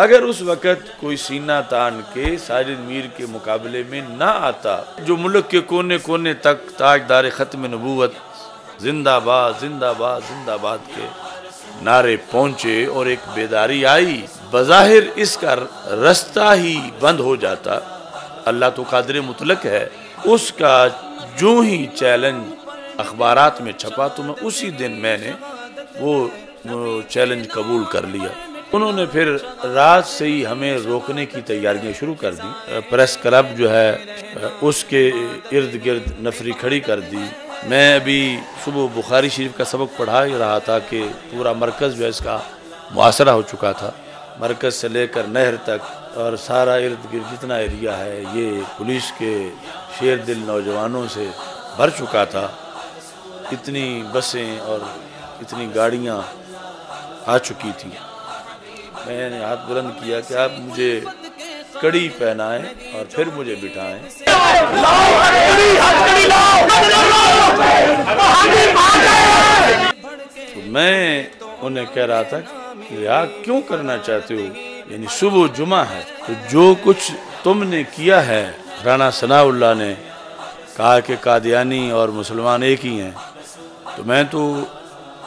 अगर उस वक़्त कोई सीना तान के साजिद मीर के मुकाबले में ना आता जो मुल्क के कोने कोने तक ताजदार ख़त्म नबूत जिंदाबाद जिंदाबाद जिंदाबाद के नारे पहुँचे और एक बेदारी आई बज़ाहिर इसका रास्ता ही बंद हो जाता अल्लाह तो कादर मुतलक है उसका जो ही चैलेंज अखबार में छपा तो मैं उसी दिन मैंने वो चैलेंज कबूल कर लिया उन्होंने फिर रात से ही हमें रोकने की तैयारियां शुरू कर दी प्रेस क्लब जो है उसके इर्द गिर्द नफरी खड़ी कर दी मैं अभी सुबह बुखारी शरीफ का सबक पढ़ा ही रहा था कि पूरा मरकज़ जो है इसका मुआसरा हो चुका था मरकज़ से लेकर नहर तक और सारा इर्द गिर्द जितना एरिया है ये पुलिस के शेर दिल नौजवानों से भर चुका था इतनी बसें और इतनी गाड़ियाँ आ चुकी थी मैंने हाथ बुलंद किया कि आप मुझे कड़ी पहनाएं और फिर मुझे बिठाएं तो मैं उन्हें कह रहा था रिहा क्यों करना चाहते हो यानी सुबह जुमा है तो जो कुछ तुमने किया है राना सनाउल्ला ने कहा कि कादियानी और मुसलमान एक ही हैं तो मैं तो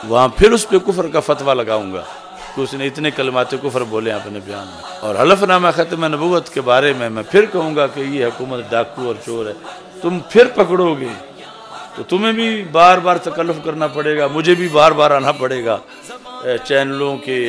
वहाँ फिर उस पर कुफर का फतवा लगाऊंगा कि उसने इतने कलमाते कुफर बोले अपने बयान में और हलफनामा ख़त्म नबूत के बारे में मैं फिर कहूँगा कि ये हुकूमत डाकू और चोर है तुम फिर पकड़ोगे तो तुम्हें भी बार बार तकल्फ करना पड़ेगा मुझे भी बार बार आना पड़ेगा चैनलों के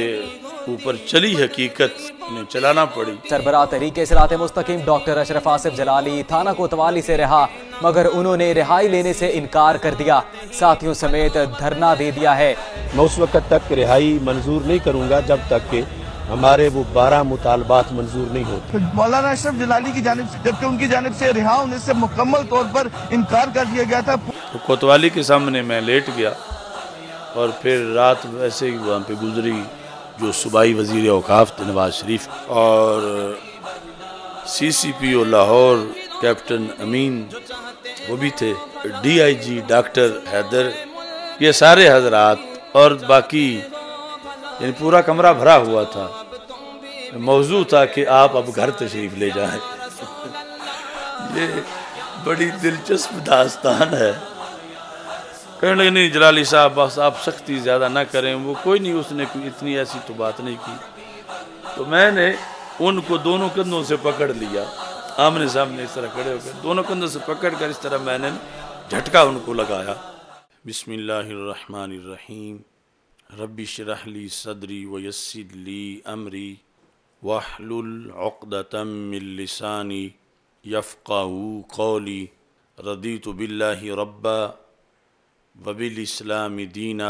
ऊपर चली हकीकत ने चलाना पड़ी सरबरा तरीके से रात मुस्तकीम डॉक्टर अशरफ आसिफ जलाली थाना कोतवाली से रहा मगर उन्होंने रिहाई लेने से इनकार कर दिया साथियों समेत धरना दे दिया है मैं उस वक्त तक रिहाई मंजूर नहीं करूँगा जब तक के हमारे वो बारह मुतालबात मंजूर नहीं होते तो मौलाना अशरफ जलाली की जानब जबकि उनकी जानब ऐसी रिहा होने ऐसी मुकम्मल तौर पर इनकार कर दिया गया था तो कोतवाली के सामने मैं लेट गया और फिर रात वैसे ही वहाँ पे गुजरी जो सूबाई वजीर अवकाफ थे नवाज शरीफ और C C P O Lahore captain Amin वो भी थे D I G doctor Haider ये सारे हजरात और बाकी यानी पूरा कमरा भरा हुआ था मौजू था कि आप अब घर तशरीफ ले जाएं ये बड़ी दिलचस्प दास्तान है कहने लगे नहीं जलाली साहब बस आप सख्ती ज़्यादा ना करें वो कोई नहीं उसने इतनी ऐसी तो बात नहीं की तो मैंने उनको दोनों कंधों से पकड़ लिया आमने सामने इस तरह खड़े होकर दोनों कंधों से पकड़ कर इस तरह मैंने झटका उनको लगाया बिसमीम रबी शरहली सदरी व यसली अमरी वाहलतमिलसानी यफ़ाऊ कौली रदी तो बिल्ला रब्बा वबिलस्लाम दीना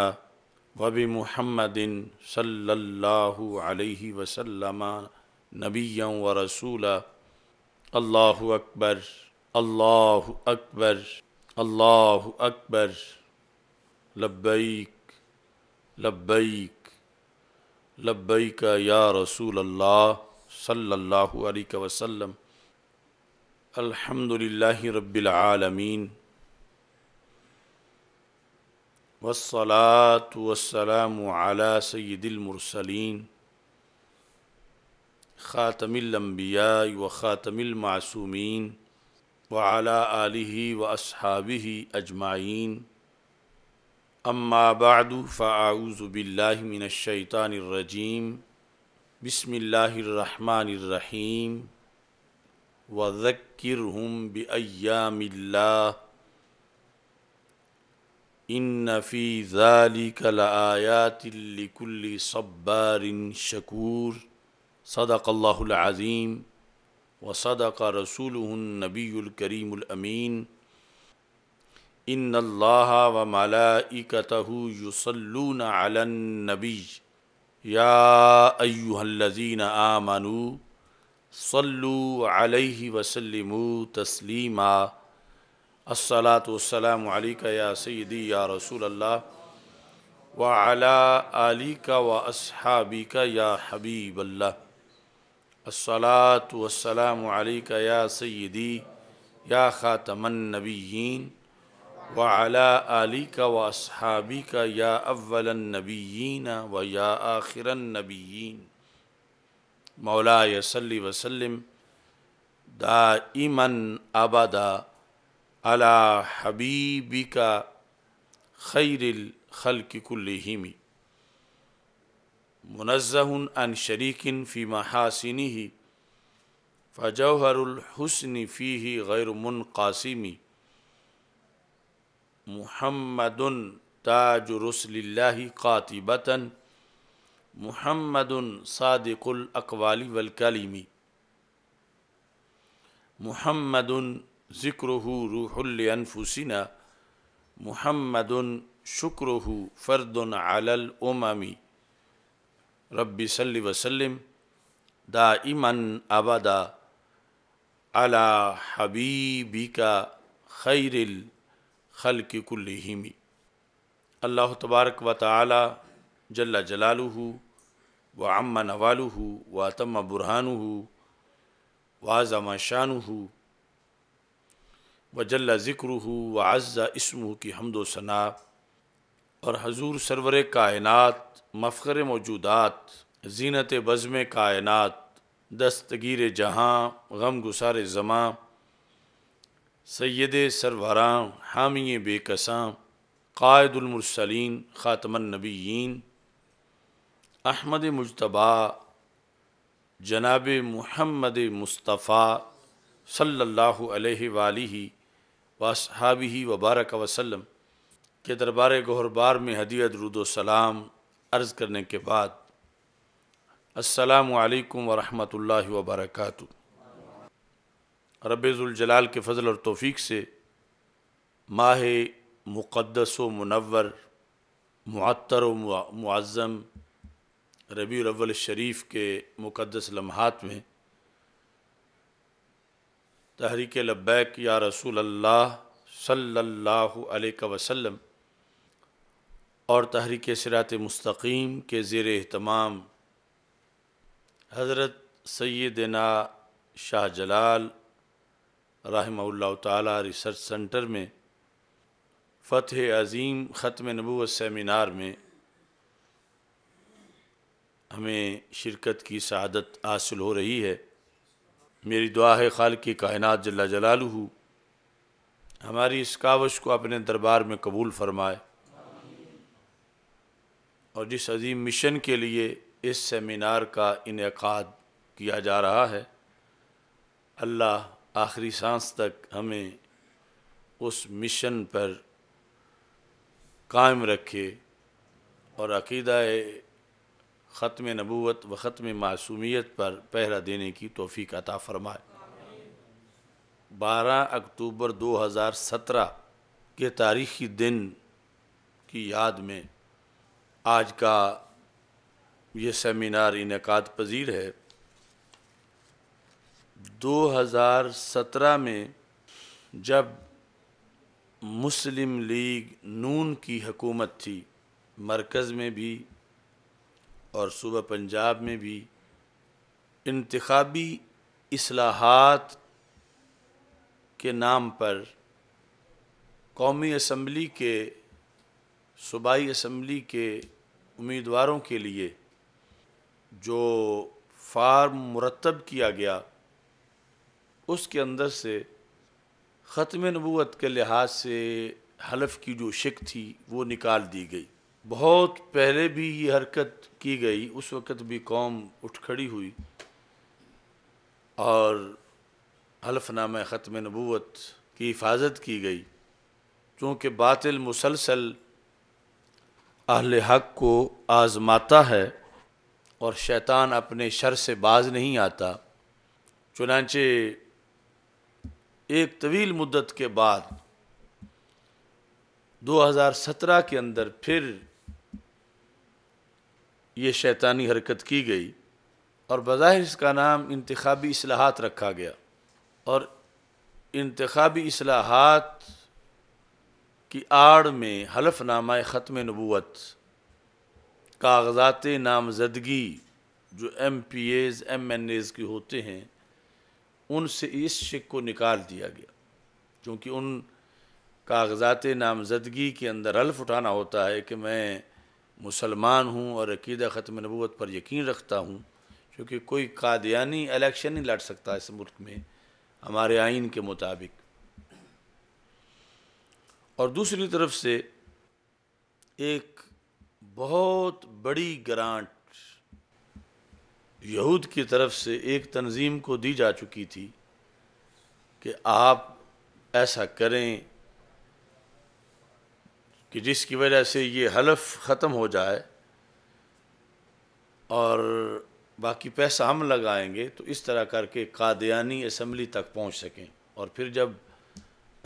वबी महमदिन सल्लल्लाहु अलैहि वसल्लम नबिया व रसूला अल्लाह अकबर अल्लाह अकबर अल्लाह अकबर लब्बैक लब्बैक लब्बैक या रसूल अल्लाह सल्लल्लाहु अलैहि वसल्लम अल्हम्दुलिल्लाहि रब्बिल आलमीन वसलात वसलाम आला सयदिलमरसलिन ख़ातमिलम्बिया व ख़ातमिलमासूमीन व आला आलि व असहाबि अजमाइन अम्माबाद फ़ाऊज़बिल्लामिनशैतानरजीम बसमिल्लाम वज़क्र हम बयामिल्ला ان في ذلك لايات لكل صبار شكور صدق الله العظيم وصدق رسوله النبي الكريم الامين ان الله وملائكته يصلون على النبي يا ايها الذين امنوا صلوا عليه وسلموا تسليما असलातम या सैदी या रसूल अल्लाह व अला अली का व असहाबी का या हबीब अल्लाह असलातम या सैदी या ख़ातमनबीन व अला का व असहाबी का या अव्वलनबीन व या आखिरनबीन मौलाय सल्ली वसलम दाइमन अबदा على حبيبك خير الخلق كلهم منزه عن شريك في محاسنه فجوهر الحسن فيه غير منقاسم محمد تاج رسل الله قاطبة محمد صادق الأقوال والكلم محمد ज़िक्रहु रूहुलफुसिना मुहम्मद शुक्रहु फ़र्दन आलल ओमामी रब्बी सल्लि वसलम दा इमन अबदा अला हबीबी का खैरिल खल की कुल्लिमी अल्लाह तबारक व ताली जल्ला जलालू व अम्मा नवालू व तम बुरहानू वाज़मा शानू वजल्ला ज़िक्र व अज़ा इसमू की हमदो सना और हजूर सरवर कायनत मफ़र मौजूदात जीनत बज़म कायनत दस्तगीर जहाँ गम गुसार ज़मां सैद सरवरा हामी बेकसाँ कायदुलमरसलिन ख़ातमनबीन अहमद मुशतबा जनाब महमद मुस्तफ़ा सल्ला वसहाबी वबारक वसलम के दरबार गहरबार में हदीत रुदोसलाम अर्ज़ करने के बाद असलकम वरहमल वबरक रबाल के फ़ल और तोफ़ी से माह मुक़दस व मुनवर मअतर मुआज़म रबी अव्वल शरीफ के मुक़दस लम्हात में तहरीक लब्बैक या रसूल अल्लाह सल्लल्लाहु अलैहि वसल्लम और तहरीक सिरात मुस्तकीम के ज़ेर अहतमाम हज़रत सैदना शाह जलाल रहमल्ला ताली रिसर्च सेंटर में फ़तह अज़ीम ख़त्म नबूत सेमिनार में हमें शिरकत की शहादत हासिल हो रही है मेरी दुआ है खाल की कायनत जला जलालू हमारी इस कावश को अपने दरबार में कबूल फरमाए और जिस अजीम मिशन के लिए इस सेमिनार का इनका किया जा रहा है अल्लाह आखिरी सांस तक हमें उस मिशन पर कायम रखे और अकीदा ख़त्म नबूत व ख़त्म मासूमियत पर पहरा देने की तोफ़ी अता फ़रमाए बारह अक्टूबर 2017 के तारीखी दिन की याद में आज का ये सेमिनार इनका पजीर है 2017 में जब मुस्लिम लीग नून की हकूमत थी मरकज़ में भी और सुबह पंजाब में भी इंतबी असलाहत के नाम पर कौमी असम्बली के सूबाई असम्बली के उम्मीदवारों के लिए जो फार्म मुरतब किया गया उसके अंदर से ख़त्म नबूत के लिहाज से हलफ की जो शिक थी वो निकाल दी गई बहुत पहले भी ये हरकत की गई उस वक़्त भी कौम उठ खड़ी हुई और हलफनामे ख़त्म नबूत की हिफाजत की गई चूँकि बातिल मुसलसल अहल हक को आज़माता है और शैतान अपने शर से बाज नहीं आता चुनाचे एक तवील मुद्दत के बाद 2017 के अंदर फिर ये शैतानी हरकत की गई और बज़ाहिर इसका नाम इंतबी असलाहत रखा गया और इंतबी असलाहत की आड़ में हलफनामा ख़त्म नबूत कागजात नामजदगी जो M P As M N As के होते हैं उनसे इस शिक को निकाल दिया गया क्योंकि उन कागजात नामजदगी के अंदर हल्फ उठाना होता है कि मैं मुसलमान हूँ और अकीदा ख़त्म नबूत पर यकीन रखता हूँ क्योंकि कोई कादयानी इलेक्शन नहीं लड़ सकता इस मुल्क में हमारे आइन के मुताबिक और दूसरी तरफ से एक बहुत बड़ी ग्रांट यहूद की तरफ से एक तंजीम को दी जा चुकी थी कि आप ऐसा करें कि जिसकी वजह से ये हलफ ख़त्म हो जाए और बाकी पैसा हम लगाएंगे तो इस तरह करके कादयानी असम्बली तक पहुंच सकें और फिर जब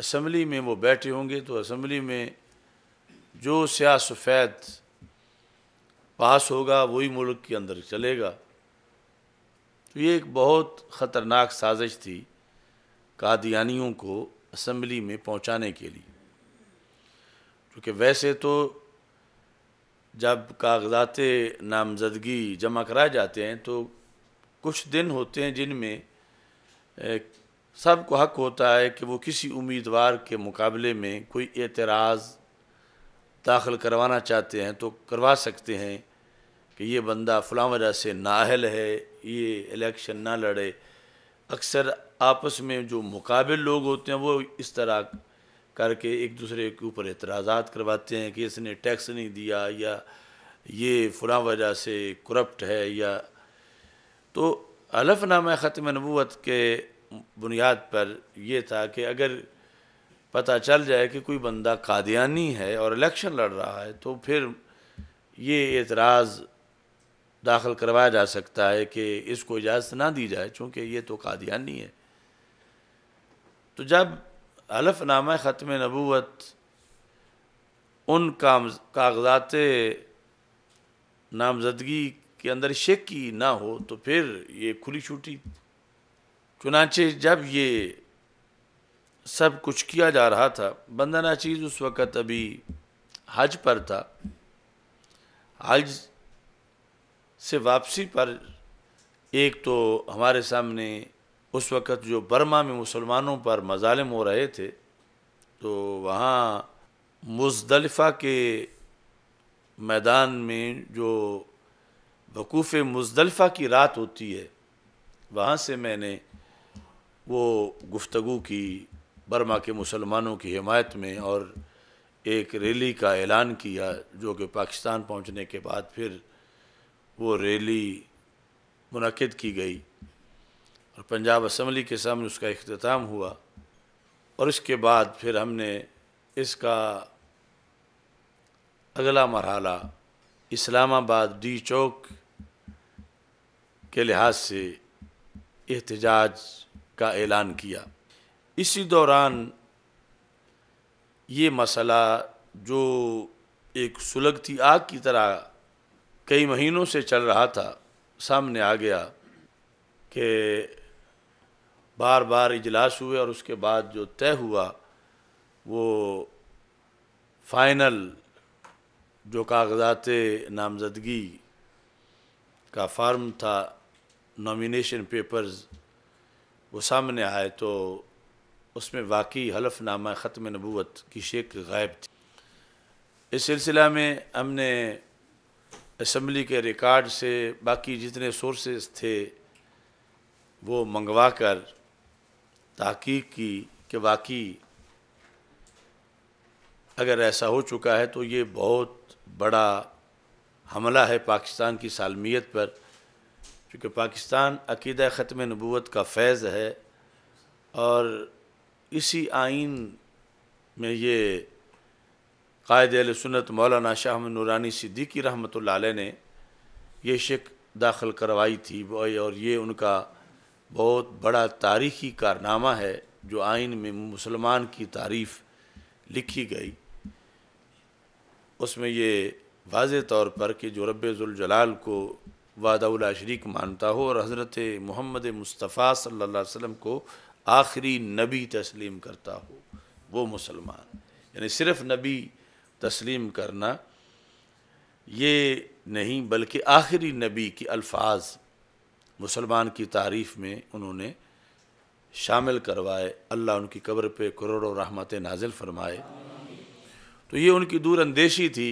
असम्बली में वो बैठे होंगे तो असम्बली में जो स्या सफ़ैद पास होगा वही मुल्क के अंदर चलेगा तो ये एक बहुत ख़तरनाक साजिश थी कादियानियों को असम्बली में पहुंचाने के लिए क्योंकि वैसे तो जब कागजात नामजदगी जमा कराए जाते हैं तो कुछ दिन होते हैं जिनमें सबको हक होता है कि वो किसी उम्मीदवार के मुकाबले में कोई एतराज़ दाखिल करवाना चाहते हैं तो करवा सकते हैं कि ये बंदा फ़लाँ वजह से नाहल है ये इलेक्शन ना लड़े अक्सर आपस में जो मुकाबिल लोग होते हैं वो इस तरह करके एक दूसरे के ऊपर एतराज़ात करवाते हैं कि इसने टैक्स नहीं दिया या ये फला वजह से करप्ट है या तो हलफनामा ख़त्म नबूत के बुनियाद पर यह था कि अगर पता चल जाए कि कोई बंदा कादियानी है और इलेक्शन लड़ रहा है तो फिर ये एतराज़ दाखिल करवाया जा सकता है कि इसको इजाज़त ना दी जाए चूँकि ये तो कादियानी है तो जब हलफनामा ख़त्म नबूत उन काम कागजात नामजदगी के अंदर शेक की ना हो तो फिर ये खुली छूटी चुनाचे जब ये सब कुछ किया जा रहा था बंदा चीज़ उस वक़्त अभी हज पर था हज से वापसी पर एक तो हमारे सामने उस वक़्त जो बर्मा में मुसलमानों पर मजालम हो रहे थे तो वहाँ मुजदलफ़ा के मैदान में जो वकूफ़ मुजदलफ़ा की रात होती है वहाँ से मैंने वो गुफ्तु की बर्मा के मुसलमानों की हिमायत में और एक रैली का ऐलान किया जो कि पाकिस्तान पहुँचने के बाद फिर वो रैली मुनद की गई और पंजाब असम्बली के सामने उसका अख्ताम हुआ और इसके बाद फिर हमने इसका अगला मरहला इस्लामाबाद डी चौक के लिहाज से एहतजाज का ऐलान किया इसी दौरान ये मसला जो एक सुलगती आग की तरह कई महीनों से चल रहा था सामने आ गया कि बार बार इजलास हुए और उसके बाद जो तय हुआ वो फाइनल जो कागजात नामजदगी का फार्म था नॉमिनेशन पेपर्स वो सामने आए तो उसमें वाकई हलफनामा ख़त्म नबूत की शेख गायब थी इस सिलसिला में हमने असम्बली के रिकॉर्ड से बाकी जितने सोर्सेस थे वो मंगवा कर तहकीक की कि वाकई अगर ऐसा हो चुका है तो ये बहुत बड़ा हमला है पाकिस्तान की सालमियत पर चूँकि पाकिस्तान अकीद ख़त्म नबूत का फैज़ है और इसी आइन में ये कायद सुनत मौलाना शाह नूरानी सिद्दीकी रहमत ने यह शिक दाखिल करवाई थी और ये उनका बहुत बड़ा तारीखी कारनामा है जो आइन में मुसलमान की तारीफ़ लिखी गई उसमें ये वाज तौर पर कि जो रबाल को वादा शरीक मानता हो और हज़रत मोहम्मद मुस्तफ़ा सल्ला वसम को आखिरी नबी तस्लीम करता हो वो मुसलमान यानी सिर्फ नबी तस्लीम करना ये नहीं बल्कि आखिरी नबी की अल्फाज मुसलमान की तारीफ़ में उन्होंने शामिल करवाए अल्लाह उनकी कब्र पे करोड़ों रहमत नाजिल फरमाए तो ये उनकी दूरअंदेशी थी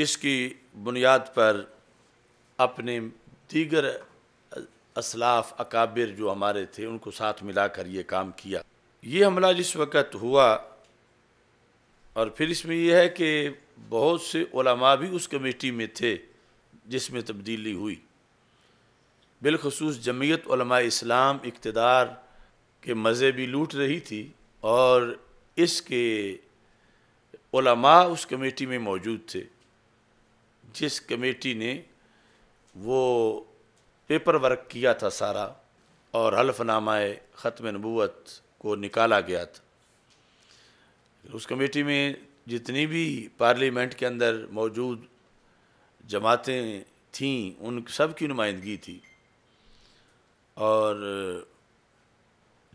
जिसकी बुनियाद पर अपने दीगर असलाफ अकाबिर जो हमारे थे उनको साथ मिलाकर ये काम किया ये हमला जिस वक़्त हुआ और फिर इसमें यह है कि बहुत से भी उस कमेटी में थे जिसमें तब्दीली हुई बिलखसूस जमीयत इस्लाम इकतदार के मज़े भी लूट रही थी और इसके उस कमेटी में मौजूद थे जिस कमेटी ने वो पेपर वर्क किया था सारा और हलफनामा ख़त्म नबूत को निकाला गया था उस कमेटी में जितनी भी पार्लियामेंट के अंदर मौजूद जमातें थीं उन सब की नुमाइंदगी थी और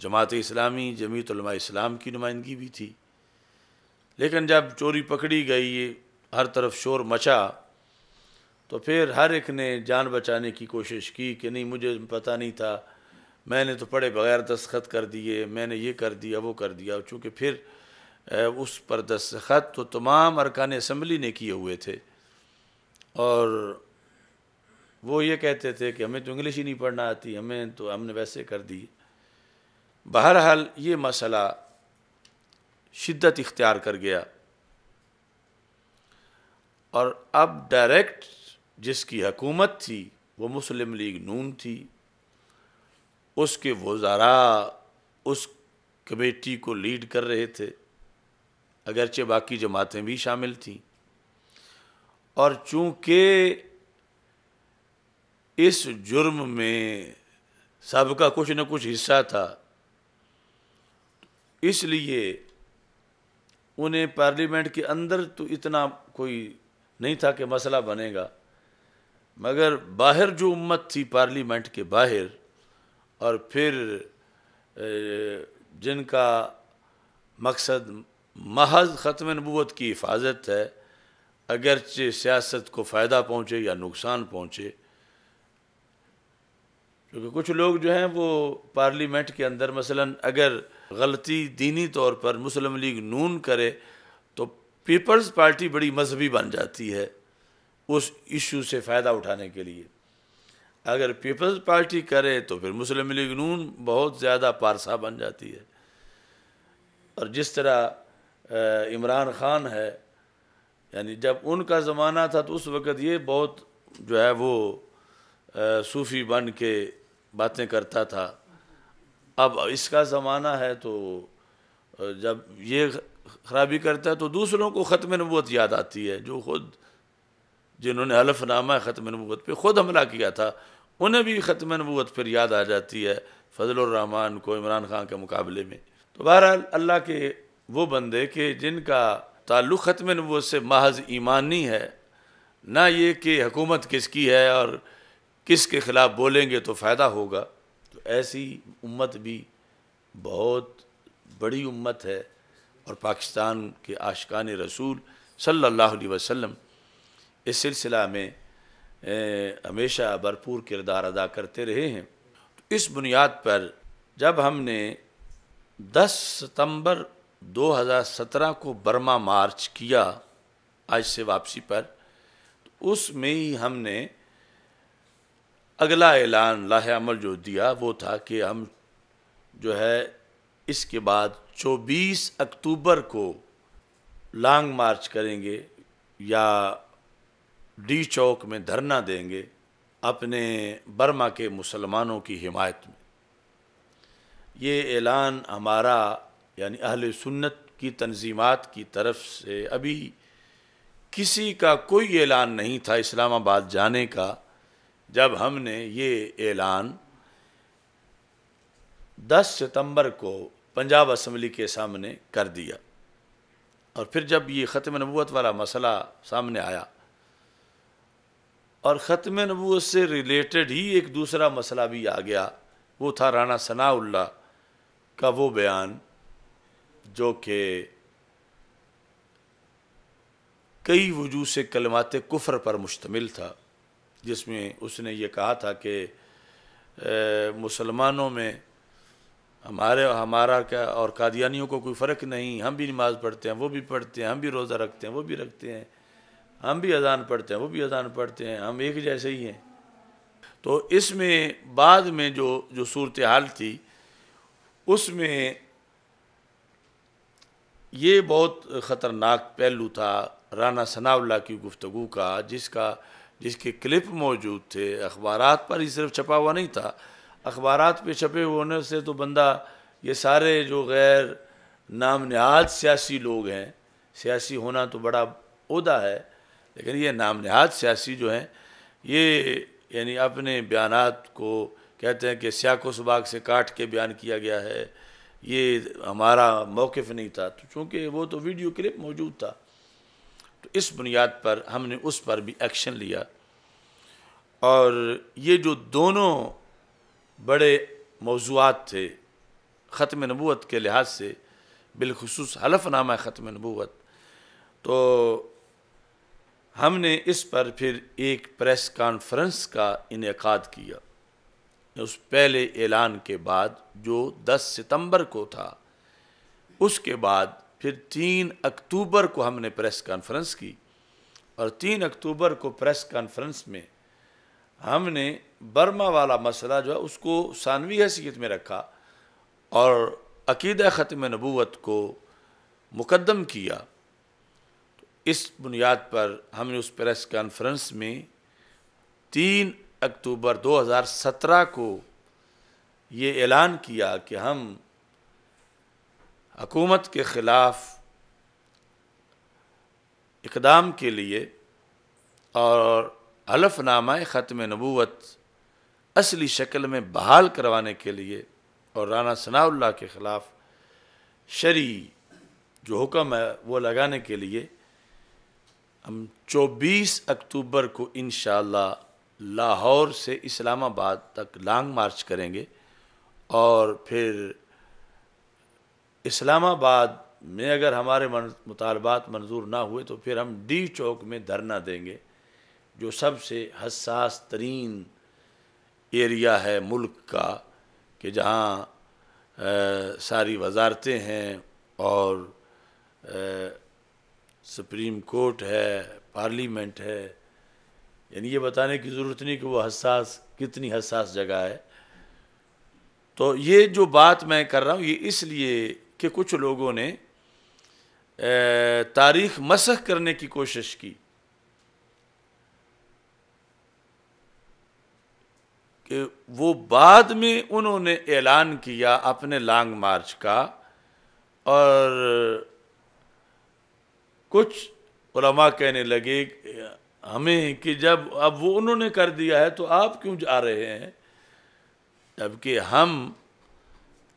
जमात इस्लामी जमीतलमा इस्लाम की नुमाइंदगी भी थी लेकिन जब चोरी पकड़ी गई ये हर तरफ शोर मचा तो फिर हर एक ने जान बचाने की कोशिश की कि नहीं मुझे पता नहीं था मैंने तो पढ़े बगैर दस्तखत कर दिए मैंने ये कर दिया वो कर दिया चूँकि फिर उस पर दस्तखत तो तमाम अरकान असम्बली ने किए हुए थे और वो ये कहते थे कि हमें तो इंग्लिश ही नहीं पढ़ना आती हमें तो हमने वैसे कर दी बहरहाल ये मसला शिद्दत इख्तियार कर गया और अब डायरेक्ट जिसकी हकूमत थी वो मुस्लिम लीग नून थी उसके वजारा उस कमेटी को लीड कर रहे थे अगरचे बाकी जमातें भी शामिल थीं और चूँकि इस जुर्म में सबका कुछ न कुछ हिस्सा था इसलिए उन्हें पार्लियामेंट के अंदर तो इतना कोई नहीं था कि मसला बनेगा मगर बाहर जो उम्मत थी पार्लियामेंट के बाहर और फिर जिनका मकसद महज ख़त्म नबूत की हिफाजत है अगरचे सियासत को फ़ायदा पहुँचे या नुकसान पहुँचे क्योंकि कुछ लोग जो हैं वो पार्लियामेंट के अंदर मसलन अगर गलती दीनी तौर पर मुस्लिम लीग नून करे तो पीपल्स पार्टी बड़ी मजहबी बन जाती है उस इशू से फ़ायदा उठाने के लिए अगर पीपल्स पार्टी करे तो फिर मुस्लिम लीग नून बहुत ज़्यादा पारसा बन जाती है और जिस तरह इमरान ख़ान है यानी जब उनका ज़माना था तो उस वक़्त ये बहुत जो है वो सूफ़ी बन के बातें करता था अब इसका ज़माना है तो जब ये खराबी करता है तो दूसरों को ख़त्म नबूत याद आती है जो खुद जिन्होंने हलफनामा ख़त्म नबूत पे खुद हमला किया था उन्हें भी ख़त्म नबूत फिर याद आ जाती है फजलरहमान को इमरान खान के मुकाबले में तो बहरहाल अल्लाह के वो बंदे के जिनका ताल्लुक़ ख़त्म नबूत से महज ईमानी है ना ये कि हुकूमत किसकी है और किसके खिलाफ बोलेंगे तो फ़ायदा होगा तो ऐसी उम्मत भी बहुत बड़ी उम्मत है और पाकिस्तान के आशकान रसूल सल्लल्लाहु अलैहि वसल्लम इस सिलसिला में हमेशा भरपूर किरदार अदा करते रहे हैं तो इस बुनियाद पर जब हमने 10 सितंबर 2017 को बर्मा मार्च किया आज से वापसी पर तो उसमें ही हमने अगला ऐलान लाह अमल जो दिया वो था कि हम जो है इसके बाद 24 अक्टूबर को लॉन्ग मार्च करेंगे या डी चौक में धरना देंगे अपने बर्मा के मुसलमानों की हिमायत में ये ऐलान हमारा यानी अहल सुन्नत की तनजीमात की तरफ से अभी किसी का कोई ऐलान नहीं था इस्लामाबाद जाने का जब हमने ये ऐलान 10 सितंबर को पंजाब असम्बली के सामने कर दिया और फिर जब ये ख़त्म नबूत वाला मसला सामने आया और ख़त्म नबूत से रिलेटेड ही एक दूसरा मसला भी आ गया वो था राना सनाउल्ला का वो बयान जो कि कई वजू से कलमात कुफर पर मुश्तमिल था जिसमें उसने ये कहा था कि मुसलमानों में हमारे हमारा क्या और कादियानियों को कोई फ़र्क नहीं हम भी नमाज़ पढ़ते हैं वो भी पढ़ते हैं हम भी रोज़ा रखते हैं वो भी रखते हैं हम भी अजान पढ़ते हैं वो भी अजान पढ़ते हैं हम एक जैसे ही हैं तो इसमें बाद में जो जो सूरत हाल थी उसमें ये बहुत ख़तरनाक पहलू था राना सनाउल्ला की गुफ्तु का जिसका जिसके क्लिप मौजूद थे अखबार पर ही सिर्फ छपा हुआ नहीं था अखबार पर छपे होने से तो बंदा ये सारे जो गैर नाम नहाद सियासी लोग हैं सियासी होना तो बड़ा उहदा है लेकिन ये नाम नहाद सियासी जो हैं ये यानी अपने बयान को कहते हैं कि सियाको सुबाग से काट के बयान किया गया है ये हमारा मौक़ नहीं था तो चूँकि वो तो वीडियो क्लिप मौजूद था तो इस बुनियाद पर हमने उस पर भी एक्शन लिया और ये जो दोनों बड़े मौजूद थे ख़त्म नबूत के लिहाज से बिलखसूस हलफनामा ख़त्म नबूत तो हमने इस पर फिर एक प्रेस कॉन्फ्रेंस का इनका किया उस पहले ऐलान के बाद जो 10 सितंबर को था उसके बाद फिर तीन अक्टूबर को हमने प्रेस कॉन्फ्रेंस की और तीन अक्टूबर को प्रेस कॉन्फ्रेंस में हमने बर्मा वाला मसला जो है उसको सानवी हैसियत में रखा और अकीद ख़त्म नबूत को मुकदम किया तो इस बुनियाद पर हमने उस प्रेस कॉन्फ्रेंस में तीन अक्टूबर 2017 को ये ऐलान किया कि हम हकूमत के ख़िलाफ़ इकदाम के लिए और हलफनामा ख़त्म नबूत असली शक्ल में बहाल करवाने के लिए और राना सनाउल्ला के ख़िलाफ़ शरी जो हुक्म है वो लगाने के लिए हम 24 अक्टूबर को इन लाहौर से इस्लामाबाद तक लॉन्ग मार्च करेंगे और फिर इस्लामाबाद में अगर हमारे मन, मुतालबात मंजूर ना हुए तो फिर हम डी चौक में धरना देंगे जो सबसे हसास तरीन एरिया है मुल्क का कि जहाँ सारी वजारतें हैं और आ, सुप्रीम कोर्ट है पार्लियामेंट है यानी ये बताने की ज़रूरत नहीं कि वो हसास कितनी हसास जगह है तो ये जो बात मैं कर रहा हूँ ये इसलिए कि कुछ लोगों ने तारीख मसह करने की कोशिश की कि वो बाद में उन्होंने ऐलान किया अपने लॉन्ग मार्च का और कुछ उलमा कहने लगे हमें कि जब अब वो उन्होंने कर दिया है तो आप क्यों जा रहे हैं जबकि हम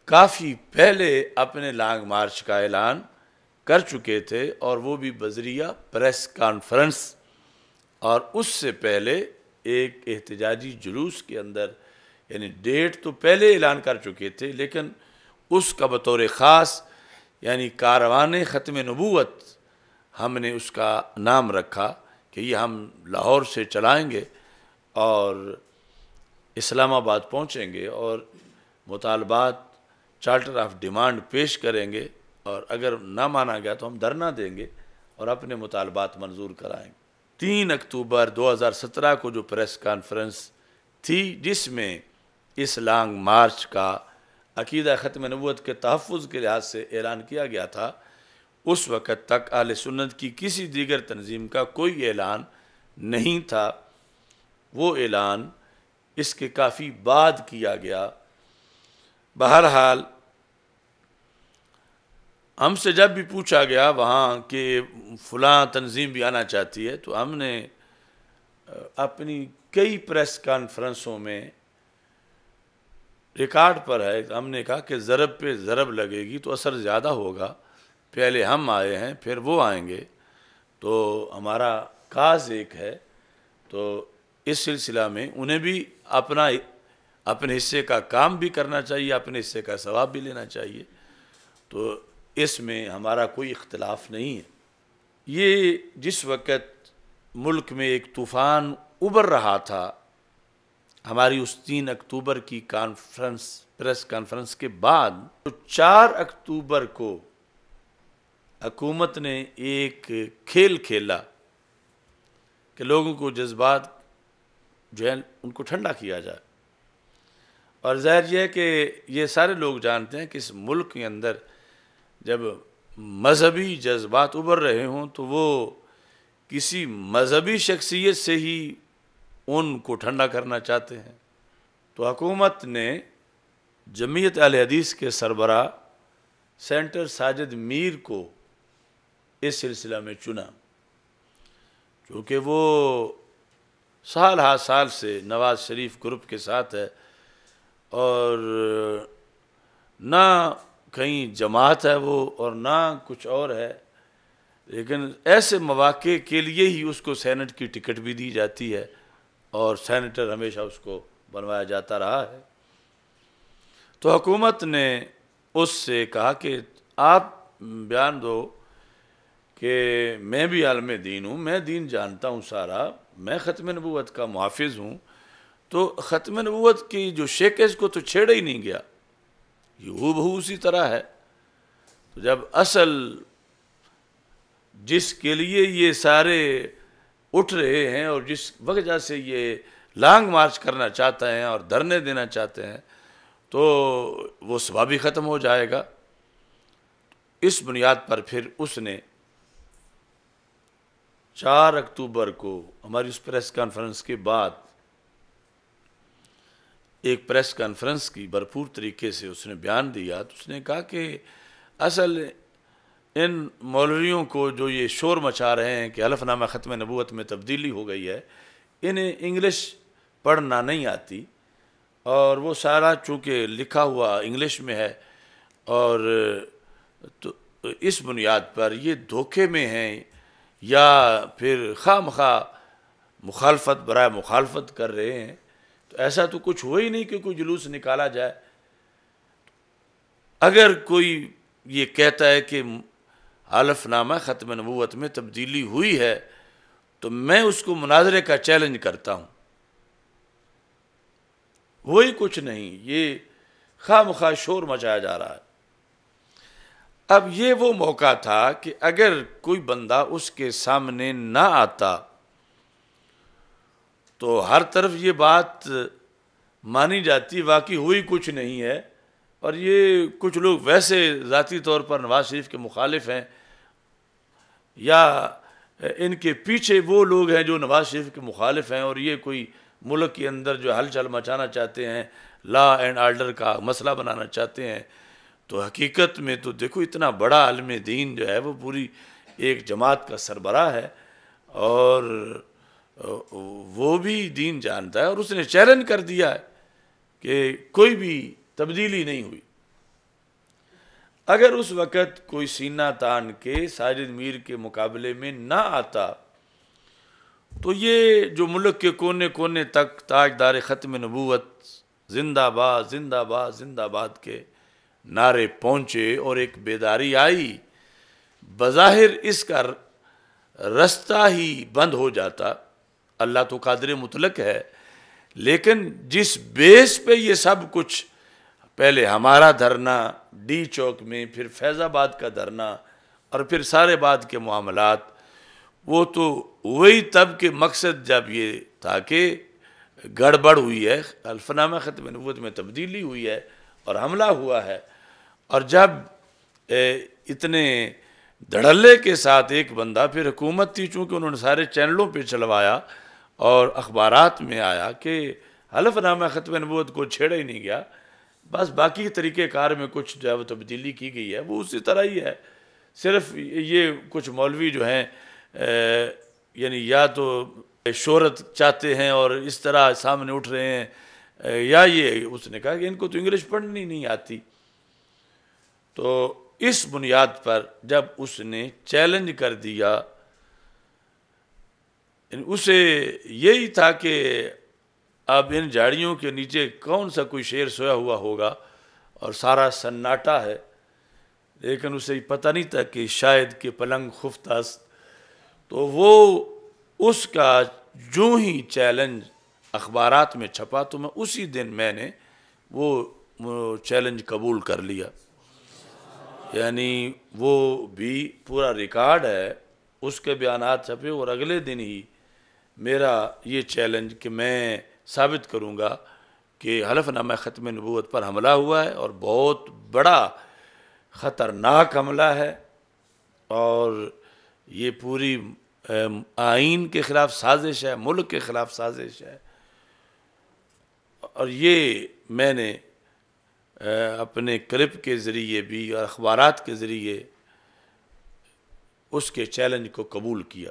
काफ़ी पहले अपने लांग मार्च का ऐलान कर चुके थे और वो भी बजरिया प्रेस कॉन्फ्रेंस और उससे पहले एक एहतजाजी जुलूस के अंदर यानी डेट तो पहले ऐलान कर चुके थे लेकिन उसका बतौर ख़ास यानी कारवान ख़त्म नबूत हमने उसका नाम रखा कि ये हम लाहौर से चलाएंगे और इस्लामाबाद पहुँचेंगे और मुतालबात चार्टर ऑफ डिमांड पेश करेंगे और अगर ना माना गया तो हम धरना देंगे और अपने मुतालबात मंजूर कराएंगे तीन अक्टूबर 2017 को जो प्रेस कॉन्फ्रेंस थी जिसमें इस लॉन्ग मार्च का अकीदा ख़त्म नबूत के तहफ़ के लिहाज से ऐलान किया गया था उस वक़्त तक आल सुन्नत की किसी दीगर तंजीम का कोई ऐलान नहीं था वो ऐलान इसके काफ़ी बाद किया गया बहरहाल हमसे जब भी पूछा गया वहाँ कि फलां तंजीम भी आना चाहती है तो हमने अपनी कई प्रेस कॉन्फ्रेंसों में रिकॉर्ड पर है हमने कहा कि ज़रब पे ज़रब लगेगी तो असर ज़्यादा होगा पहले हम आए हैं फिर वो आएंगे तो हमारा काज एक है तो इस सिलसिला में उन्हें भी अपना अपने हिस्से का काम भी करना चाहिए अपने हिस्से का सवाब भी लेना चाहिए तो इसमें हमारा कोई इख्तलाफ नहीं है ये जिस वक़्त मुल्क में एक तूफ़ान उबर रहा था हमारी उस तीन अक्टूबर की कॉन्फ्रेंस प्रेस कॉन्फ्रेंस के बाद तो चार अक्टूबर को हकूमत ने एक खेल खेला कि लोगों को जज्बात जो है उनको ठंडा किया जाए और ज़ाहिर यह है कि ये सारे लोग जानते हैं कि इस मुल्क के अंदर जब मजहबी जज्बात उभर रहे हों तो वो किसी मजहबी शख्सियत से ही उनको ठंडा करना चाहते हैं तो हकूमत ने जमीयत अल हदीस के सरबरा सेंटर साजिद मीर को इस सिलसिला में चुना चूँकि वो साल हा साल से नवाज़ शरीफ ग्रुप के साथ है और ना कहीं जमात है वो और ना कुछ और है लेकिन ऐसे मौाक़े के लिए ही उसको सैनट की टिकट भी दी जाती है और सैनिटर हमेशा उसको बनवाया जाता रहा है तो हुकूमत ने उससे कहा कि आप बयान दो कि मैं भी आलम दीन हूँ मैं दीन जानता हूँ सारा मैं ख़त्म नबूत का मुहाफ़ हूँ तो ख़त्म नबूत की जो शेकज को तो छेड़ा ही नहीं गया ये हु बहू उसी तरह है तो जब असल जिसके लिए ये सारे उठ रहे हैं और जिस वजह से ये लॉन्ग मार्च करना चाहते हैं और धरने देना चाहते हैं तो वो सुबह भी ख़त्म हो जाएगा इस बुनियाद पर फिर उसने चार अक्टूबर को हमारी उस प्रेस कॉन्फ्रेंस के बाद एक प्रेस कॉन्फ्रेंस की भरपूर तरीके से उसने बयान दिया तो उसने कहा कि असल इन मौलवियों को जो ये शोर मचा रहे हैं कि हलफनामा ख़त्म नबूत में तब्दीली हो गई है इन्हें इंग्लिश पढ़ना नहीं आती और वो सारा चूँकि लिखा हुआ इंग्लिश में है और तो इस बुनियाद पर ये धोखे में हैं या फिर खाम खा मुखालफत बरए मुखालफत कर रहे हैं तो ऐसा तो कुछ हुआ ही नहीं कि कोई जुलूस निकाला जाए अगर कोई ये कहता है कि हलफनामा ख़त्म नबूत में तब्दीली हुई है तो मैं उसको मुनाजरे का चैलेंज करता हूँ वही कुछ नहीं ये खाम खा शोर मचाया जा रहा है अब ये वो मौका था कि अगर कोई बंदा उसके सामने ना आता तो हर तरफ ये बात मानी जाती वाकई हुई कुछ नहीं है और ये कुछ लोग वैसे ज़ाती तौर पर नवाज शरीफ के मुखालिफ हैं या इनके पीछे वो लोग हैं जो नवाज शरीफ के मुखालिफ हैं और ये कोई मुल्क के अंदर जो हलचल मचाना चाहते हैं ला एंड आर्डर का मसला बनाना चाहते हैं तो हकीकत में तो देखो इतना बड़ा आलम दीन जो है वो पूरी एक जमात का सरबरा है और वो भी दीन जानता है और उसने चैलेंज कर दिया है कि कोई भी तब्दीली नहीं हुई अगर उस वक़्त कोई सीना तान के साजिद मीर के मुकाबले में ना आता तो ये जो मुल्क के कोने कोने तक ताजदार ख़त्म नबूत जिंदाबाद जिंदाबाद जिंदाबाद के नारे पहुँचे और एक बेदारी आई बज़ाहिर इसका रास्ता ही बंद हो जाता अल्लाह तो कादर मुतलक है लेकिन जिस बेस पे ये सब कुछ पहले हमारा धरना डी चौक में फिर फैज़ाबाद का धरना और फिर सारे बाद के मामलात वो तो वही तब के मकसद जब ये था कि गड़बड़ हुई है अल्फनामा ख़त्म नबूत में तब्दीली हुई है और हमला हुआ है और जब इतने धड़ल्ले के साथ एक बंदा फिर हुकूमत थी चूँकि उन्होंने सारे चैनलों पे चलवाया और अखबार में आया कि हलफनामा ख़तम नबूत को छेड़ा ही नहीं गया बस बाकी तरीक़ेकार में कुछ जो है वो तब्दीली की गई है वो उसी तरह ही है सिर्फ ये कुछ मौलवी जो हैं यानी या तो शहरत चाहते हैं और इस तरह सामने उठ रहे हैं या ये उसने कहा कि इनको तो इंग्लिश पढ़नी नहीं आती तो इस बुनियाद पर जब उसने चैलेंज कर दिया उसे यही था कि अब इन झाड़ियों के नीचे कौन सा कोई शेर सोया हुआ होगा और सारा सन्नाटा है लेकिन उसे पता नहीं था कि शायद के पलंग खुफ्तास्त तो वो उसका जो ही चैलेंज अखबार में छपा तो मैं उसी दिन मैंने वो चैलेंज कबूल कर लिया यानी वो भी पूरा रिकॉर्ड है उसके बयान छपे और अगले दिन ही मेरा ये चैलेंज कि मैं साबित करूँगा कि हलफनामा ख़त्म नबूत पर हमला हुआ है और बहुत बड़ा ख़तरनाक हमला है और ये पूरी आइन के ख़िलाफ़ साजिश है मुल्क के ख़िलाफ़ साजिश है और ये मैंने अपने क्लिप के ज़रिए भी और अखबार के ज़रिए उसके चैलेंज को कबूल किया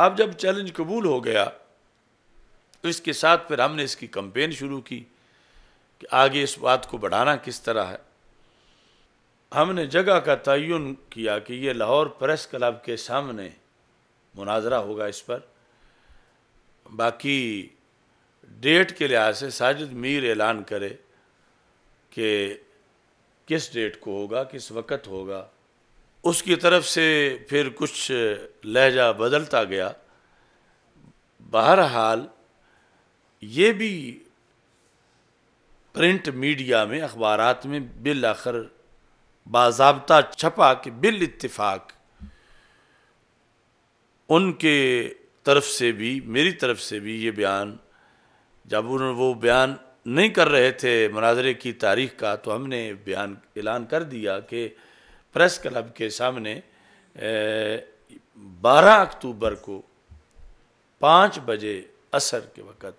अब जब चैलेंज कबूल हो गया तो इसके साथ फिर हमने इसकी कंपेन शुरू की कि आगे इस बात को बढ़ाना किस तरह है हमने जगह का तयन किया कि ये लाहौर प्रेस क्लब के सामने मुनाजरा होगा इस पर बाकी डेट के लिहाज से साजिद मीर ऐलान करे कि किस डेट को होगा किस वक़्त होगा उसकी तरफ से फिर कुछ लहजा बदलता गया बहरहाल ये भी प्रिंट मीडिया में अखबार में बिल आखिर बाबा छपा कि बिल इतफाक उनके तरफ से भी मेरी तरफ से भी ये बयान जब उन्होंने वो बयान नहीं कर रहे थे मनाजरे की तारीख का तो हमने बयान ऐलान कर दिया कि प्रेस क्लब के सामने बारह अक्टूबर को पाँच बजे असर के वक़्त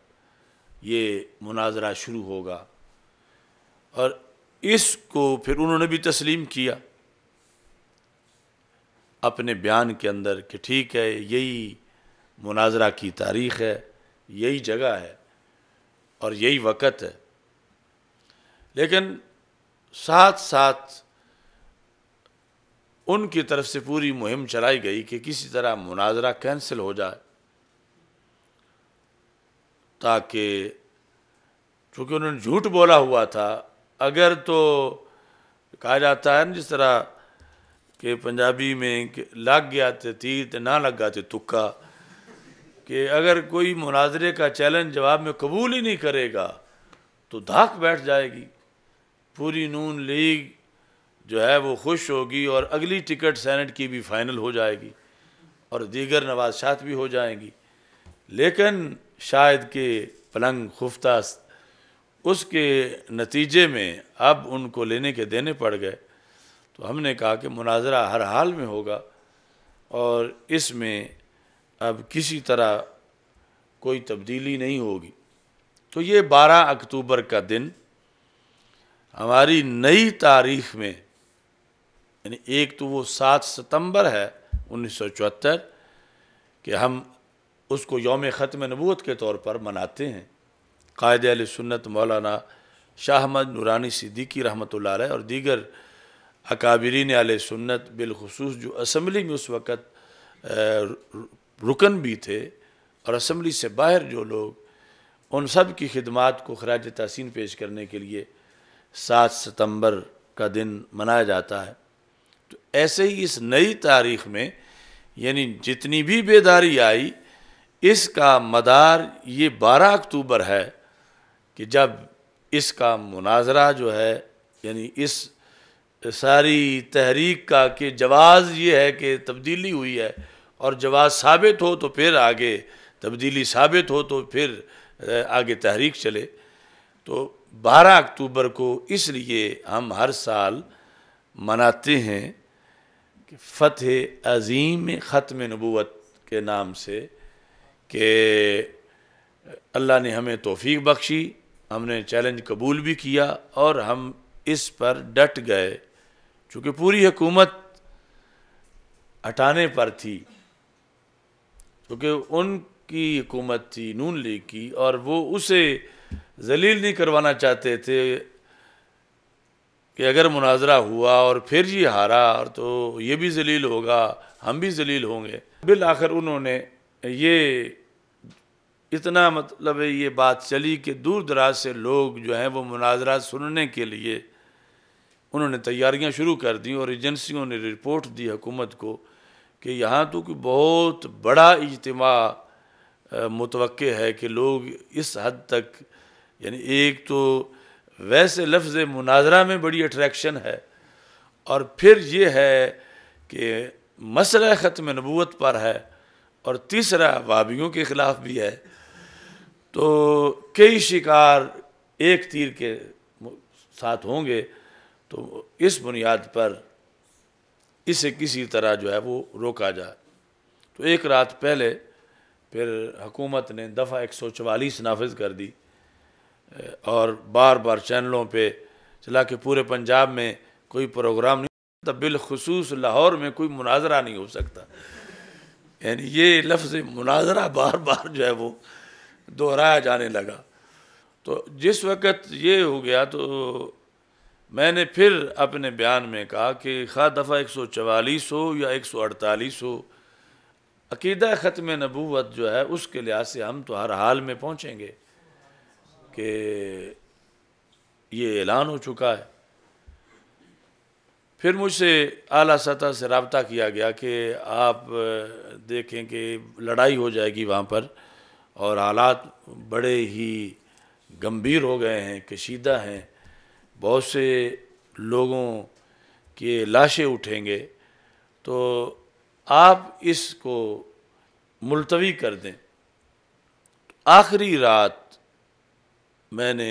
ये मुनाजरा शुरू होगा और इसको फिर उन्होंने भी तस्लीम किया अपने बयान के अंदर कि ठीक है यही मुनाजरा की तारीख़ है यही जगह है और यही वक़्त है लेकिन साथ साथ उनकी तरफ से पूरी मुहिम चलाई गई कि किसी तरह मुनाजरा कैंसिल हो जाए ताकि चूँकि उन्होंने झूठ बोला हुआ था अगर तो कहा जाता है ना जिस तरह के पंजाबी में के लग गया थे तो तीर तो ना लग गया थे तो तुक्का कि अगर कोई मुनाजरे का चैलेंज जवाब में कबूल ही नहीं करेगा तो धाक बैठ जाएगी पूरी नून लीग जो है वो खुश होगी और अगली टिकट सेनेट की भी फाइनल हो जाएगी और दीगर नवाजशात भी हो जाएंगी लेकिन शायद के पलंग खुफ्ता उसके नतीजे में अब उनको लेने के देने पड़ गए तो हमने कहा कि मुनाजरा हर हाल में होगा और इसमें अब किसी तरह कोई तब्दीली नहीं होगी तो ये 12 अक्टूबर का दिन हमारी नई तारीख में यानी एक तो वो सात सितंबर है उन्नीस सौ चौहत्तर कि हम उसको योम ख़त्म नबूत के तौर पर मनाते हैं कायद अल सुन्नत मौलाना शाह अहमद नूरानी सिद्दीकी रहमत और दीगर अकाबरीन आल सुन्नत बिलखसूस जो असम्बली में उस वक़्त रुकन भी थे और असम्बली से बाहर जो लोग उन सब की खिदमत को खराज तहसिन पेश करने के लिए सात सितंबर का दिन मनाया जाता है ऐसे ही इस नई तारीख में यानी जितनी भी बेदारी आई इसका मदार ये 12 अक्टूबर है कि जब इसका मुनाजरा जो है यानी इस सारी तहरीक का कि जवाज़ ये है कि तब्दीली हुई है और जवाब साबित हो तो फिर आगे तब्दीली साबित हो तो फिर आगे तहरीक चले तो 12 अक्टूबर को इसलिए हम हर साल मनाते हैं कि फ़तह अज़ीम ख़त्म नबूत के नाम से कि अल्लाह ने हमें तोफ़ी बख्शी हमने चैलेंज कबूल भी किया और हम इस पर डट गए चूँकि पूरी हुकूमत हटाने पर थी क्योंकि उनकी हुकूमत थी नून लीग की और वो उसे जलील नहीं करवाना चाहते थे कि अगर मुनाजरा हुआ और फिर जी हारा और तो ये भी जलील होगा हम भी जलील होंगे बिल आखिर उन्होंने ये इतना मतलब ये बात चली कि दूर दराज से लोग जो हैं वो मुनाजरा सुनने के लिए उन्होंने तैयारियां शुरू कर दी और एजेंसियों ने रिपोर्ट दी हुकूमत को कि यहाँ तो कि बहुत बड़ा इजतमा मुतव है कि लोग इस हद तक यानी एक तो वैसे लफ्ज़ मुनाजरा में बड़ी अट्रैक्शन है और फिर ये है कि मसला ख़त्म नबूत पर है और तीसरा वाबियों के ख़िलाफ़ भी है तो कई शिकार एक तीर के साथ होंगे तो इस बुनियाद पर इसे किसी तरह जो है वो रोका जाए तो एक रात पहले फिर हुकूमत ने दफ़ा एक सौ चवालीस नाफज कर दी और बार बार चैनलों पे चला के पूरे पंजाब में कोई प्रोग्राम नहीं होता बिलखसूस लाहौर में कोई मुनाजरा नहीं हो सकता यानी ये लफ्ज़ मुनाजरा बार बार जो है वो दोहराया जाने लगा तो जिस वक़्त ये हो गया तो मैंने फिर अपने बयान में कहा कि खा दफ़ा एक सौ चवालीस हो या एक सौ अड़तालीस हो अकीदा ख़त्म नबूत जो है उसके लिहाज से हम तो हर हाल में पहुँचेंगे कि ये ऐलान हो चुका है फिर मुझसे आला सतह से रबता किया गया कि आप देखें कि लड़ाई हो जाएगी वहाँ पर और हालात बड़े ही गंभीर हो गए हैं कशीदा हैं बहुत से लोगों के लाशें उठेंगे तो आप इसको मुलतवी कर दें आखिरी रात मैंने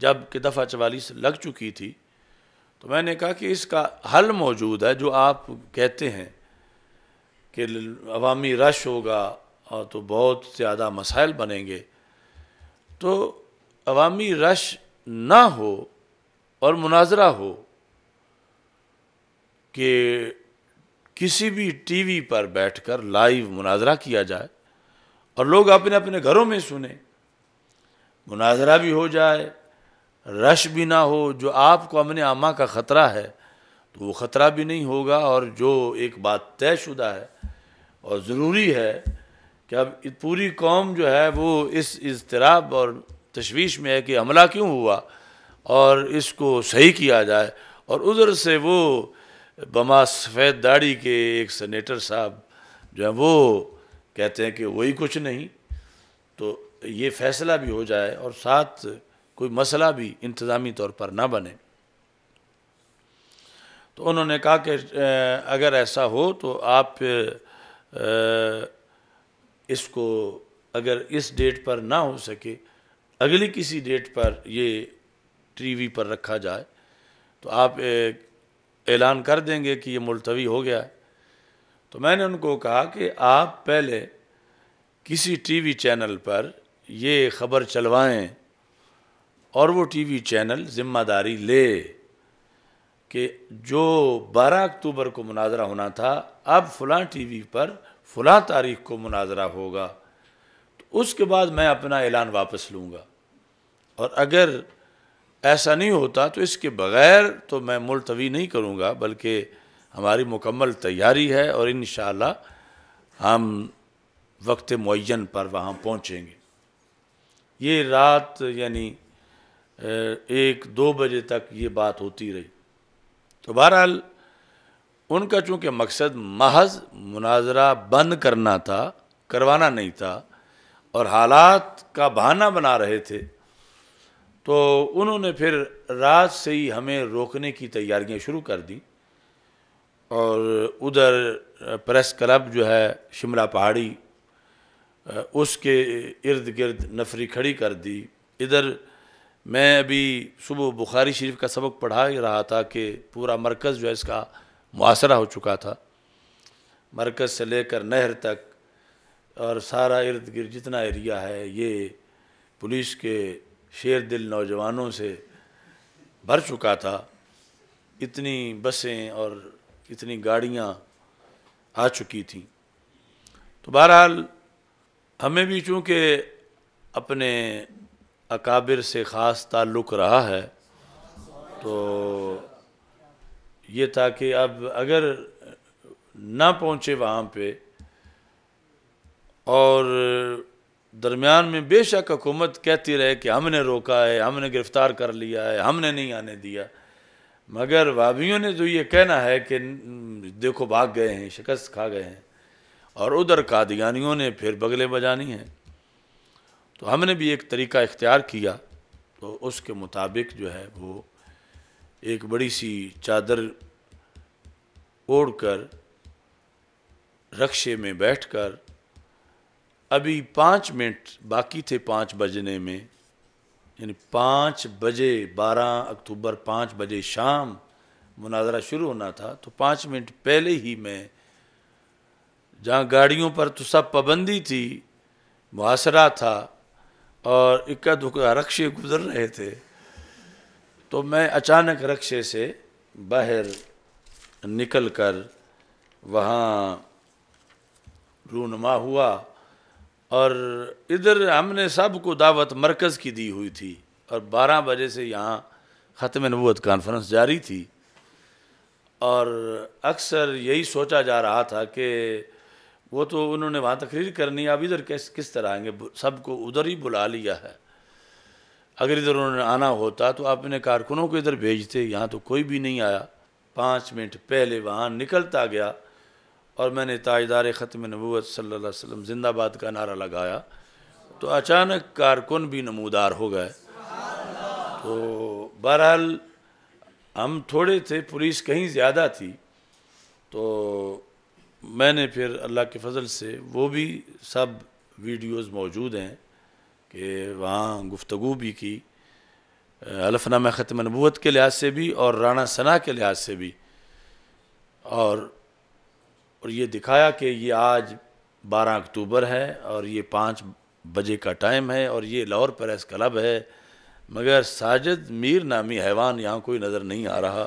जब कि दफ़ा चवालीस लग चुकी थी तो मैंने कहा कि इसका हल मौजूद है जो आप कहते हैं कि अवामी रश होगा और तो बहुत ज़्यादा मसाइल बनेंगे तो अवामी रश ना हो और मुनाजरा हो कि किसी भी टीवी पर बैठकर लाइव मुनाजरा किया जाए और लोग अपने अपने घरों में सुने मुनाजरा भी हो जाए रश भी ना हो जो आपको अमन आमा का ख़तरा है तो वो ख़तरा भी नहीं होगा और जो एक बात तयशुदा है और ज़रूरी है कि अब पूरी कौम जो है वो इस इजतराब और तशवीश में है कि हमला क्यों हुआ और इसको सही किया जाए और उधर से वो बमा सफ़ेद दाढ़ी के एक सेनेटर साहब जो हैं वो कहते हैं कि वही कुछ नहीं तो ये फैसला भी हो जाए और साथ कोई मसला भी इंतज़ामी तौर पर ना बने तो उन्होंने कहा कि अगर ऐसा हो तो आप इसको अगर इस डेट पर ना हो सके अगली किसी डेट पर ये टीवी पर रखा जाए तो आप ऐलान कर देंगे कि ये मुलतवी हो गया है तो मैंने उनको कहा कि आप पहले किसी टीवी चैनल पर ये खबर चलवाएं और वो टीवी चैनल ज़िम्मेदारी ले कि जो 12 अक्टूबर को मुनाजरा होना था अब फ़लाँ टीवी पर फ़लाँ तारीख को मुनाजरा होगा तो उसके बाद मैं अपना ऐलान वापस लूँगा और अगर ऐसा नहीं होता तो इसके बग़ैर तो मैं मुलतवी नहीं करूँगा बल्कि हमारी मुकम्मल तैयारी है और इन हम वक्त मुन पर वहाँ पहुँचेंगे ये रात यानी एक दो बजे तक ये बात होती रही तो बहरहाल उनका चूँकि मकसद महज मुनाजरा बंद करना था करवाना नहीं था और हालात का बहाना बना रहे थे तो उन्होंने फिर रात से ही हमें रोकने की तैयारियां शुरू कर दी और उधर प्रेस क्लब जो है शिमला पहाड़ी उसके इर्द गिर्द नफरी खड़ी कर दी इधर मैं अभी सुबह बुखारी शरीफ का सबक पढ़ा ही रहा था कि पूरा मरकज़ जो है इसका मुआसरा हो चुका था मरकज़ से लेकर नहर तक और सारा इर्द गिर्द जितना एरिया है ये पुलिस के शेर दिल नौजवानों से भर चुका था इतनी बसें और इतनी गाड़ियाँ आ चुकी थी तो बहरहाल हमें भी चूँकि अपने अकाबिर से ख़ास ताल्लुक़ रहा है तो ये था कि अब अगर ना पहुँचे वहाँ पे और दरमियान में बेशक हुकूमत कहती रहे कि हमने रोका है हमने गिरफ़्तार कर लिया है हमने नहीं आने दिया मगर वाबियों ने जो ये कहना है कि देखो भाग गए हैं शिकस्त खा गए हैं और उधर कादियानियों ने फिर बगले बजानी हैं तो हमने भी एक तरीका इख्तियार किया तो उसके मुताबिक जो है वो एक बड़ी सी चादर ओढ़ कर रक्शे में बैठ कर अभी पाँच मिनट बाकी थे पाँच बजने में यानी पाँच बजे बारह अक्टूबर पाँच बजे शाम मुनाजरा शुरू होना था तो पाँच मिनट पहले ही मैं जहाँ गाड़ियों पर तो सब पाबंदी थी मुआसरा था और इक्का दुक्का रक्षे गुजर रहे थे तो मैं अचानक रक्षे से बाहर निकल कर वहाँ रूनमा हुआ और इधर हमने सब को दावत मरकज़ की दी हुई थी और 12 बजे से यहाँ ख़त्म नबूत कॉन्फ्रेंस जारी थी और अक्सर यही सोचा जा रहा था कि वो तो उन्होंने वहाँ तकरीर करनी अब इधर किस किस तरह आएंगे सबको उधर ही बुला लिया है अगर इधर उन्होंने आना होता तो आप अपने कारकुनों को इधर भेजते यहाँ तो कोई भी नहीं आया पाँच मिनट पहले वहाँ निकलता गया और मैंने ताजदार ख़त्म नबूत सल्ला वसम जिंदाबाद का नारा लगाया तो अचानक कारकुन भी नमूदार हो गए तो बहरहाल हम थोड़े थे पुलिस कहीं ज़्यादा थी तो मैंने फिर अल्लाह के फजल से वो भी सब वीडियोस मौजूद हैं कि वहाँ गुफ्तु भी की हलफनामा ख़त्म नबूत के लिहाज से भी और राना सना के लिहाज से भी और और ये दिखाया कि ये आज 12 अक्टूबर है और ये पाँच बजे का टाइम है और ये लाहौर प्रेस क्लब है मगर साजिद मीर नामी हैवान यहाँ कोई नज़र नहीं आ रहा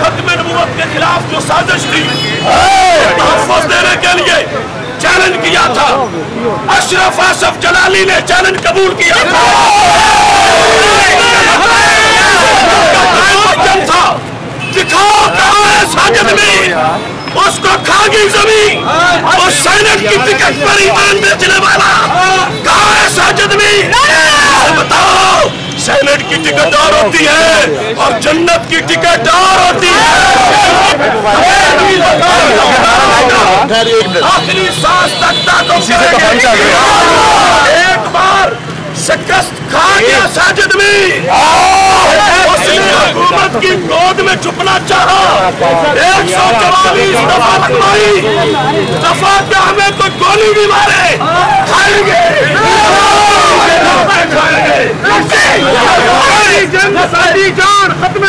खत्म नबूत के खिलाफ जो साजिश थी तहफ़ देने के लिए चैलेंज किया था अशरफ आसफ जलाली ने चैलेंज कबूल किया था दिखाओ कहा है साजिद उसको खागी जमीन और सैनिक की टिकट पर ईमान बेचने वाला कहा है साजिद में बताओ सेनेट की टिकट और होती है और जन्नत की टिकट और होती है आखिरी सांस तक ताकत तो एक बार शिकस्त खा गया साजिद भी हाँ। हुकूमत की गोद में छुपना चाहा एक सौ चवालीस दफा लगवाई दफा पे हमें तो गोली भी मारे खाएंगे जान तो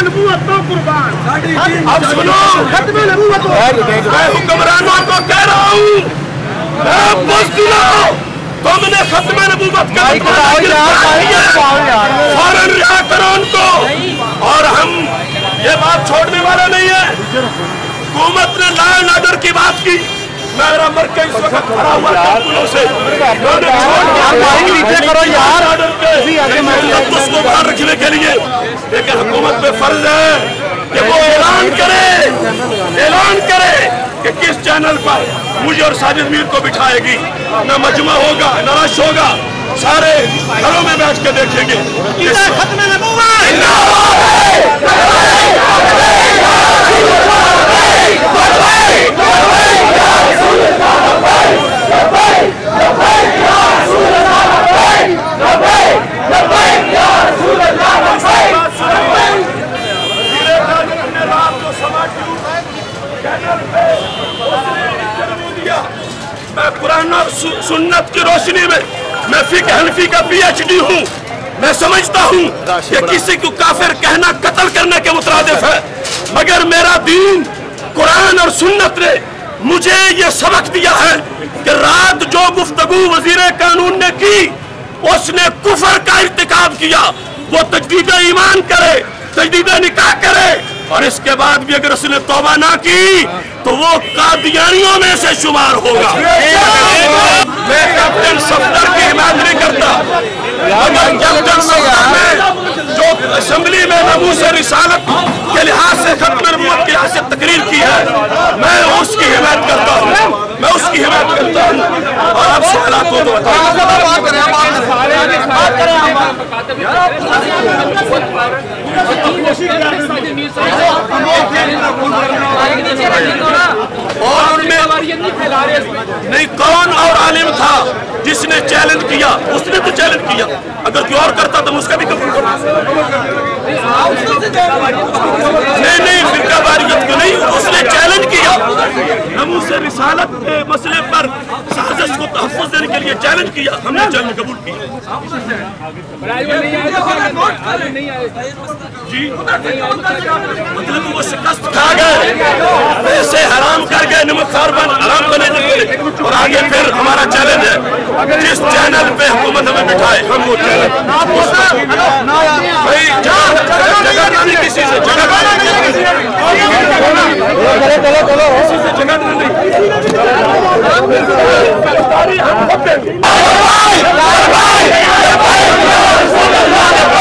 अब सुनो तो मैं हुक्मरानों को कह रहा हूँ मैं तुमने खत्म नबूबत कर और हम ये बात छोड़ने वाला नहीं है हुकूमत ने लॉ एंड ऑर्डर की बात की मेरा मरके इस वक्त खड़ा हुआ से छोड़ दिया करो ऑर्डर पे बरकरार रखने के लिए लेकिन हुकूमत पे फर्ज है कि वो ऐलान करे ऐलान करे कि किस चैनल पर मुझे और साजिद मीर को बिठाएगी न मजमा होगा न रश होगा सारे घरों में बैठ के देखेंगे सुन्नत की रोशनी में मैं फिक हनफी का पीएचडी हूँ मैं समझता हूँ कि किसी को काफिर कहना कत्ल करने के मुतरदफ है मगर मेरा दीन कुरान और सुन्नत ने मुझे ये सबक दिया है कि रात जो गुफ्तु वजीर कानून ने की उसने कुफर का इंतकाब किया वो तजदीद ईमान करे तजदीद निकाह करे और इसके बाद भी अगर उसने तोबा ना की तो वो कादियानियों में से शुमार होगा मैं कैप्टन सफदर की हिमात नहीं करता कैप्टन सफदर जो असम्बली में से रिसालत के लिहाज से खत्म के लिहाज से तकरीर की है मैं उसकी हिमायत करता हूँ मैं उसकी हिमायत करता हूँ और आप सवाल को तो और उनमें नहीं कौन और आलिम था जिसने चैलेंज किया उसने तो चैलेंज किया अगर कोई और करता तो उसका भी कबूल नहीं नहीं फिरका वारियत को नहीं उसने चैलेंज किया हम उसे रिसालत के मसले पर साजिश को तहफ़ देने के लिए चैलेंज किया हमने चैलेंज कबूल किया जी मतलब वो शिकस्त खा गए पैसे हराम कर गए नमकार बन हराम बने और आगे फिर हमारा चैलेंज है जिस चैनल पे हुकूमत हमें बिठाए हम वो चैनल भाई जगह किसी से जगह किसी से जगह नहीं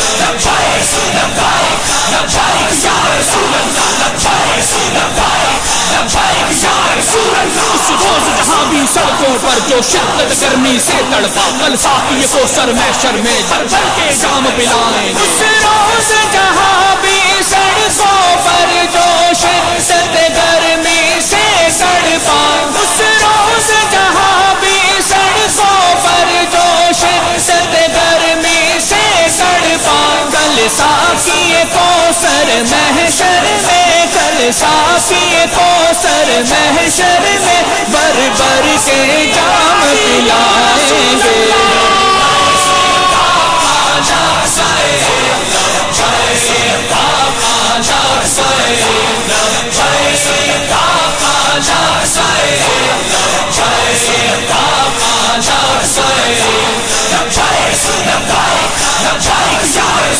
सड़कों पर जो शिद्दत गर्मी से तड़पा कल साफिए को सर में शर्मे भर भर के जाम पिलाए रोज जहाँ भी सड़कों पर जो शिद्दत गर्मी से तड़पा साफिए कौसर महशर में कल साफिए कौसर महशर में बर बर के जाम पिलाएंगे Jai Sundar Jai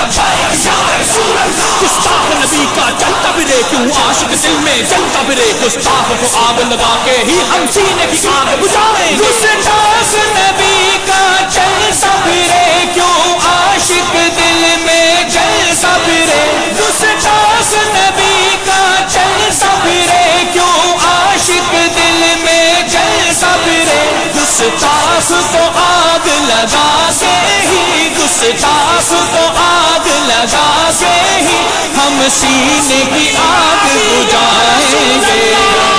नबी का जलता बिरे क्यों आशिक दिल में जलता बिरे को आग लगा के ही हम सीने की आग बुझाएं नबी का जलता बिरे क्यों आशिक दिल में जलता बिरे गुस्ताख नबी का जलता बिरे क्यों आशिक दिल में गुस्ताफ को आग लगा से ही गुस्ताफ को आग लगा से ही हम सीने की आग बुझाएंगे जय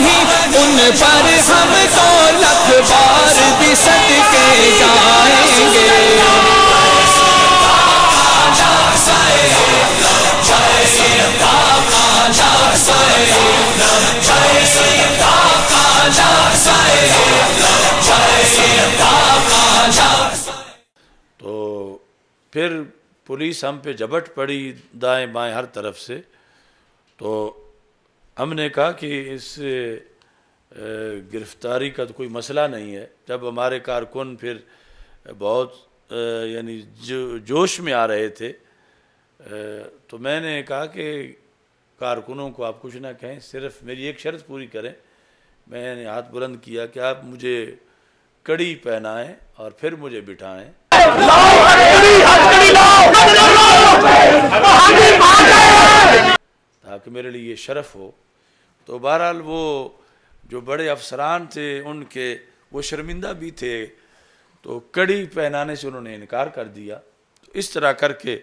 नहीं उन पर हम तो लख बार भी सद के जाएंगे तो फिर पुलिस हम पे जबट पड़ी दाएं बाएं हर तरफ से तो हमने कहा कि इस गिरफ्तारी का तो कोई मसला नहीं है जब हमारे कारकुन फिर बहुत यानी जो जोश में आ रहे थे तो मैंने कहा कि कारकुनों को आप कुछ ना कहें सिर्फ मेरी एक शर्त पूरी करें मैंने हाथ बुलंद किया कि आप मुझे कड़ी पहनाएं और फिर मुझे बिठाएं ताकि मेरे लिए ये शर्फ हो तो बहरहाल वो जो बड़े अफसरान थे उनके वो शर्मिंदा भी थे तो कड़ी पहनाने से उन्होंने इनकार कर दिया तो इस तरह करके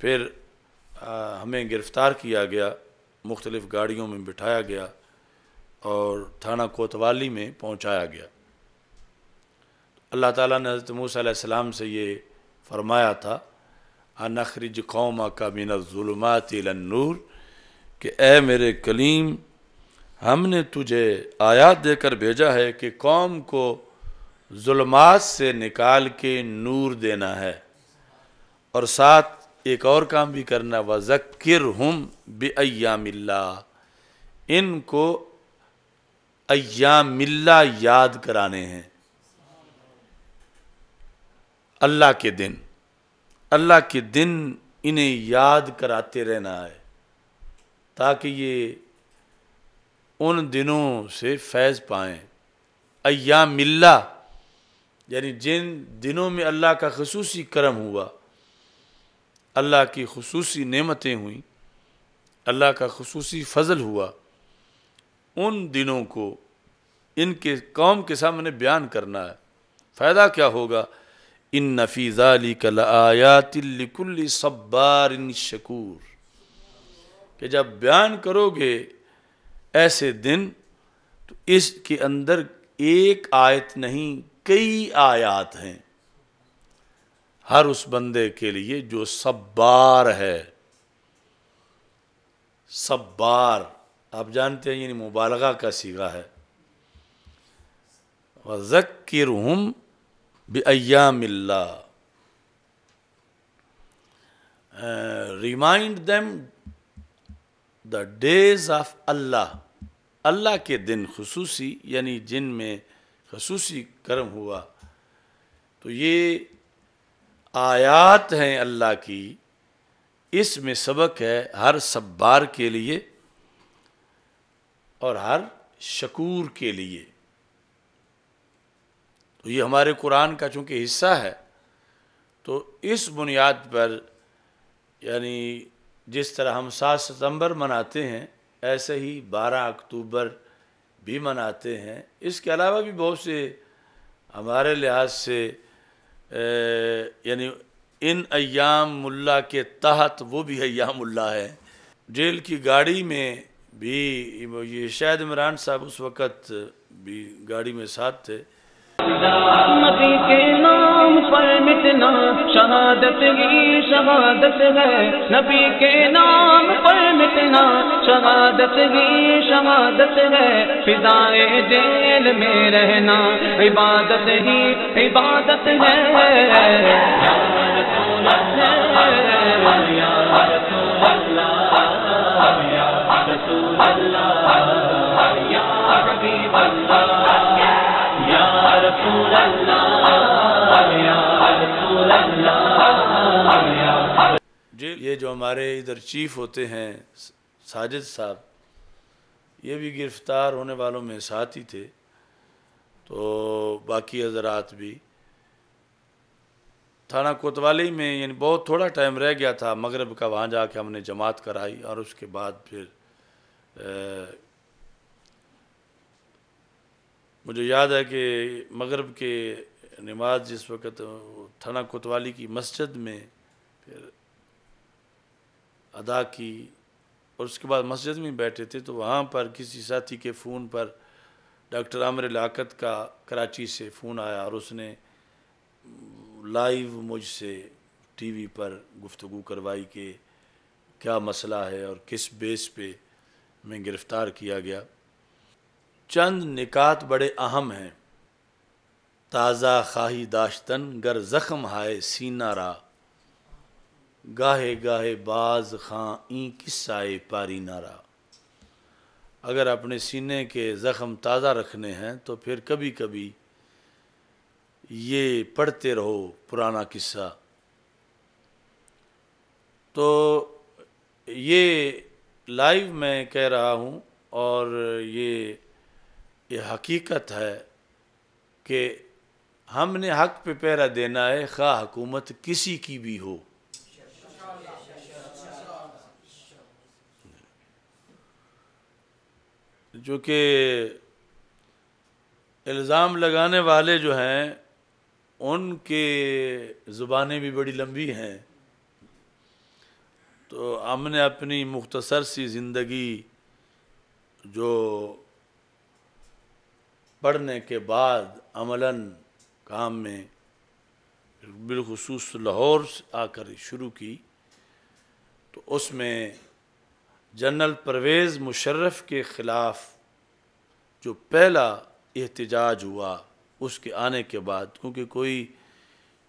फिर आ, हमें गिरफ़्तार किया गया मुख्तलिफ़ गाड़ियों में बिठाया गया और थाना कोतवाली में पहुंचाया गया अल्लाह ताला ने हज़रत मूसम से ये फरमाया था अनखरिज कौमा का मिनज़ुलमात नूर कि ए मेरे कलीम हमने तुझे आयात देकर भेजा है कि कौम को जुलमात से निकाल के नूर देना है और साथ एक और काम भी करना व जक्र हम बयामिल्ला इनको अयामिल्ला याद कराने हैं अल्लाह के दिन अल्लाह के दिन इन्हें याद कराते रहना है ताकि ये उन दिनों से फैज़ पाएँ अया मिल्ला यानी जिन दिनों में अल्लाह का खसूसी करम हुआ अल्लाह की खसूसी नेमतें हुई अल्लाह का खसूसी फजल हुआ उन दिनों को इनके कौम के सामने बयान करना है फ़ायदा क्या होगा इन नफीज़ाली कल आयातिल्लिकुल्ली सब्बार इन शकूर कि जब बयान करोगे ऐसे दिन तो इसके अंदर एक आयत नहीं कई आयात हैं हर उस बंदे के लिए जो सब्बार है सब्बार आप जानते हैं यानी मुबालगा का सीगा है वज़क्र हम बयामिल्ला remind them the days of अल्लाह अल्लाह के दिन खसूसी यानी जिन में खसूसी कर्म हुआ तो ये आयात हैं अल्लाह की इसमें सबक है हर सब्बार के लिए और हर शकूर के लिए तो ये हमारे कुरान का चूँकि हिस्सा है तो इस बुनियाद पर यानी जिस तरह हम सात सितंबर मनाते हैं ऐसे ही 12 अक्टूबर भी मनाते हैं इसके अलावा भी बहुत से हमारे लिहाज से यानी इन मुल्ला के तहत वो भी मुल्ला है जेल की गाड़ी में भी ये शायद इमरान साहब उस वक़्त भी गाड़ी में साथ थे हम पर मिटना शहादत ही शहादत है नबी के नाम पर मिटना शहादत ही शहादत है फिजाए जेल में रहना इबादत ही इबादत है Allah ये जो हमारे इधर चीफ होते हैं साजिद साहब ये भी गिरफ़्तार होने वालों में साथ ही थे तो बाकी हजरात भी थाना कोतवाली में यानी बहुत थोड़ा टाइम रह गया था मगरब का वहाँ जाके हमने जमात कराई और उसके बाद फिर ए, मुझे याद है कि मगरब के नमाज जिस वक्त थाना कोतवाली की मस्जिद में फिर अदा की और उसके बाद मस्जिद में बैठे थे तो वहाँ पर किसी साथी के फ़ोन पर डॉक्टर आमिर लाकत का कराची से फ़ोन आया और उसने लाइव मुझसे टीवी पर गुफ्तु करवाई कि क्या मसला है और किस बेस पे मैं गिरफ़्तार किया गया चंद निकात बड़े अहम हैं ताज़ा खाही दाश्तन गर ज़ख़म हाय सीना रा गाहे गाहे बाज खां ई किस्साए पारी नारा अगर अपने सीने के ज़ख़म ताज़ा रखने हैं तो फिर कभी कभी ये पढ़ते रहो पुराना किस्सा तो ये लाइव मैं कह रहा हूँ और ये ये हकीकत है कि हमने हक पे पैरा देना है खा हुकूमत किसी की भी हो जो कि इल्ज़ाम लगाने वाले जो हैं उनके ज़ुबानें भी बड़ी लंबी हैं तो हमने अपनी मुख्तसर सी ज़िंदगी जो पढ़ने के बाद अमलन काम में बिलखसूस लाहौर आकर शुरू की तो उसमें जनरल परवेज़ मुशर्रफ के ख़िलाफ़ जो पहला एहतजाज हुआ उसके आने के बाद क्योंकि कोई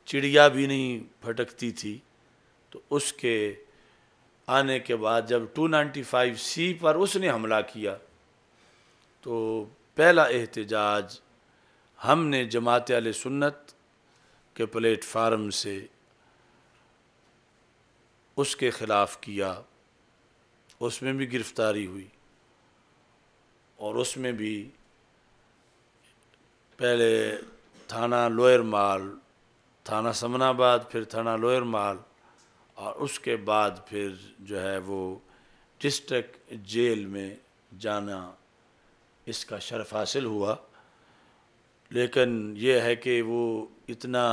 चिड़िया भी नहीं भटकती थी तो उसके आने के बाद जब 295 सी पर उसने हमला किया तो पहला एहतजाज हमने जमात आल सुन्नत के प्लेटफार्म से उसके ख़िलाफ़ किया उसमें भी गिरफ्तारी हुई और उसमें भी पहले थाना लोयर माल थाना समनाबाद फिर थाना लोयर माल और उसके बाद फिर जो है वो डिस्ट्रिक्ट जेल में जाना इसका शर्फ हासिल हुआ लेकिन ये है कि वो इतना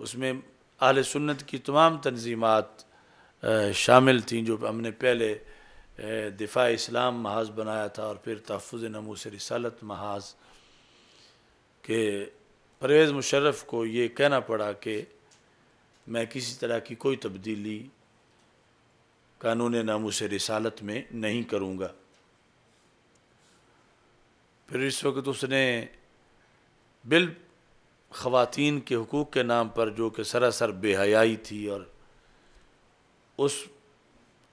उसमें अहल सुन्नत की तमाम तनजीमत शामिल थी जो हमने पहले दिफा इस्लाम महाज बनाया था और फिर तहफ़ नमूस रसालत महाज के परवेज़ मुशर्रफ को ये कहना पड़ा कि मैं किसी तरह की कोई तब्दीली कानून नामूस रसालत में नहीं करूँगा फिर इस वक्त उसने बिल ख़वातीन के हकूक़ के नाम पर जो कि सरासर बेहयाई थी और उस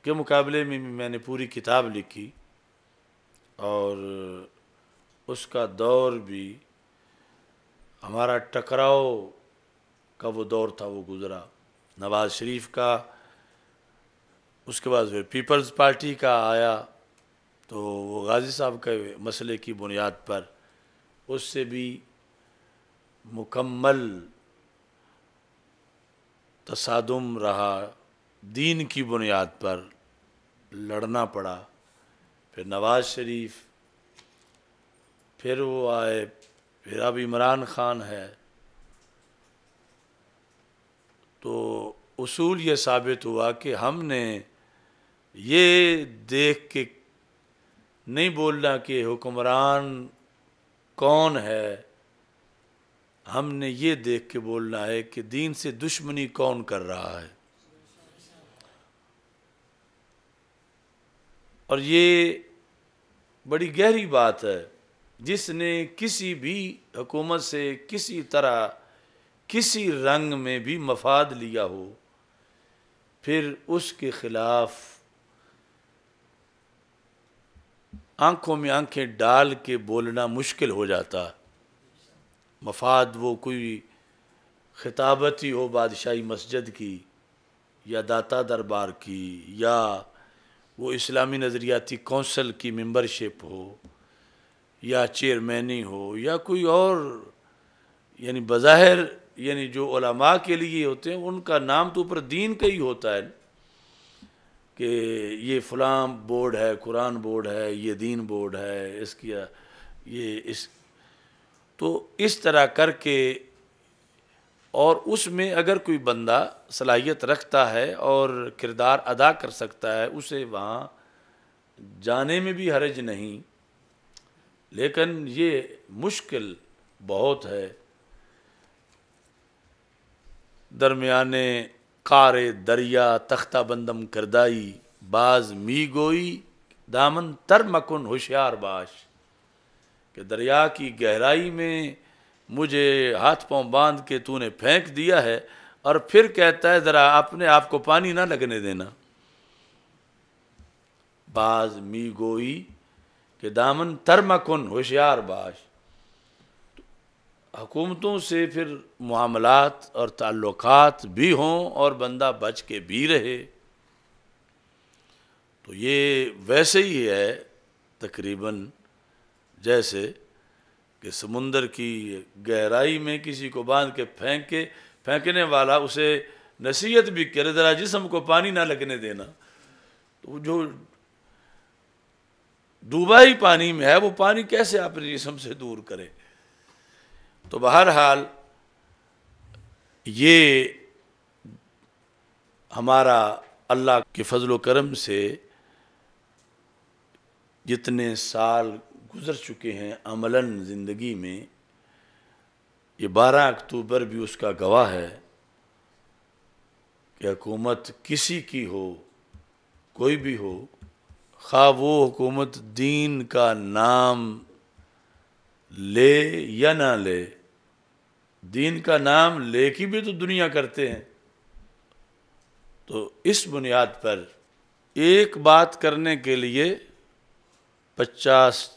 के मुकाबले में मैंने पूरी किताब लिखी और उसका दौर भी हमारा टकराव का वो दौर था वो गुज़रा नवाज़ शरीफ का उसके बाद फिर पीपल्स पार्टी का आया तो वो गाजी साहब के मसले की बुनियाद पर उससे भी मुकम्मल तसादम रहा दीन की बुनियाद पर लड़ना पड़ा फिर नवाज शरीफ फिर वो आए फिर अब इमरान ख़ान है तो उसूल ये साबित हुआ कि हमने ये देख के नहीं बोलना कि हुक्मरान कौन है हमने ये देख के बोलना है कि दीन से दुश्मनी कौन कर रहा है और ये बड़ी गहरी बात है जिसने किसी भी हुकूमत से किसी तरह किसी रंग में भी मफाद लिया हो फिर उसके खिलाफ आंखों में आंखें डाल के बोलना मुश्किल हो जाता मफाद वो कोई खिताबती हो बादशाही मस्जिद की या दाता दरबार की या वो इस्लामी नज़रियाती कौंसल की मेंबरशिप हो या चेयरमैनी हो या कोई और यानी बज़ाहिर यानी जो ओलमा के लिए होते हैं उनका नाम तो ऊपर दीन का ही होता है कि ये फलाम बोर्ड है कुरान बोर्ड है ये दीन बोर्ड है इसकी ये इस तो इस तरह करके और उसमें अगर कोई बंदा सलाहियत रखता है और किरदार अदा कर सकता है उसे वहाँ जाने में भी हरज नहीं लेकिन ये मुश्किल बहुत है दरमियाने कार दरिया तख्ता बंदम करदाई बाज मी गोई दामन तर मकुन होशियार बाश के दरिया की गहराई में मुझे हाथ पांव बांध के तूने फेंक दिया है और फिर कहता है ज़रा अपने आप को पानी ना लगने देना बाज मी गोई के दामन तर्मकुन होशियार बाश हुकूमतों से फिर मामलात और ताल्लुकात भी हों और बंदा बच के भी रहे तो ये वैसे ही है तकरीबन जैसे कि समुंदर की गहराई में किसी को बांध के फेंक के फेंकने वाला उसे नसीहत भी करे जरा जिसम को पानी ना लगने देना तो जो डूबा ही पानी में है वो पानी कैसे अपने जिसम से दूर करे तो बहरहाल ये हमारा अल्लाह के फजलोक्रम करम से जितने साल गुज़र चुके हैं अमलन ज़िंदगी में ये 12 अक्टूबर भी उसका गवाह है कि हुकूमत किसी की हो कोई भी हो खा वो हुकूमत दीन का नाम ले या ना ले दीन का नाम ले की भी तो दुनिया करते हैं तो इस बुनियाद पर एक बात करने के लिए पचास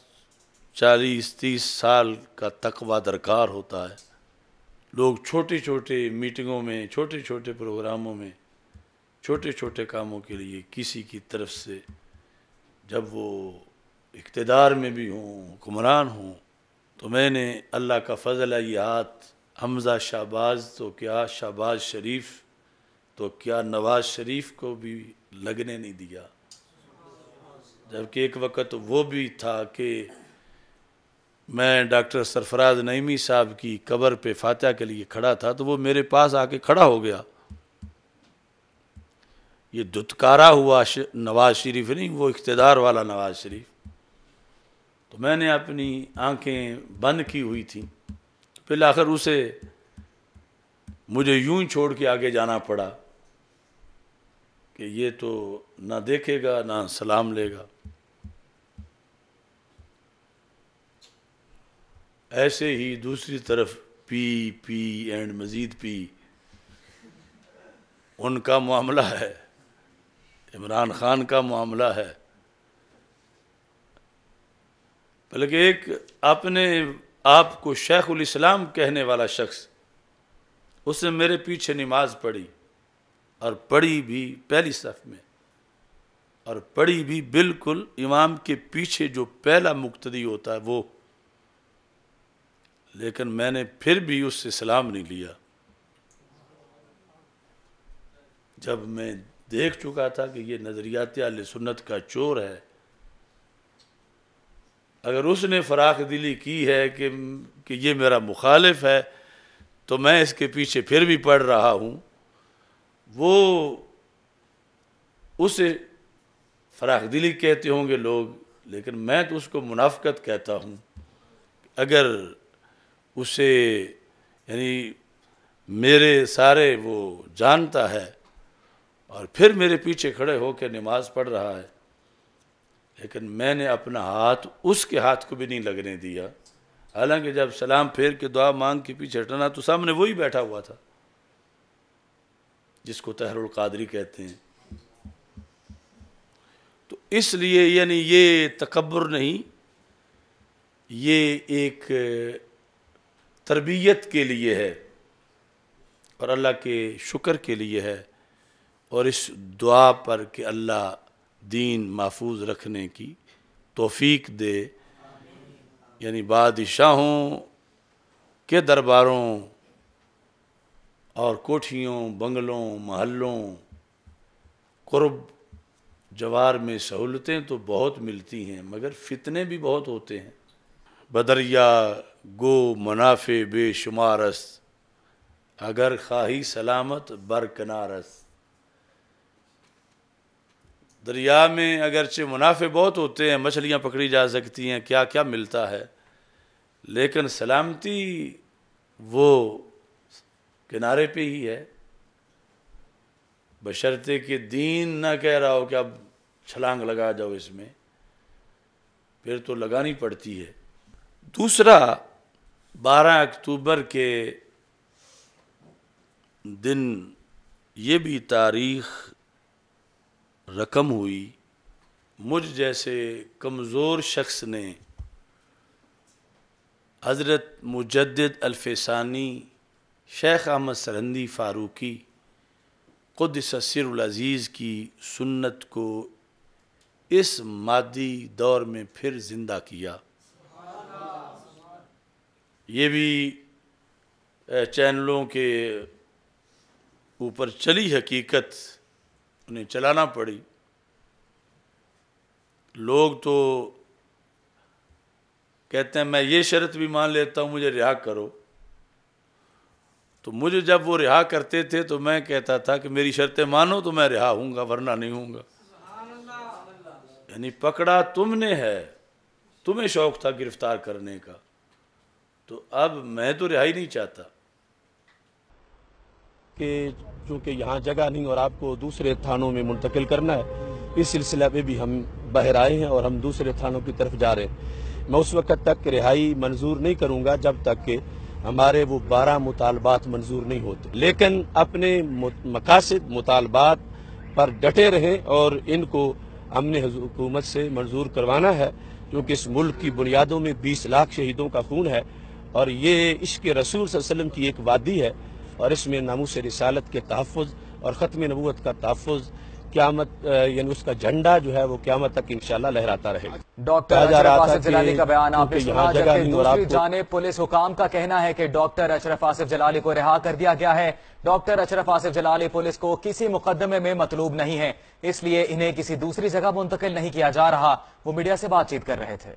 चालीस तीस साल का तकवा दरकार होता है लोग छोटे छोटे मीटिंगों में छोटे छोटे प्रोग्रामों में छोटे छोटे कामों के लिए किसी की तरफ से जब वो इकतदार में भी हों हुक्मरान हों तो मैंने अल्लाह का फजल ये हाथ हमज़ा शाहबाज तो क्या शाहबाज शरीफ तो क्या नवाज शरीफ को भी लगने नहीं दिया जबकि एक वक्त वो भी था कि मैं डॉक्टर सरफराज नईमी साहब की कबर पे फातह के लिए खड़ा था तो वो मेरे पास आके खड़ा हो गया ये दुतकारा हुआ नवाज शरीफ नहीं वो इकतदार वाला नवाज शरीफ तो मैंने अपनी आंखें बंद की हुई थी फिर आखिर उसे मुझे यूं छोड़ के आगे जाना पड़ा कि ये तो ना देखेगा ना सलाम लेगा ऐसे ही दूसरी तरफ P P and Majeed P उनका मामला है इमरान खान का मामला है बल्कि एक अपने आप को शेखुल इस्लाम कहने वाला शख्स उसने मेरे पीछे नमाज पढ़ी और पढ़ी भी पहली सफ में और पढ़ी भी बिल्कुल इमाम के पीछे जो पहला मुक्तदी होता है वो लेकिन मैंने फिर भी उससे सलाम नहीं लिया जब मैं देख चुका था कि ये नज़रियात आल सुन्नत का चोर है अगर उसने फराख दिली की है कि कि ये मेरा मुखालिफ है तो मैं इसके पीछे फिर भी पढ़ रहा हूँ वो उसे फराख दिली कहते होंगे लोग लेकिन मैं तो उसको मुनाफ्त कहता हूँ अगर उसे यानी मेरे सारे वो जानता है और फिर मेरे पीछे खड़े होकर नमाज पढ़ रहा है लेकिन मैंने अपना हाथ उसके हाथ को भी नहीं लगने दिया हालांकि जब सलाम फेर के दुआ मांग के पीछे हटना तो सामने वही बैठा हुआ था जिसको तहरुल कादरी कहते हैं तो इसलिए यानी ये तकबर नहीं ये एक तरबियत के लिए है और अल्लाह के शुक्र के लिए है और इस दुआ पर कि अल्लाह दीन महफूज रखने की तोफ़ीक दे यानी बादशाहों के दरबारों और कोठियों बंगलों महलों कुर्ब जवार में सहूलतें तो बहुत मिलती हैं मगर फितने भी बहुत होते हैं बदरिया गो मुनाफे बेशुमारस अगर खाही सलामत बरकनारस दरिया में अगरचे मुनाफे बहुत होते हैं मछलियाँ पकड़ी जा सकती हैं क्या क्या मिलता है लेकिन सलामती वो किनारे पे ही है बशर्ते कि दीन ना कह रहा हो कि अब छलांग लगा जाओ इसमें फिर तो लगानी पड़ती है दूसरा 12 अक्टूबर के दिन ये भी तारीख रकम हुई मुझ जैसे कमज़ोर शख्स ने हज़रत मुजद अल्फानी शेख अहमद सरहंदी फ़ारूकी क़ुदसरज़ीज़ की सुन्नत को इस मादी दौर में फिर ज़िंदा किया ये भी चैनलों के ऊपर चली हकीकत उन्हें चलाना पड़ी लोग तो कहते हैं मैं ये शर्त भी मान लेता हूँ मुझे रिहा करो तो मुझे जब वो रिहा करते थे तो मैं कहता था कि मेरी शर्तें मानो तो मैं रिहा हूँगा वरना नहीं हूँगा यानी पकड़ा तुमने है तुम्हें शौक था गिरफ्तार करने का तो अब मैं तो रिहाई नहीं चाहता कि चूंकि यहाँ जगह नहीं और आपको दूसरे थानों में मुंतकिल करना है इस सिलसिला में भी हम बाहर आए हैं और हम दूसरे थानों की तरफ जा रहे हैं मैं उस वक्त तक रिहाई मंजूर नहीं करूँगा जब तक के हमारे वो बारह मुतालबात मंजूर नहीं होते लेकिन अपने मकासद मुतालबात पर डटे रहें और इनको हमने हुकूमत से मंजूर करवाना है क्योंकि इस मुल्क की बुनियादों में बीस लाख शहीदों का खून है और ये इश्क रसूल वसलम की एक वादी है और इसमें नामूस रिसालत के तहफ़ और ख़त्म नबूत का तहफ़ क्यामत यानी उसका झंडा जो है वो क्यामत तक इंशाल्लाह लहराता रहेगा डॉक्टर आसिफ जलाली का बयान जाने पुलिस हुकाम का कहना है कि डॉक्टर अशरफ आसिफ जलाली को रिहा कर दिया गया है डॉक्टर अशरफ आसिफ जलाली पुलिस को किसी मुकदमे में मतलूब नहीं है इसलिए इन्हें किसी दूसरी जगह मुंतकिल नहीं किया जा रहा वो मीडिया से बातचीत कर रहे थे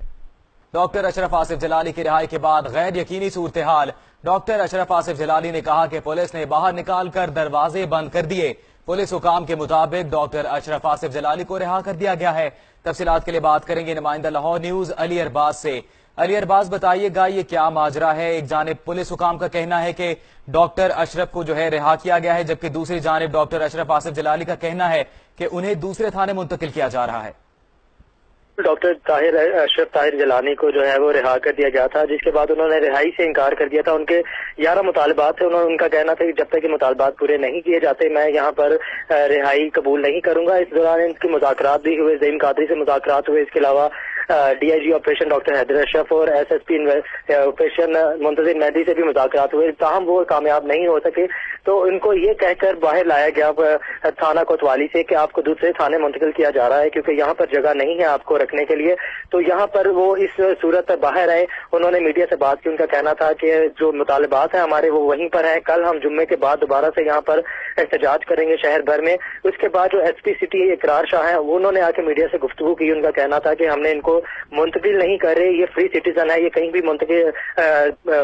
डॉक्टर अशरफ आसिफ जलाली की रिहाई के बाद गैर यकीनी सूरत हाल डॉक्टर अशरफ आसिफ जलाली ने कहा कि पुलिस ने बाहर निकाल कर दरवाजे बंद कर दिए पुलिस हुकाम के मुताबिक डॉक्टर अशरफ आसिफ जलाली को रिहा कर दिया गया है तफसीत के लिए बात करेंगे नुमाइंदा लाहौर न्यूज अली अरबाज से अली अरबाज बताइएगा ये क्या माजरा है एक जानब पुलिस हुकाम का कहना है कि डॉक्टर अशरफ को जो है रिहा किया गया है जबकि दूसरी जानब डॉक्टर अशरफ आसिफ जलाली का कहना है कि उन्हें दूसरे थाने मुंतकिल किया जा रहा है डॉक्टर ताहिर अशरफ ताहिर जलानी को जो है वो रिहा कर दिया गया था जिसके बाद उन्होंने रिहाई से इंकार कर दिया था उनके ग्यारह मुतालबात थे उन्होंने उनका कहना था कि जब तक ये मुतालबात पूरे नहीं किए जाते मैं यहाँ पर रिहाई कबूल नहीं करूंगा इस दौरान इनकी मुजाकर भी हुए जईम कादरी से मुजाकर हुए इसके अलावा DIG operation doctor Haider Ashraf और एसएसपी ऑपरेशन मुंतजिर मेहदी से भी मुजाकर हुए तहम वो कामयाब नहीं हो सके तो उनको ये कहकर बाहर लाया गया थाना कोतवाली से कि आपको दूसरे थाने मुंतकिल किया जा रहा है क्योंकि यहाँ पर जगह नहीं है आपको रखने के लिए तो यहाँ पर वो इस सूरत बाहर आए उन्होंने मीडिया से बात की उनका कहना था कि जो मुतालबात है हमारे वो वहीं पर हैं कल हम जुम्मे के बाद दोबारा से यहाँ पर एहतजाज करेंगे शहर भर में उसके बाद जो एसपी सिटी इकरार शाह हैं उन्होंने आके मीडिया से गुफ्तू की उनका कहना था कि हमने इनको मुंतकिल नहीं कर रहे ये फ्री सिटीजन है ये कहीं भी मुंतकिल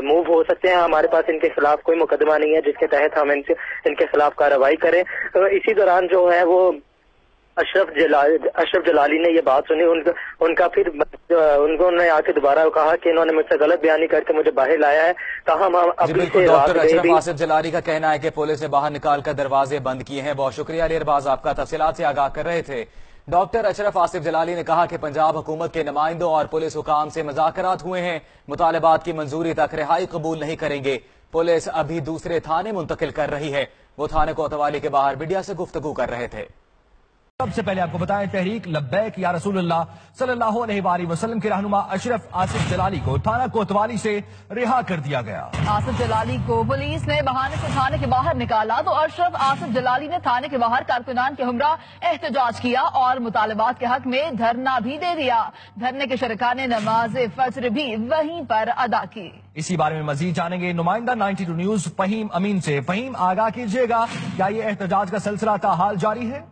मूव हो सकते हैं हमारे पास इनके खिलाफ कोई मुकदमा नहीं है जिसके तहत हम इनसे इनके खिलाफ कार्रवाई करें तो इसी दौरान जो है वो अशरफ जला अशरफ जलाली ने ये बात सुनी उनका उनका फिर उन्होंने आके दोबारा कहा कि इन्होंने मुझसे गलत बयानी करके मुझे बाहर लाया है कहा हम अभी से डॉक्टर अशरफ आसिफ जलाली का कहना है कि पुलिस ने बाहर निकाल कर दरवाजे बंद किए हैं बहुत शुक्रिया लेरबाज अरबाज आपका तफसीत से आगाह कर रहे थे डॉक्टर अशरफ आसिफ जलाली ने कहा कि पंजाब हुकूमत के नुमाइंदों और पुलिस हुकाम से मजाकरात हुए हैं मुतालबात की मंजूरी तक रिहाई कबूल नहीं करेंगे पुलिस अभी दूसरे थाने मुंतकिल कर रही है वो थाने कोतवाली के बाहर मीडिया से गुफ्तगु कर रहे थे सबसे पहले आपको बताएं तहरीक लब्बैक या रसूल सल्लल्लाहु अलैहि वसल्लम के रहनुमा अशरफ आसिफ जलाली को थाना कोतवाली से रिहा कर दिया गया आसिफ जलाली को पुलिस ने बहाने से थाने के बाहर निकाला तो अशरफ आसिफ जलाली ने थाने के बाहर कारकुनान के हमरा एहतजाज किया और मुतालबात के हक में धरना भी दे दिया धरने के शरका ने नमाज फज्र भी वहीं पर अदा की इसी बारे में मजीद जानेंगे नुमाइंदा टू न्यूज फहीम अमीन से फहीम आगाह कीजिएगा क्या ये एहतजाज का सिलसिला हाल जारी है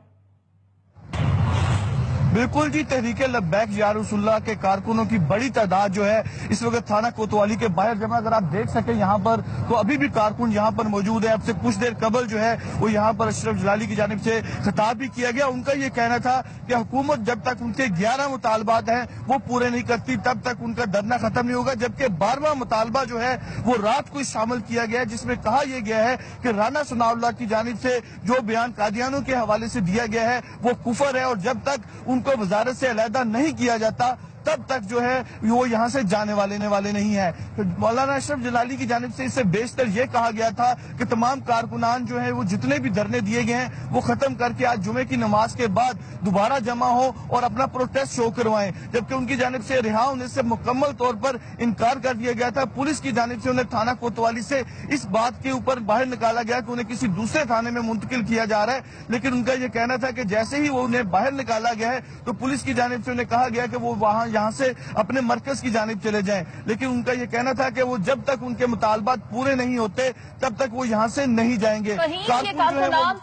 बिल्कुल जी तहरीक लब्बैक या रसुल्ला के कारकुनों की बड़ी तादाद जो है इस वक्त थाना कोतवाली के बाहर जमा अगर आप देख सकें यहाँ पर तो अभी भी कारकुन यहाँ पर मौजूद है अब से कुछ देर कबल जो है वो यहाँ पर अशरफ जलाली की जानब से खिताब भी किया गया उनका ये कहना था कि हुकूमत जब तक उनके ग्यारह मुतालबात हैं वो पूरे नहीं करती तब तक उनका धरना खत्म नहीं होगा जबकि बारहवा मुतालबा जो है वो रात को शामिल किया गया जिसमें कहा यह गया है कि राना सुनावला की जानब से जो बयान कादियानों के हवाले से दिया गया है वो कुफर है और जब तक उन को वजारत से अलहदा नहीं किया जाता तब तक जो है वो यहाँ से जाने वाले ने वाले नहीं है तो मौलाना अशरफ जलाली की जानब से इससे बेशतर ये कहा गया था कि तमाम कारकुनान जो है वो जितने भी धरने दिए गए हैं वो खत्म करके आज जुमे की नमाज के बाद दोबारा जमा हो और अपना प्रोटेस्ट शो करवाएं जबकि उनकी जानब से रिहा होने से मुकम्मल तौर पर इनकार कर दिया गया था पुलिस की जानब से उन्हें थाना कोतवाली से इस बात के ऊपर बाहर निकाला गया कि उन्हें किसी दूसरे थाने में मुंतकिल किया जा रहा है लेकिन उनका यह कहना था कि जैसे ही वो उन्हें बाहर निकाला गया है तो पुलिस की जानब से उन्हें कहा गया कि वो वहां यहाँ से अपने मरकज की जानब चले जाए लेकिन उनका ये कहना था कि वो जब तक उनके मुतालबात पूरे नहीं होते तब तक वो यहाँ से नहीं जाएंगे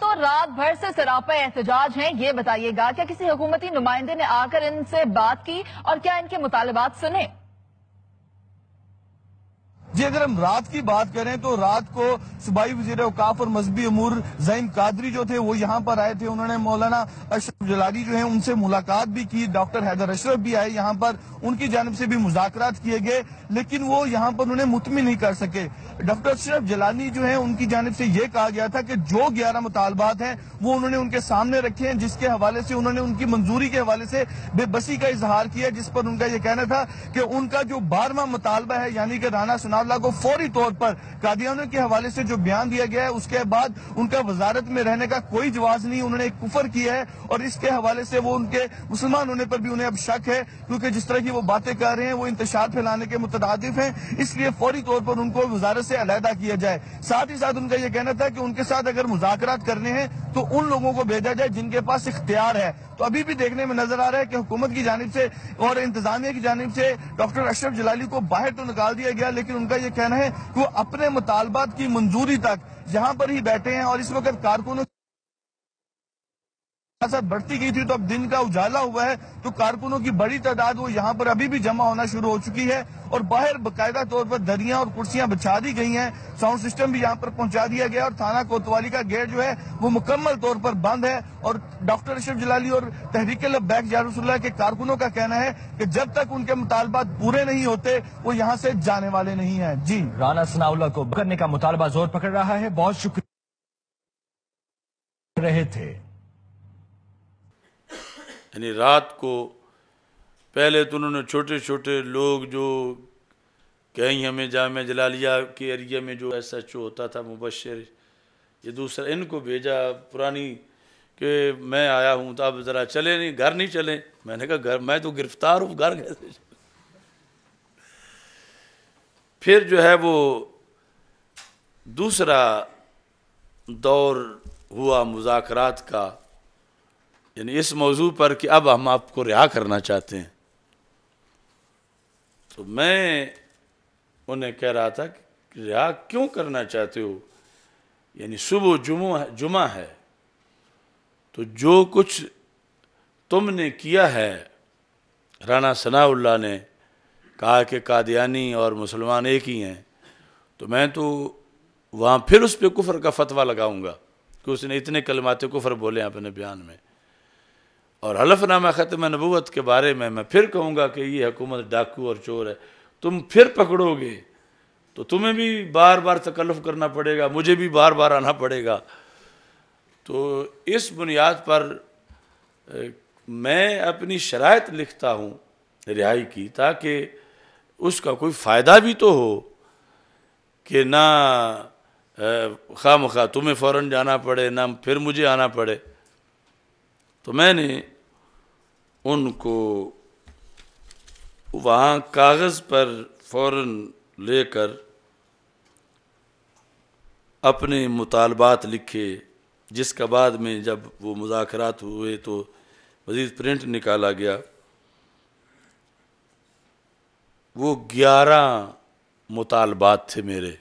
तो रात भर से सरापा एहतजाज है ये बताइएगा क्या किसी हुकूमती नुमाइंदे ने आकर इनसे बात की और क्या इनके मुतालबात सुने जी अगर हम रात की बात करें तो रात को सुबाई वजीर अवकाफ और मजहबी अमूर जैन कादरी जो थे वो यहाँ पर आए थे उन्होंने मौलाना अशरफ जलाली जो है उनसे मुलाकात भी की डॉक्टर हैदर अशरफ भी आए यहाँ पर उनकी जानब से भी मुजाकर किए गए लेकिन वो यहाँ पर उन्हें मुतमिन नहीं कर सके डॉक्टर अशरफ जलानी जो है उनकी जानब से ये कहा गया था कि जो ग्यारह मुतालबात हैं वो उन्होंने उनके सामने रखे हैं जिसके हवाले से उन्होंने उनकी मंजूरी के हवाले से बेबसी का इजहार किया जिस पर उनका यह कहना था कि उनका जो बारहवा मुतालबा है यानी कि राना सुना मामला को फौरी तौर पर कादियानों के हवाले से जो बयान दिया गया है उसके बाद उनका वजारत में रहने का कोई जवाब नहीं उन्होंने कुफर किया है और इसके हवाले से वो उनके मुसलमान होने पर भी उन्हें अब शक है क्योंकि जिस तरह की वो बातें कर रहे हैं वो इंतजार फैलाने के मुतदादिफ हैं इसलिए फौरी तौर पर उनको वजारत से अलहदा किया जाए साथ ही साथ उनका यह कहना था कि उनके साथ अगर मुजाकर करने हैं तो उन लोगों को भेजा जाए जिनके पास इख्तियार है तो अभी भी देखने में नजर आ रहा है कि हुकूमत की जानब से और इंतजामिया की जानब से डॉक्टर अशरफ जलाली को बाहर तो निकाल दिया गया लेकिन उनका यह कहना है कि वो अपने मुतालबात की मंजूरी तक यहाँ पर ही बैठे हैं और इस वक्त कारकुनों साथ बढ़ती गई थी तो अब दिन का उजाला हुआ है तो कारकुनों की बड़ी तादाद वो यहाँ पर अभी भी जमा होना शुरू हो चुकी है और बाहर बकायदा तौर पर दरिया और कुर्सियां बिछा दी गई हैं साउंड सिस्टम भी यहाँ पर पहुंचा दिया गया और थाना कोतवाली का गेट जो है वो मुकम्मल तौर पर बंद है और डॉक्टर अशरफ जलाली और तहरीके लब्बैक जारूसल्ला के कारकुनों का कहना है की जब तक उनके मुतालबात पूरे नहीं होते वो यहाँ से जाने वाले नहीं है जी राना सनाउल्ला को करने का मुतालबा जोर पकड़ रहा है बहुत शुक्रिया रहे थे यानी रात को पहले तो उन्होंने छोटे छोटे लोग जो कहीं हमें जाम जलालिया के एरिया में जो एस एच ओ होता था मुबशर ये दूसरा इनको भेजा पुरानी कि मैं आया हूँ तो आप ज़रा चले नहीं घर नहीं चले मैंने कहा घर मैं तो गिरफ्तार हूँ घर कैसे फिर जो है वो दूसरा दौर हुआ मुजाकरात का यानी इस मौजू पर कि अब हम आपको रिहा करना चाहते हैं तो मैं उन्हें कह रहा था कि रिहा क्यों करना चाहते हो यानी सुबह जुमा जुमा है तो जो कुछ तुमने किया है राना सनाउल्ला ने कहा कि कादियानी और मुसलमान एक ही हैं तो मैं तो वहाँ फिर उस पर कुफर का फतवा लगाऊंगा कि उसने इतने कलमाते कुफर बोले अपने बयान में और हलफनामा ख़त्म नबूत के बारे में मैं फिर कहूँगा कि ये हुकूमत डाकू और चोर है तुम फिर पकड़ोगे तो तुम्हें भी बार बार तकल्फ करना पड़ेगा मुझे भी बार बार आना पड़ेगा तो इस बुनियाद पर मैं अपनी शराइ लिखता हूँ रिहाई की ताकि उसका कोई फ़ायदा भी तो हो कि ना खाम खा तुम्हें फ़ौर जाना पड़े ना फिर मुझे आना पड़े तो मैंने उनको वहाँ कागज़ पर फौरन लेकर अपने मुतालबात लिखे जिसका बाद में जब वो मुजात हुए तो मज़ीद प्रिंट निकाला गया वो ग्यारह मुतालबात थे मेरे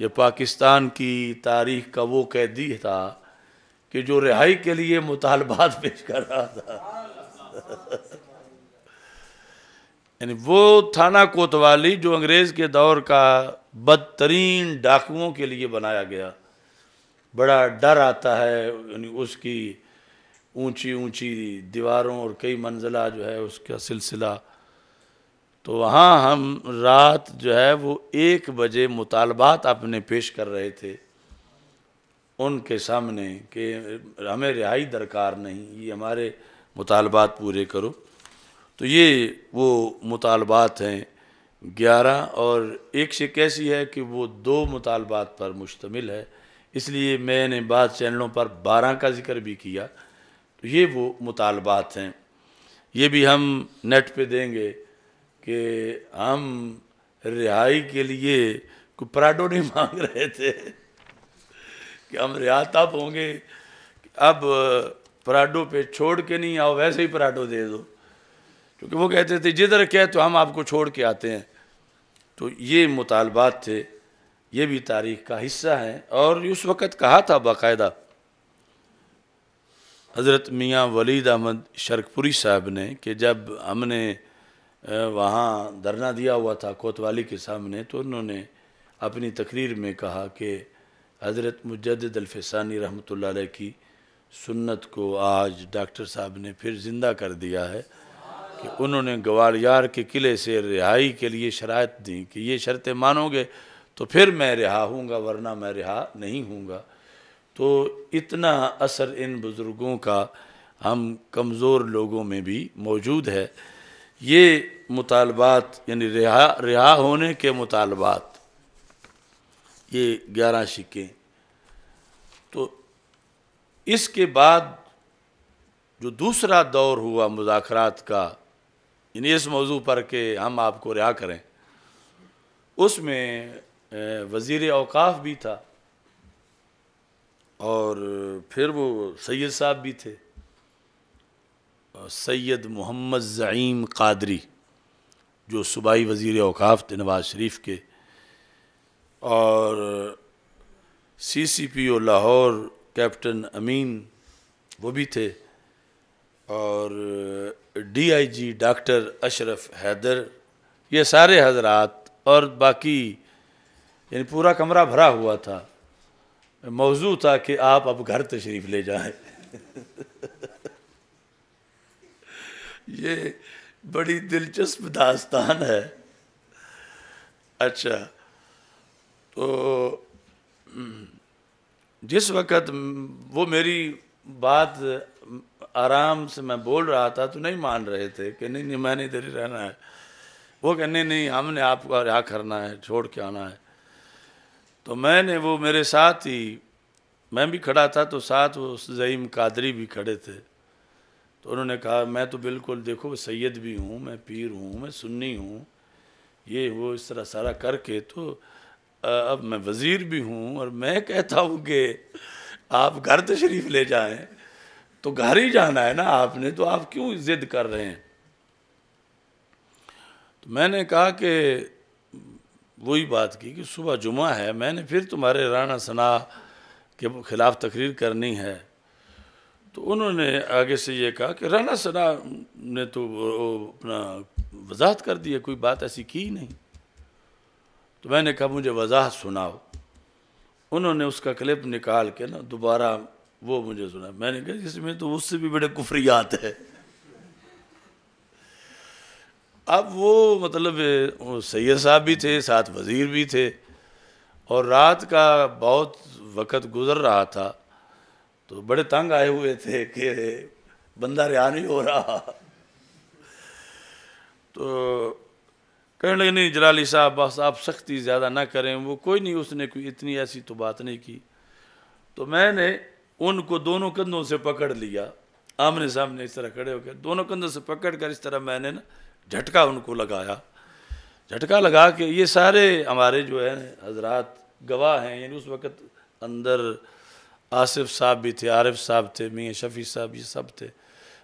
ये पाकिस्तान की तारीख का वो कैदी था कि जो रिहाई के लिए मुतालबात पेश कर रहा था यानी वो थाना कोतवाली जो अंग्रेज के दौर का बदतरीन डाकुओं के लिए बनाया गया बड़ा डर आता है यानी उसकी ऊंची ऊंची दीवारों और कई मंजिला जो है उसका सिलसिला तो वहाँ हम रात जो है वो एक बजे मुतालबात अपने पेश कर रहे थे उनके सामने कि हमें रिहाई दरकार नहीं ये हमारे मुतालबात पूरे करो तो ये वो मुतालबात हैं ग्यारह और एक शिक ऐसी है कि वो दो मुतालबात पर मुश्तमिल है इसलिए मैंने बाद चैनलों पर बारह का जिक्र भी किया तो ये वो मुतालबात हैं ये भी हम नेट पे देंगे कि हम रिहाई के लिए कोई पराडो नहीं मांग रहे थे कि हम रिहा तब होंगे अब पराडो पे छोड़ के नहीं आओ वैसे ही पराडो दे दो क्योंकि वो कहते थे जिधर कह तो हम आपको छोड़ के आते हैं तो ये मुतालबात थे ये भी तारीख का हिस्सा है और उस वक़्त कहा था बाकायदा हज़रत मियाँ वलीद अहमद शर्कपुरी साहब ने कि जब हमने वहाँ धरना दिया हुआ था कोतवाली के सामने तो उन्होंने अपनी तकरीर में कहा कि हज़रत मुजद अलफसानी रहमत की सुन्नत को आज डॉक्टर साहब ने फिर ज़िंदा कर दिया है कि उन्होंने ग्वालियर के किले से रिहाई के लिए शरात दी कि ये शर्तें मानोगे तो फिर मैं रिहा हूँ वरना मैं रिहा नहीं हूँगा तो इतना असर इन बुज़ुर्गों का हम कमज़ोर लोगों में भी मौजूद है ये मुतालबात यानी रिहा रिहा होने के मुतालबात ये ग्यारह शिकें इसके बाद जो दूसरा दौर हुआ मुजाकरात का इन इस मौजू पर के हम आपको रिहा करें उसमें वज़ी अवकाफ़ भी था और फिर वो सैयद साहब भी थे सैयद मोहम्मद जईम कादरी जो सूबाई वज़ी अवकाफ़ थे नवाज शरीफ के और C C P O Lahore captain Amin वो भी थे और डीआईजी डॉक्टर अशरफ हैदर ये सारे हजरात और बाकी यानी पूरा कमरा भरा हुआ था मौजू था कि आप अब घर तशरीफ़ ले जाएं ये बड़ी दिलचस्प दास्तान है अच्छा तो हम्म, जिस वक़्त वो मेरी बात आराम से मैं बोल रहा था तो नहीं मान रहे थे कि नहीं नहीं मैंने इधर ही रहना है वो कहने नहीं हमने आपको यहाँ करना है छोड़ के आना है तो मैंने वो मेरे साथ ही मैं भी खड़ा था तो साथ वो जईम कादरी भी खड़े थे तो उन्होंने कहा मैं तो बिल्कुल देखो सैयद भी हूँ मैं पीर हूँ मैं सुन्नी हूँ ये वो इस तरह सारा करके तो अब मैं वज़ीर भी हूँ और मैं कहता हूँ कि आप घर तशरीफ़ ले जाएं तो घर ही जाना है ना आपने तो आप क्यों ज़िद कर रहे हैं तो मैंने कहा कि वही बात की कि सुबह जुमा है मैंने फिर तुम्हारे राना सना के ख़िलाफ़ तकरीर करनी है तो उन्होंने आगे से ये कहा कि राना सना ने तो अपना वजाहत कर दी है कोई बात ऐसी की नहीं तो मैंने कहा मुझे वजाहत सुनाओ उन्होंने उसका क्लिप निकाल के ना दोबारा वो मुझे सुना मैंने कहा इसमें तो उससे भी बड़े कुफरियात है अब वो मतलब सैयद साहब भी थे साथ वज़ीर भी थे और रात का बहुत वक़्त गुज़र रहा था तो बड़े तंग आए हुए थे कि बंदा रिहा नहीं हो रहा तो कहने लगे नहीं जलाली साहब बस आप सख्ती ज़्यादा ना करें वो कोई नहीं उसने कोई इतनी ऐसी तो बात नहीं की तो मैंने उनको दोनों कंधों से पकड़ लिया आमने सामने इस तरह खड़े होकर दोनों कंधों से पकड़ कर इस तरह मैंने ना झटका उनको लगाया झटका लगा के ये सारे हमारे जो है हजरात गवाह हैं यानी उस वक़्त अंदर आसिफ साहब भी थे आरिफ साहब थे मियाँ शफी साहब ये सब थे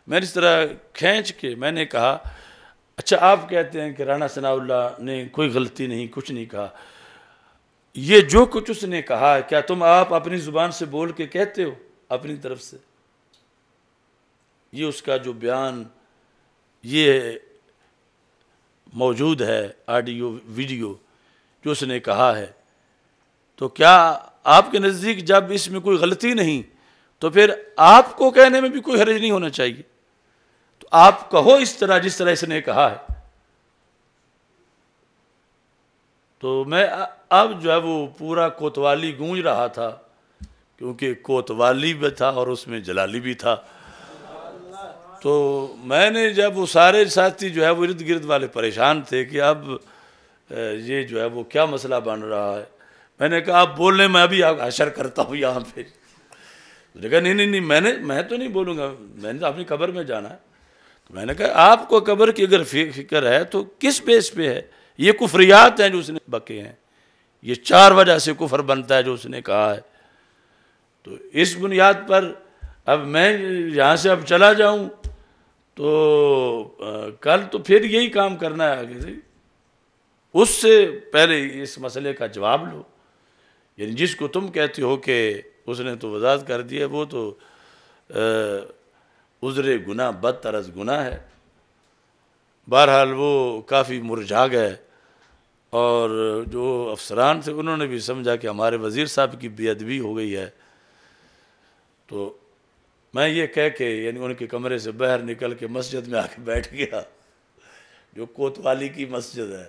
मैंने इस तरह खींच के मैंने कहा अच्छा आप कहते हैं कि राना सनाउल्ला ने कोई गलती नहीं कुछ नहीं कहा ये जो कुछ उसने कहा क्या तुम आप अपनी ज़ुबान से बोल के कहते हो अपनी तरफ से ये उसका जो बयान ये मौजूद है ऑडियो वीडियो जो उसने कहा है तो क्या आपके नज़दीक जब इसमें कोई गलती नहीं तो फिर आपको कहने में भी कोई हरज नहीं होना चाहिए आप कहो इस तरह जिस तरह इसने कहा है तो मैं अब जो है वो पूरा कोतवाली गूंज रहा था क्योंकि कोतवाली भी था और उसमें जलाली भी था तो मैंने जब वो सारे साथी जो है वो इर्द गिर्द वाले परेशान थे कि अब ये जो है वो क्या मसला बन रहा है मैंने कहा आप बोल रहे मैं अभी हशर करता हूँ यहाँ पे उसने कहा नहीं नहीं नहीं मैंने मैं तो नहीं बोलूँगा मैंने तो अपनी खबर में जाना है तो मैंने कहा आपको कब्र की अगर फिक्र है तो किस बेस पे है ये कुफरियात हैं जो उसने बके हैं ये चार वजह से कुफर बनता है जो उसने कहा है तो इस बुनियाद पर अब मैं यहाँ से अब चला जाऊँ तो आ, कल तो फिर यही काम करना है आगे से उससे पहले इस मसले का जवाब लो यानी जिसको तुम कहते हो कि उसने तो वजात कर दी है वो तो आ, उजर गुना बद तरस गुना है बहरहाल वो काफ़ी मुरझा गए और जो अफसरान थे उन्होंने भी समझा कि हमारे वज़ीर साहब की बेअदबी हो गई है तो मैं ये कह के यानी उनके कमरे से बाहर निकल के मस्जिद में आके बैठ गया जो कोतवाली की मस्जिद है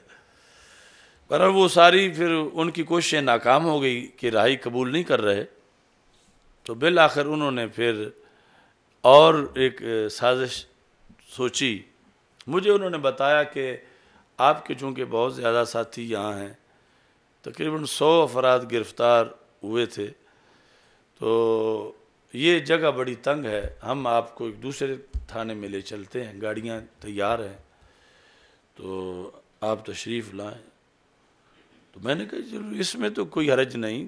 पर वो सारी फिर उनकी कोशिशें नाकाम हो गई कि राही कबूल नहीं कर रहे तो बिल आखिर उन्होंने फिर और एक साजिश सोची मुझे उन्होंने बताया कि आपके चूँकि बहुत ज़्यादा साथी यहाँ हैं तकरीबन सौ अफराद गिरफ़्तार हुए थे तो ये जगह बड़ी तंग है हम आपको एक दूसरे थाने में ले चलते हैं गाड़ियाँ तैयार हैं तो आप तशरीफ़ लाएं तो मैंने कहा चलो इसमें तो कोई हरज नहीं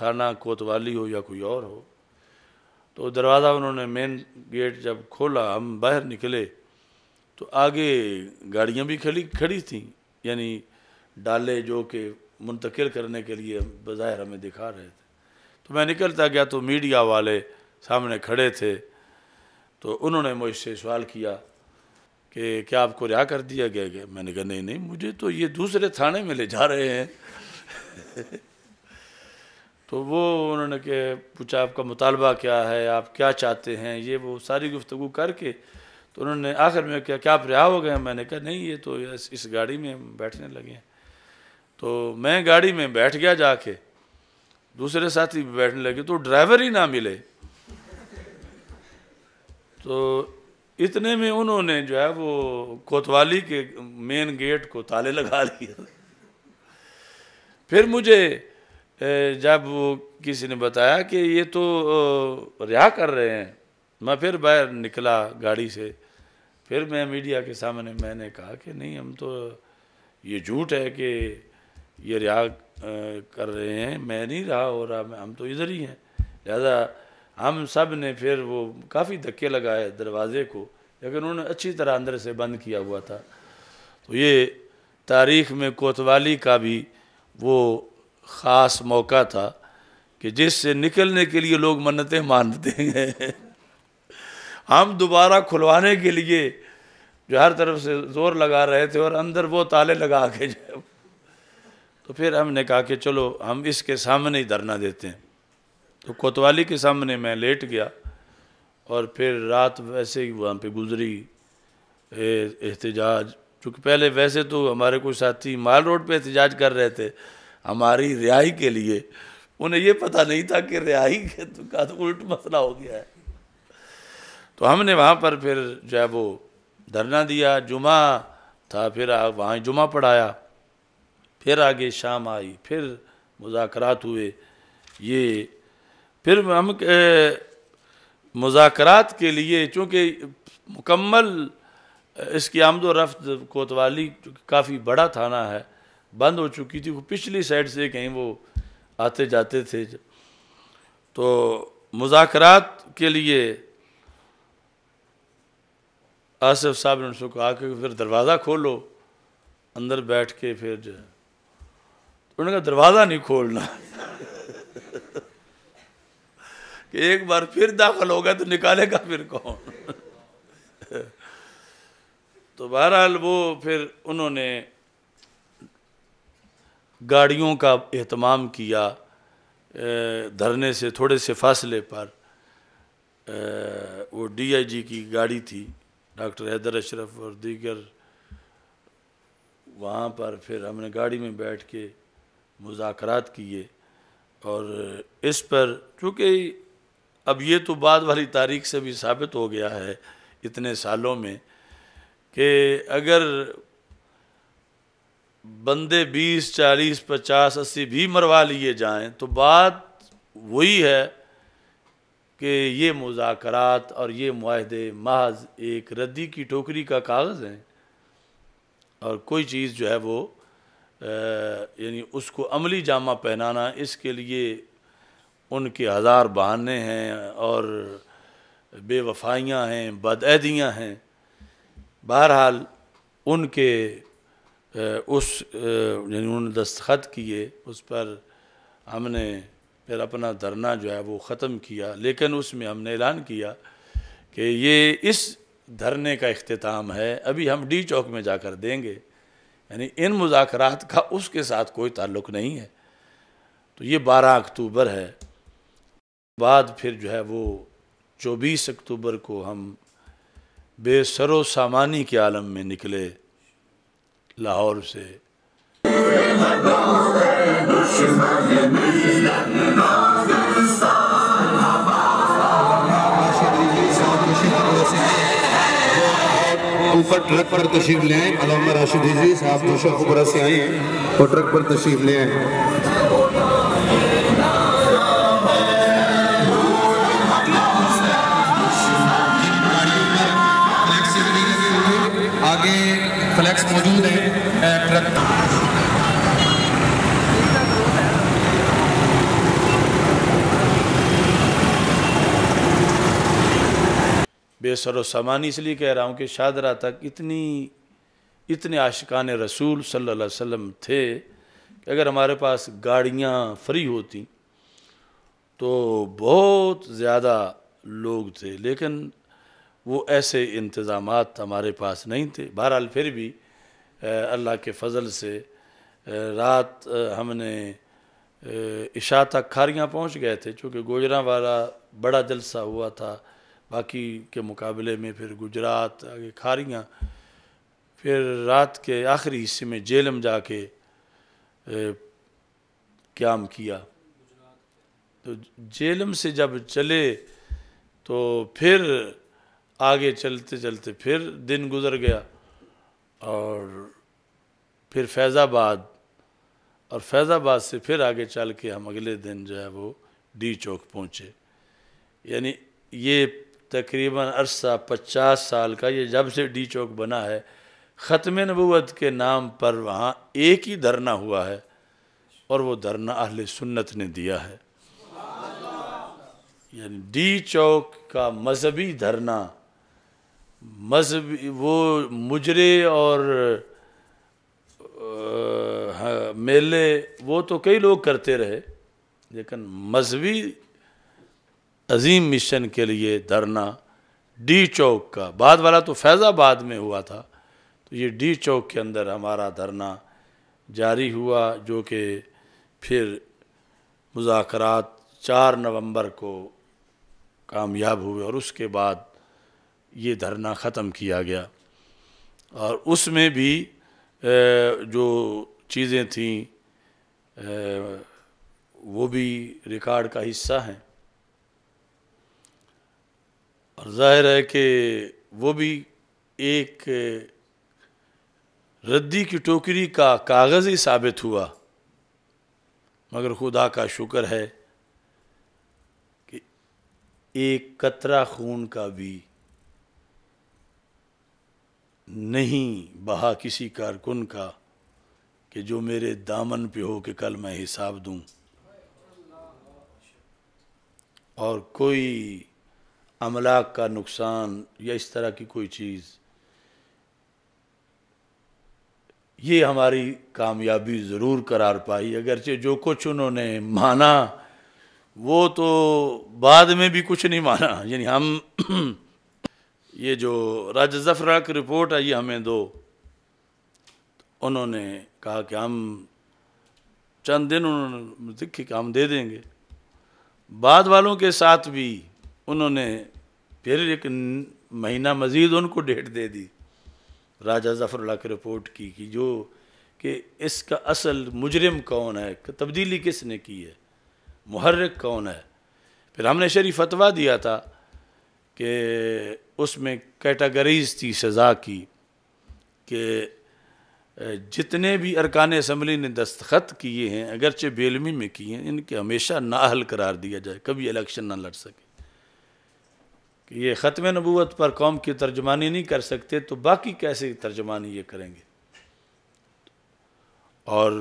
थाना कोतवाली हो या कोई और हो तो दरवाज़ा उन्होंने मेन गेट जब खोला हम बाहर निकले तो आगे गाड़ियाँ भी खड़ी खड़ी थीं यानी डाले जो कि मुंतकिल करने के लिए बाहर हमें दिखा रहे थे तो मैं निकलता गया तो मीडिया वाले सामने खड़े थे तो उन्होंने मुझसे सवाल किया कि क्या आपको रिहा कर दिया गया गया मैंने कहा नहीं नहीं मुझे तो ये दूसरे थाने में ले जा रहे हैं तो वो उन्होंने के पूछा आपका मुतालबा क्या है आप क्या चाहते हैं ये वो सारी गुफ्तु करके तो उन्होंने आखिर में क्या क्या आप रिहा हो गए मैंने कहा नहीं ये तो इस, इस गाड़ी में बैठने लगे हैं तो मैं गाड़ी में बैठ गया जाके दूसरे साथी बैठने लगे तो ड्राइवर ही ना मिले तो इतने में उन्होंने जो है वो कोतवाली के मेन गेट को ताले लगा लिए फिर मुझे जब किसी ने बताया कि ये तो रिहा कर रहे हैं मैं फिर बाहर निकला गाड़ी से फिर मैं मीडिया के सामने मैंने कहा कि नहीं हम तो ये झूठ है कि ये रिहा कर रहे हैं मैं नहीं रहा हो रहा हम तो इधर ही हैं लिहाजा हम सब ने फिर वो काफ़ी धक्के लगाए दरवाजे को लेकिन उन्होंने अच्छी तरह अंदर से बंद किया हुआ था तो ये तारीख में कोतवाली का भी वो ख़ास मौका था कि जिससे निकलने के लिए लोग मन्नतें मानते हैं हम दोबारा खुलवाने के लिए जो हर तरफ से ज़ोर लगा रहे थे और अंदर वो ताले लगा के जब तो फिर हमने कहा कि चलो हम इसके सामने ही धरना देते हैं तो कोतवाली के सामने मैं लेट गया और फिर रात वैसे ही वहाँ पे गुजरी एहतजाज चूँकि पहले वैसे तो हमारे कुछ साथी माल रोड पे एहतजाज कर रहे थे हमारी रिहाई के लिए उन्हें ये पता नहीं था कि रिहाई के का तो उल्ट मसला हो गया है तो हमने वहाँ पर फिर जो है वो धरना दिया जुमा था फिर वहाँ जुमा पढ़ाया फिर आगे शाम आई फिर मुजाकरात हुए ये फिर हम मुजाकरात के लिए चूँकि मुकम्मल इसकी आमदो रफ्त कोतवाली काफ़ी बड़ा थाना है बंद हो चुकी थी वो पिछली साइड से कहीं वो आते जाते थे तो मुजाकरात के लिए आसफ साहब ने उनसे कहा कि फिर दरवाज़ा खोलो अंदर बैठ के फिर जो है तो उन्होंने कहा दरवाज़ा नहीं खोलना कि एक बार फिर दाखिल होगा तो निकालेगा फिर कौन तो बहरहाल वो फिर उन्होंने गाड़ियों का अहतमाम किया धरने से थोड़े से फासले पर वो डीआईजी की गाड़ी थी डॉक्टर हैदर अशरफ और दीगर वहाँ पर फिर हमने गाड़ी में बैठ के मुजात किए और इस पर चूँकि अब ये तो बाद वाली तारीख से भी साबित हो गया है इतने सालों में कि अगर बंदे बीस चालीस पचास अस्सी भी मरवा लिए जाएं तो बात वही है कि ये मुजाकरात और ये माहदे महज एक रद्दी की टोकरी का कागज़ हैं और कोई चीज़ जो है वो यानी उसको अमली जामा पहनाना इसके लिए उनके हज़ार बहाने हैं और बेवफाइयाँ हैं बदअदियाँ हैं बहरहाल उनके उस यानी उन्होंने दस्तखत किए उस पर हमने फिर अपना धरना जो है वो ख़त्म किया लेकिन उसमें हमने ऐलान किया कि ये इस धरने का अख्ताम है अभी हम डी चौक में जाकर देंगे यानी इन मुजाकर का उसके साथ कोई ताल्लुक़ नहीं है तो ये बारह अक्टूबर है बाद फिर जो है वो चौबीस अक्टूबर को हम बेसरो सामानी के आलम में निकले लाहौर से ऊपर ट्रक पर तशरीफ ले आए अलामा राशिदी जी साहब दूसरा खुबरा से आए हैं और ट्रक पर तशरीफ ले आए बेसर सामान इसलिए कह रहा हूँ कि शाहरा तक इतनी इतने आशिकान रसूल सल्लल्लाहु अलैहि वसल्लम थे कि अगर हमारे पास गाड़ियाँ फ्री होती तो बहुत ज़्यादा लोग थे लेकिन वो ऐसे इंतज़ाम हमारे पास नहीं थे बहरहाल फिर भी अल्लाह के फजल से रात हमने इशा तक खारियाँ पहुँच गए थे चूँकि गोजरा वाला बड़ा जलसा हुआ था बाकी के मुकाबले में फिर गुजरात आगे खारियाँ फिर रात के आखिरी हिस्से में जेलम जाके क्याम किया तो जेलम से जब चले तो फिर आगे चलते चलते फिर दिन गुजर गया और फिर फैज़ाबाद और फैज़ाबाद से फिर आगे चल के हम अगले दिन जो है वो डी चौक पहुँचे यानी ये तकरीबन अरसा पचास साल का ये जब से डी चौक बना है ख़त्म नबूत के नाम पर वहाँ एक ही धरना हुआ है और वो धरना अहल सुन्नत ने दिया है यानी डी चौक का मजहबी धरना मजहबी वो मुजरे और आ, मेले वो तो कई लोग करते रहे लेकिन मजहबी अजीम मिशन के लिए धरना डी चौक का बाद वाला तो फैज़ाबाद में हुआ था तो ये डी चौक के अंदर हमारा धरना जारी हुआ जो कि फिर मुजाकर चार नवंबर को कामयाब हुए और उसके बाद ये धरना ख़त्म किया गया और उसमें भी जो चीज़ें थीं वो भी रिकॉर्ड का हिस्सा हैं और जाहिर है कि वो भी एक रद्दी की टोकरी का कागज़ ही साबित हुआ मगर खुदा का शुक्र है कि एक कतरा खून का भी नहीं बहा किसी कारकुन का कि जो मेरे दामन पे हो कि कल मैं हिसाब दूं और कोई अमलाक का नुकसान या इस तरह की कोई चीज़ ये हमारी कामयाबी ज़रूर करार पाई अगरचे जो कुछ उन्होंने माना वो तो बाद में भी कुछ नहीं माना यानी हम ये जो राज जफरा की रिपोर्ट आई हमें दो उन्होंने कहा कि हम चंद दिन उन्होंने दिखी कि हम दे देंगे बाद वालों के साथ भी उन्होंने फिर एक महीना मजीद उनको डेट दे दी राजा जफरुल्ला की रिपोर्ट की कि जो कि इसका असल मुजरिम कौन है तब्दीली किसने की है महर्रक कौन है फिर हमने शरी फतवा दिया था कि उसमें कैटागरीज थी सज़ा की कि जितने भी अरकान असम्बली ने दस्तखत किए हैं अगरचे बेलमी में किए हैं इनके हमेशा नाअहल करार दिया जाए कभी इलेक्शन ना लड़ सके कि ये ख़त्म नबूत पर कौम की तर्जमानी नहीं कर सकते तो बाकी कैसे तर्जमानी ये करेंगे और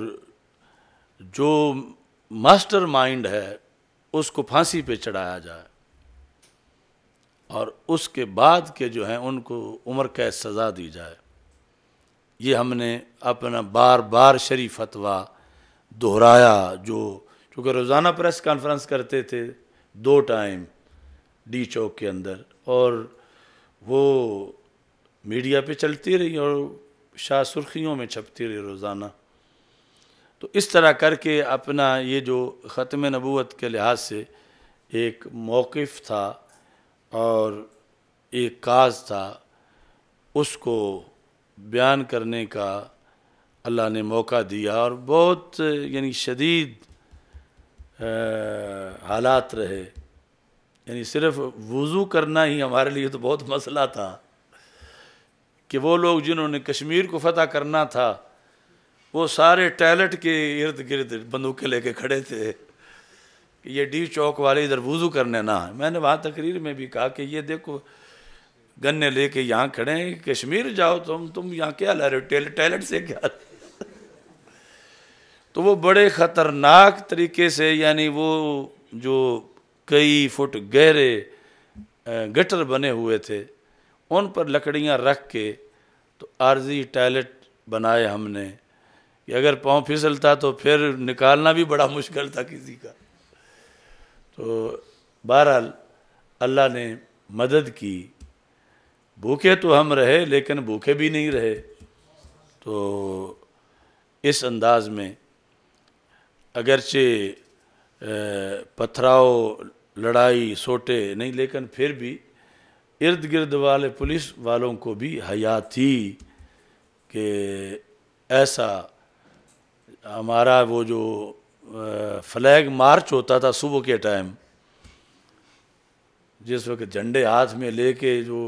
जो मास्टर माइंड है उसको फांसी पे चढ़ाया जाए और उसके बाद के जो हैं उनको उम्र कैद सज़ा दी जाए ये हमने अपना बार बार शरी फतवा दोहराया जो चूँकि रोज़ाना प्रेस कॉन्फ्रेंस करते थे दो टाइम डी चौक के अंदर और वो मीडिया पे चलती रही और शाह सुर्खियों में छपती रही रोज़ाना तो इस तरह करके अपना ये जो ख़त्म नबूत के लिहाज से एक मौक़ था और एक काज था उसको बयान करने का अल्लाह ने मौका दिया और बहुत यानी शदीद हालात रहे यानी सिर्फ वज़ू करना ही हमारे लिए तो बहुत मसला था कि वो लोग जिन्होंने कश्मीर को फतह करना था वो सारे टैलेट के इर्द गिर्द बंदूकें लेके खड़े थे कि ये डी चौक वाले इधर वज़ू करने ना मैंने वहाँ तकरीर में भी कहा कि ये देखो गन्ने लेके यहाँ खड़े हैं कश्मीर जाओ तुम तुम यहाँ क्या ला रहे हो टेल टैलेट से क्या तो वो बड़े ख़तरनाक तरीके से यानी वो जो कई फुट गहरे गटर बने हुए थे उन पर लकड़ियां रख के तो आर्जी टॉयलेट बनाए हमने कि अगर पाँव फिसलता तो फिर निकालना भी बड़ा मुश्किल था किसी का तो बहरहाल अल्लाह ने मदद की भूखे तो हम रहे लेकिन भूखे भी नहीं रहे तो इस अंदाज में अगरचे पथराव लड़ाई सोटे नहीं लेकिन फिर भी इर्द गिर्द वाले पुलिस वालों को भी हया थी कि ऐसा हमारा वो जो फ्लैग मार्च होता था सुबह के टाइम जिस वक्त झंडे हाथ में लेके जो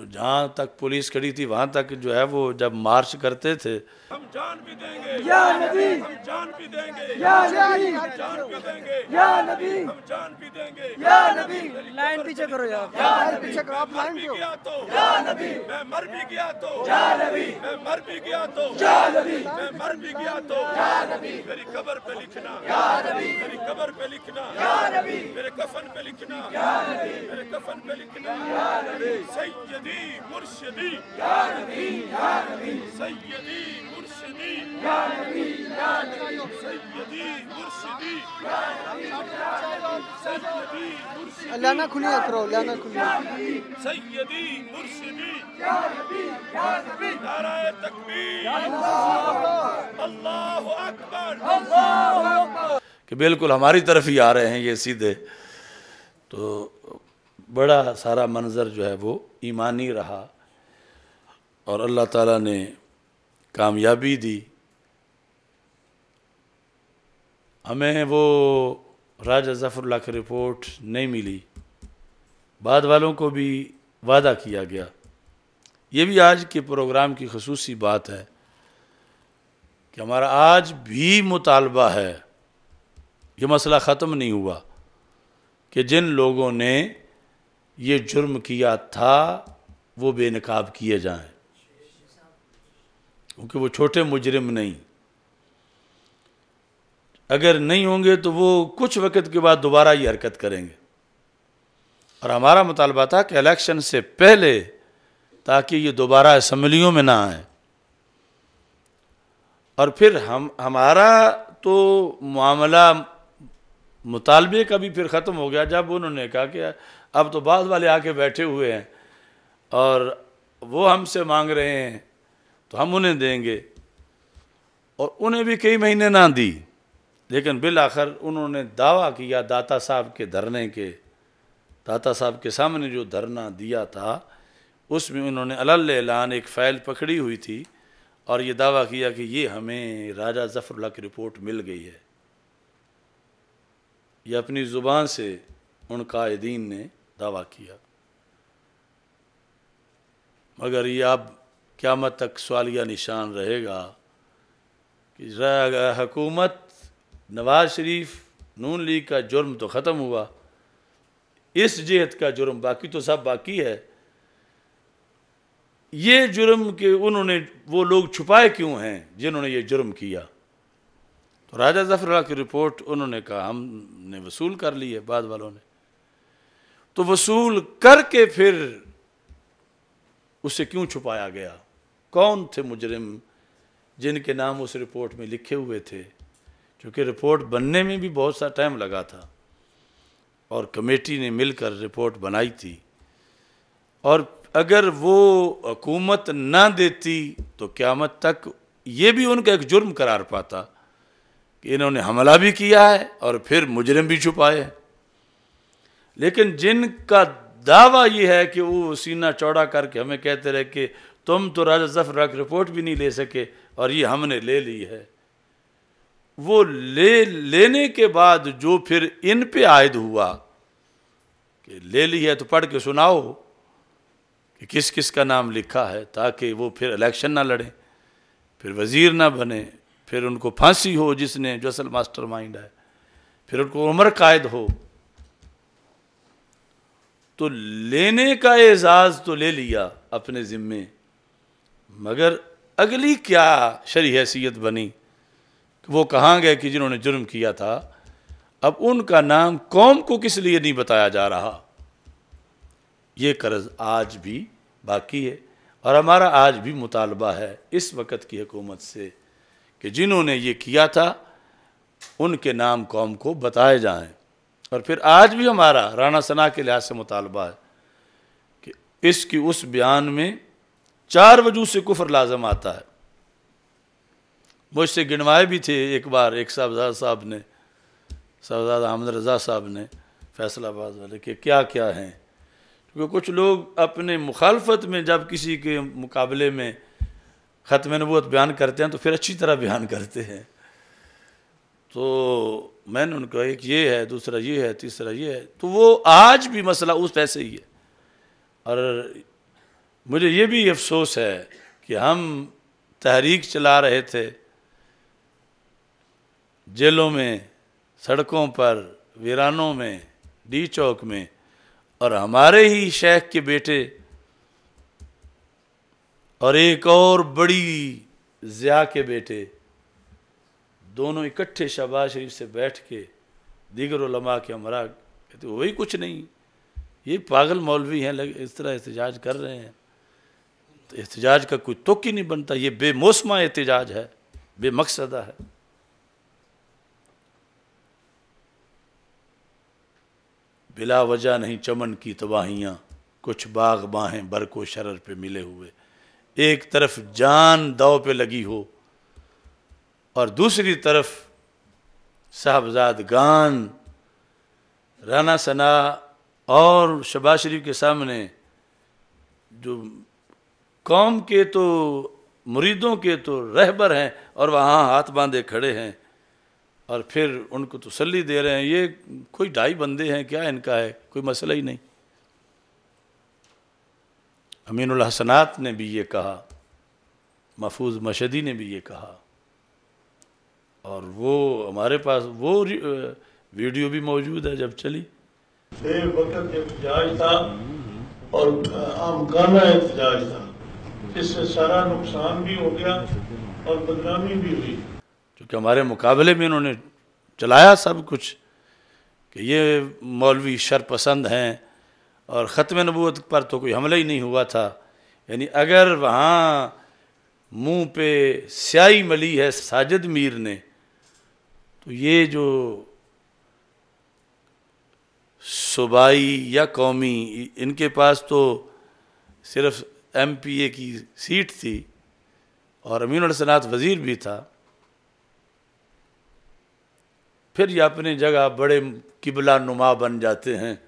जहाँ तक पुलिस खड़ी थी वहाँ तक जो है वो जब मार्च करते थे हम जान भी देंगे या नबी हम जान भी देंगे या नबी हम जान भी देंगे या नबी हम जान भी देंगे या नबी लाइन पीछे करो यार या नबी पीछे करो आप लाइन क्यों या नबी मैं मर भी गया तो या नबी मैं मर भी गया तो या नबी मैं मर भी गया तो या नबी मेरी कब्र पे लिखना या नबी मेरी कब्र पे लिखना या नबी मेरे कफन पे लिखना या नबी मेरे कफन पे लिखना या नबी सैयदी मुर्शिदी या नबी या नबी सैयदी लाना يا खुलिया करो लाना खुलिया सैयदी मुर्शिदी अल्लाह अकबर अल्लाह कि बिल्कुल हमारी तरफ ही आ रहे हैं ये सीधे तो बड़ा सारा मंज़र जो है वो ईमानी रहा और अल्लाह ताला ने कामयाबी दी हमें वो राजा जफरुल्ला की रिपोर्ट नहीं मिली बाद वालों को भी वादा किया गया ये भी आज के प्रोग्राम की खसूसी बात है कि हमारा आज भी मुतालबा है ये मसला ख़त्म नहीं हुआ कि जिन लोगों ने ये जुर्म किया था वो बेनकाब किए जाएं क्योंकि वो छोटे मुजरिम नहीं अगर नहीं होंगे तो वो कुछ वक्त के बाद दोबारा ये हरकत करेंगे और हमारा मुतालबा था कि इलेक्शन से पहले ताकि ये दोबारा असम्बलियों में ना आए और फिर हम हमारा तो मामला मुतालबे का भी फिर ख़त्म हो गया जब उन्होंने कहा कि अब तो बाद वाले आके बैठे हुए हैं और वो हमसे मांग रहे हैं तो हम उन्हें देंगे और उन्हें भी कई महीने ना दी लेकिन बिल आखिर उन्होंने दावा किया दाता साहब के धरने के दाता साहब के सामने जो धरना दिया था उसमें उन्होंने अलल ऐलान एक फ़ाइल पकड़ी हुई थी और ये दावा किया कि ये हमें राजा जफरुल्ला की रिपोर्ट मिल गई है ये अपनी ज़ुबान से उन कायदीन ने दावा किया मगर ये अब क्या मत तक सवालिया निशान रहेगा कि हकूमत नवाज शरीफ नून लीग का जुर्म तो ख़त्म हुआ इस जेहत का जुर्म बाकी तो सब बाकी है ये जुर्म के उन्होंने वो लोग छुपाए क्यों हैं जिन्होंने ये जुर्म किया तो राजा जफर की रिपोर्ट उन्होंने कहा हमने वसूल कर ली है बाद वालों ने तो वसूल करके फिर उसे क्यों छुपाया गया कौन थे मुजरिम जिनके नाम उस रिपोर्ट में लिखे हुए थे क्योंकि रिपोर्ट बनने में भी बहुत सा टाइम लगा था और कमेटी ने मिलकर रिपोर्ट बनाई थी और अगर वो हकूमत ना देती तो क़्यामत तक ये भी उनका एक जुर्म करार पाता कि इन्होंने हमला भी किया है और फिर मुजरिम भी छुपाए हैं लेकिन जिनका दावा ये है कि वो सीना चौड़ा करके हमें कहते रहे कि तुम तो राजा जफर की रिपोर्ट भी नहीं ले सके और ये हमने ले ली है वो ले लेने के बाद जो फिर इन पे आयद हुआ कि ले ली है तो पढ़ के सुनाओ कि किस किस का नाम लिखा है ताकि वो फिर इलेक्शन ना लड़े फिर वज़ीर ना बने फिर उनको फांसी हो जिसने जो असल मास्टर माइंड है फिर उनको उम्र कायद हो तो लेने का एजाज़ तो ले लिया अपने ज़िम्मे मगर अगली क्या शरी हैसियत बनी वो कहाँ गए कि जिन्होंने जुर्म किया था अब उनका नाम कौम को किस लिए नहीं बताया जा रहा ये कर्ज आज भी बाकी है और हमारा आज भी मुतालबा है इस वक्त की हुकूमत से कि जिन्होंने ये किया था उनके नाम कौम को बताए जाएं और फिर आज भी हमारा राना सना के लिहाज से मुतालबा है कि इसकी उस बयान में चार वजू से कुफर लाजम आता है मुझसे गिनवाए भी थे एक बार एक साहबजादा साहब ने साहबजादा अहमद रज़ा साहब ने फैसलाबाद वाले के क्या क्या हैं क्योंकि कुछ लोग अपने मुखालफत में जब किसी के मुकाबले में ख़त्म नबूत बयान करते हैं तो फिर अच्छी तरह बयान करते हैं तो मैंने उनको एक ये है दूसरा ये है तीसरा ये है तो वो आज भी मसला उस पैसे ही है और मुझे ये भी अफसोस है कि हम तहरीक चला रहे थे जेलों में सड़कों पर वीरानों में डी चौक में और हमारे ही शेख के बेटे और एक और बड़ी ज़िया के बेटे दोनों इकट्ठे शहबाज शरीफ से बैठ के दीगर उलमा के हमारा कहते वही कुछ नहीं ये पागल मौलवी हैं लगे इस तरह एहतजाज कर रहे हैं एहतजाज का कोई तुक ही नहीं बनता ये बेमौसमा एहतजाज है बेमकसदा है बिला वजह नहीं चमन की तबाहियाँ कुछ बाग बाहें बरको शरर पे मिले हुए एक तरफ जान दाव पे लगी हो और दूसरी तरफ साहबजाद गान राना सना और शबाज शरीफ के सामने जो कौम के तो मुरीदों के तो रहबर हैं और वहाँ हाथ बांधे खड़े हैं और फिर उनको तसली दे रहे हैं ये कोई ढाई बंदे हैं क्या इनका है कोई मसला ही नहीं अमीनुल हसनात ने भी ये कहा महफूज मशदी ने भी ये कहा और वो हमारे पास वो वीडियो भी मौजूद है जब चली वक्त एहत था और आम गाना एहत था इससे सारा नुकसान भी हो गया और बदनामी भी हुई क्योंकि हमारे मुकाबले में इन्होंने चलाया सब कुछ कि ये मौलवी शरपसंद हैं और ख़त्म नबूत पर तो कोई हमला ही नहीं हुआ था यानी अगर वहाँ मुंह पे स्याही मली है साजिद मीर ने तो ये जो सूबाई या कौमी इनके पास तो सिर्फ एमपीए की सीट थी और अमीन सनात वज़ीर भी था फिर ये अपनी जगह बड़े किबला नुमा बन जाते हैं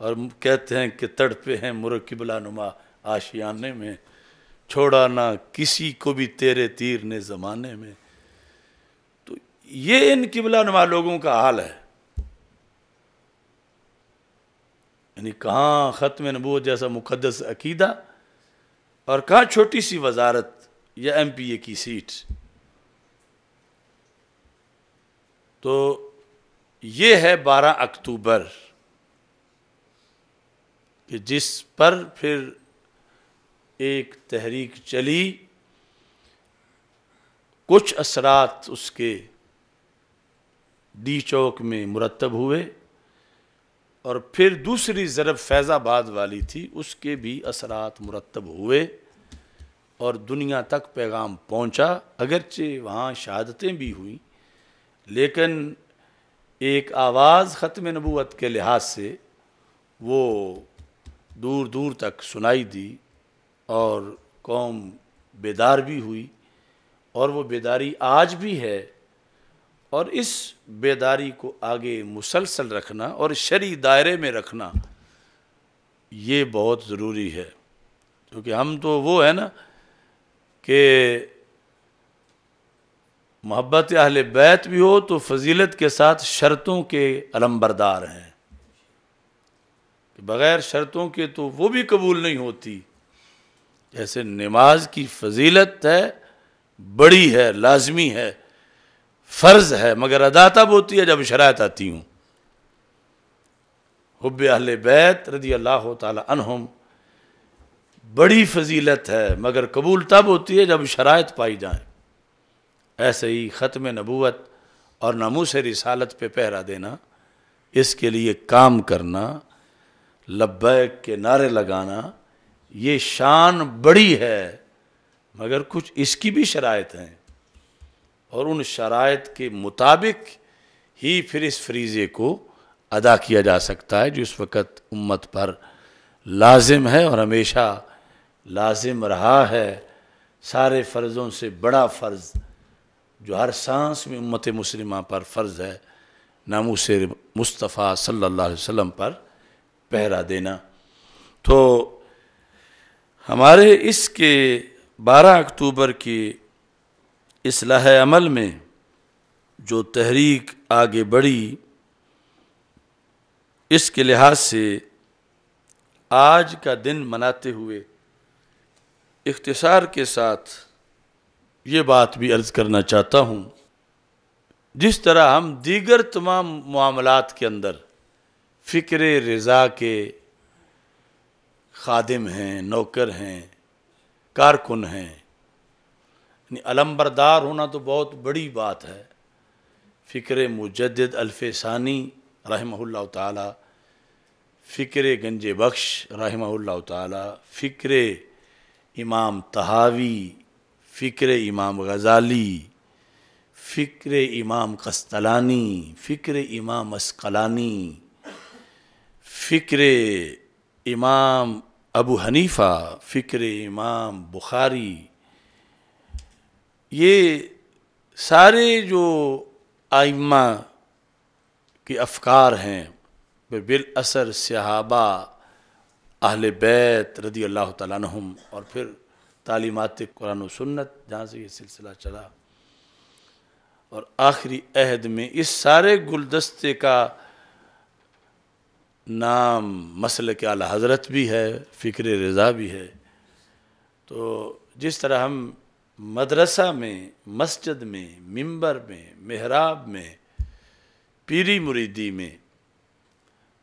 और कहते हैं कि तड़पे हैं मुर किबला नुमा आशियाने में छोड़ा ना किसी को भी तेरे तीर ने ज़माने में तो ये इन किबला नुमा लोगों का हाल है यानी कहाँ ख़त्म नबूत जैसा मुकदस अकीदा और कहा छोटी सी वजारत या एमपीए की सीट तो ये है 12 अक्टूबर कि जिस पर फिर एक तहरीक चली कुछ असरात उसके डी चौक में मुरतब हुए और फिर दूसरी ज़रब फैज़ाबाद वाली थी उसके भी असरात मुरतब हुए और दुनिया तक पैगाम पहुंचा अगरचे वहाँ शहादतें भी हुई लेकिन एक आवाज़ ख़त्म नबूत के लिहाज से वो दूर दूर तक सुनाई दी और कौम बेदार भी हुई और वो बेदारी आज भी है और इस बेदारी को आगे मुसलसल रखना और शरी दायरे में रखना ये बहुत ज़रूरी है क्योंकि हम तो वो है ना कि मोहब्बत अहल बैत भी हो तो फजीलत के साथ शर्तों के अलम्बरदार हैं बग़ैर शर्तों के तो वो भी कबूल नहीं होती जैसे नमाज की फजीलत है बड़ी है लाजमी है फ़र्ज है मगर अदा तब होती है जब शरात आती हूँ हब अहल बैत रदी अल्लाह तहम बड़ी फजीलत है मगर कबूल तब होती है जब शरात पाई जाए ऐसे ही ख़त्म नबूत और से रिसालत पे पहरा देना इसके लिए काम करना लब्बैक के नारे लगाना ये शान बड़ी है मगर कुछ इसकी भी शरात हैं और उन शरात के मुताबिक ही फिर इस फरीज़े को अदा किया जा सकता है जो इस वक्त उम्मत पर लाजिम है और हमेशा लाजिम रहा है सारे फ़र्ज़ों से बड़ा फ़र्ज़ जो हर सांस में उम्मत मुसलिमा पर फ़र्ज़ है से मुस्तफ़ा सल्लल्लाहु अलैहि वसल्लम पर पहरा देना तो हमारे इसके 12 अक्टूबर की इसलाह अमल में जो तहरीक आगे बढ़ी इसके लिहाज से आज का दिन मनाते हुए इख्तसार के साथ ये बात भी अर्ज़ करना चाहता हूँ जिस तरह हम दीगर तमाम मामलात के अंदर फ़िक्र रज़ा के खादिम हैं नौकर हैं कारकुन हैं अलम्बरदार होना तो बहुत बड़ी बात है फ़िक्र मुजद अल्फ़ानी रहमल्ला तिक्र गंज बख्श रहम तिक्र इमाम तहावी फ़िक्र इमाम गज़ाली फ़िक्र इमाम कस्तलानी फ़िक्र इमाम असकलानी फ़िक्र इमाम अबू हनीफ़ा फ़िक्र इमाम बुखारी ये सारे जो आइमा के अफकार हैं वे बिल असर सहाबा अहल बैत रदी अल्लाह तुम और फिर तालीमत कुरान सन्नत जहाँ से ये सिलसिला चला और आखिरी अहद में इस सारे गुलदस्ते का नाम मसल के आला हजरत भी है फ़िक्र रज़ा भी है तो जिस तरह हम मदरसा में मस्जिद में मिंबर में मेहराब में पीरी मुरीदी में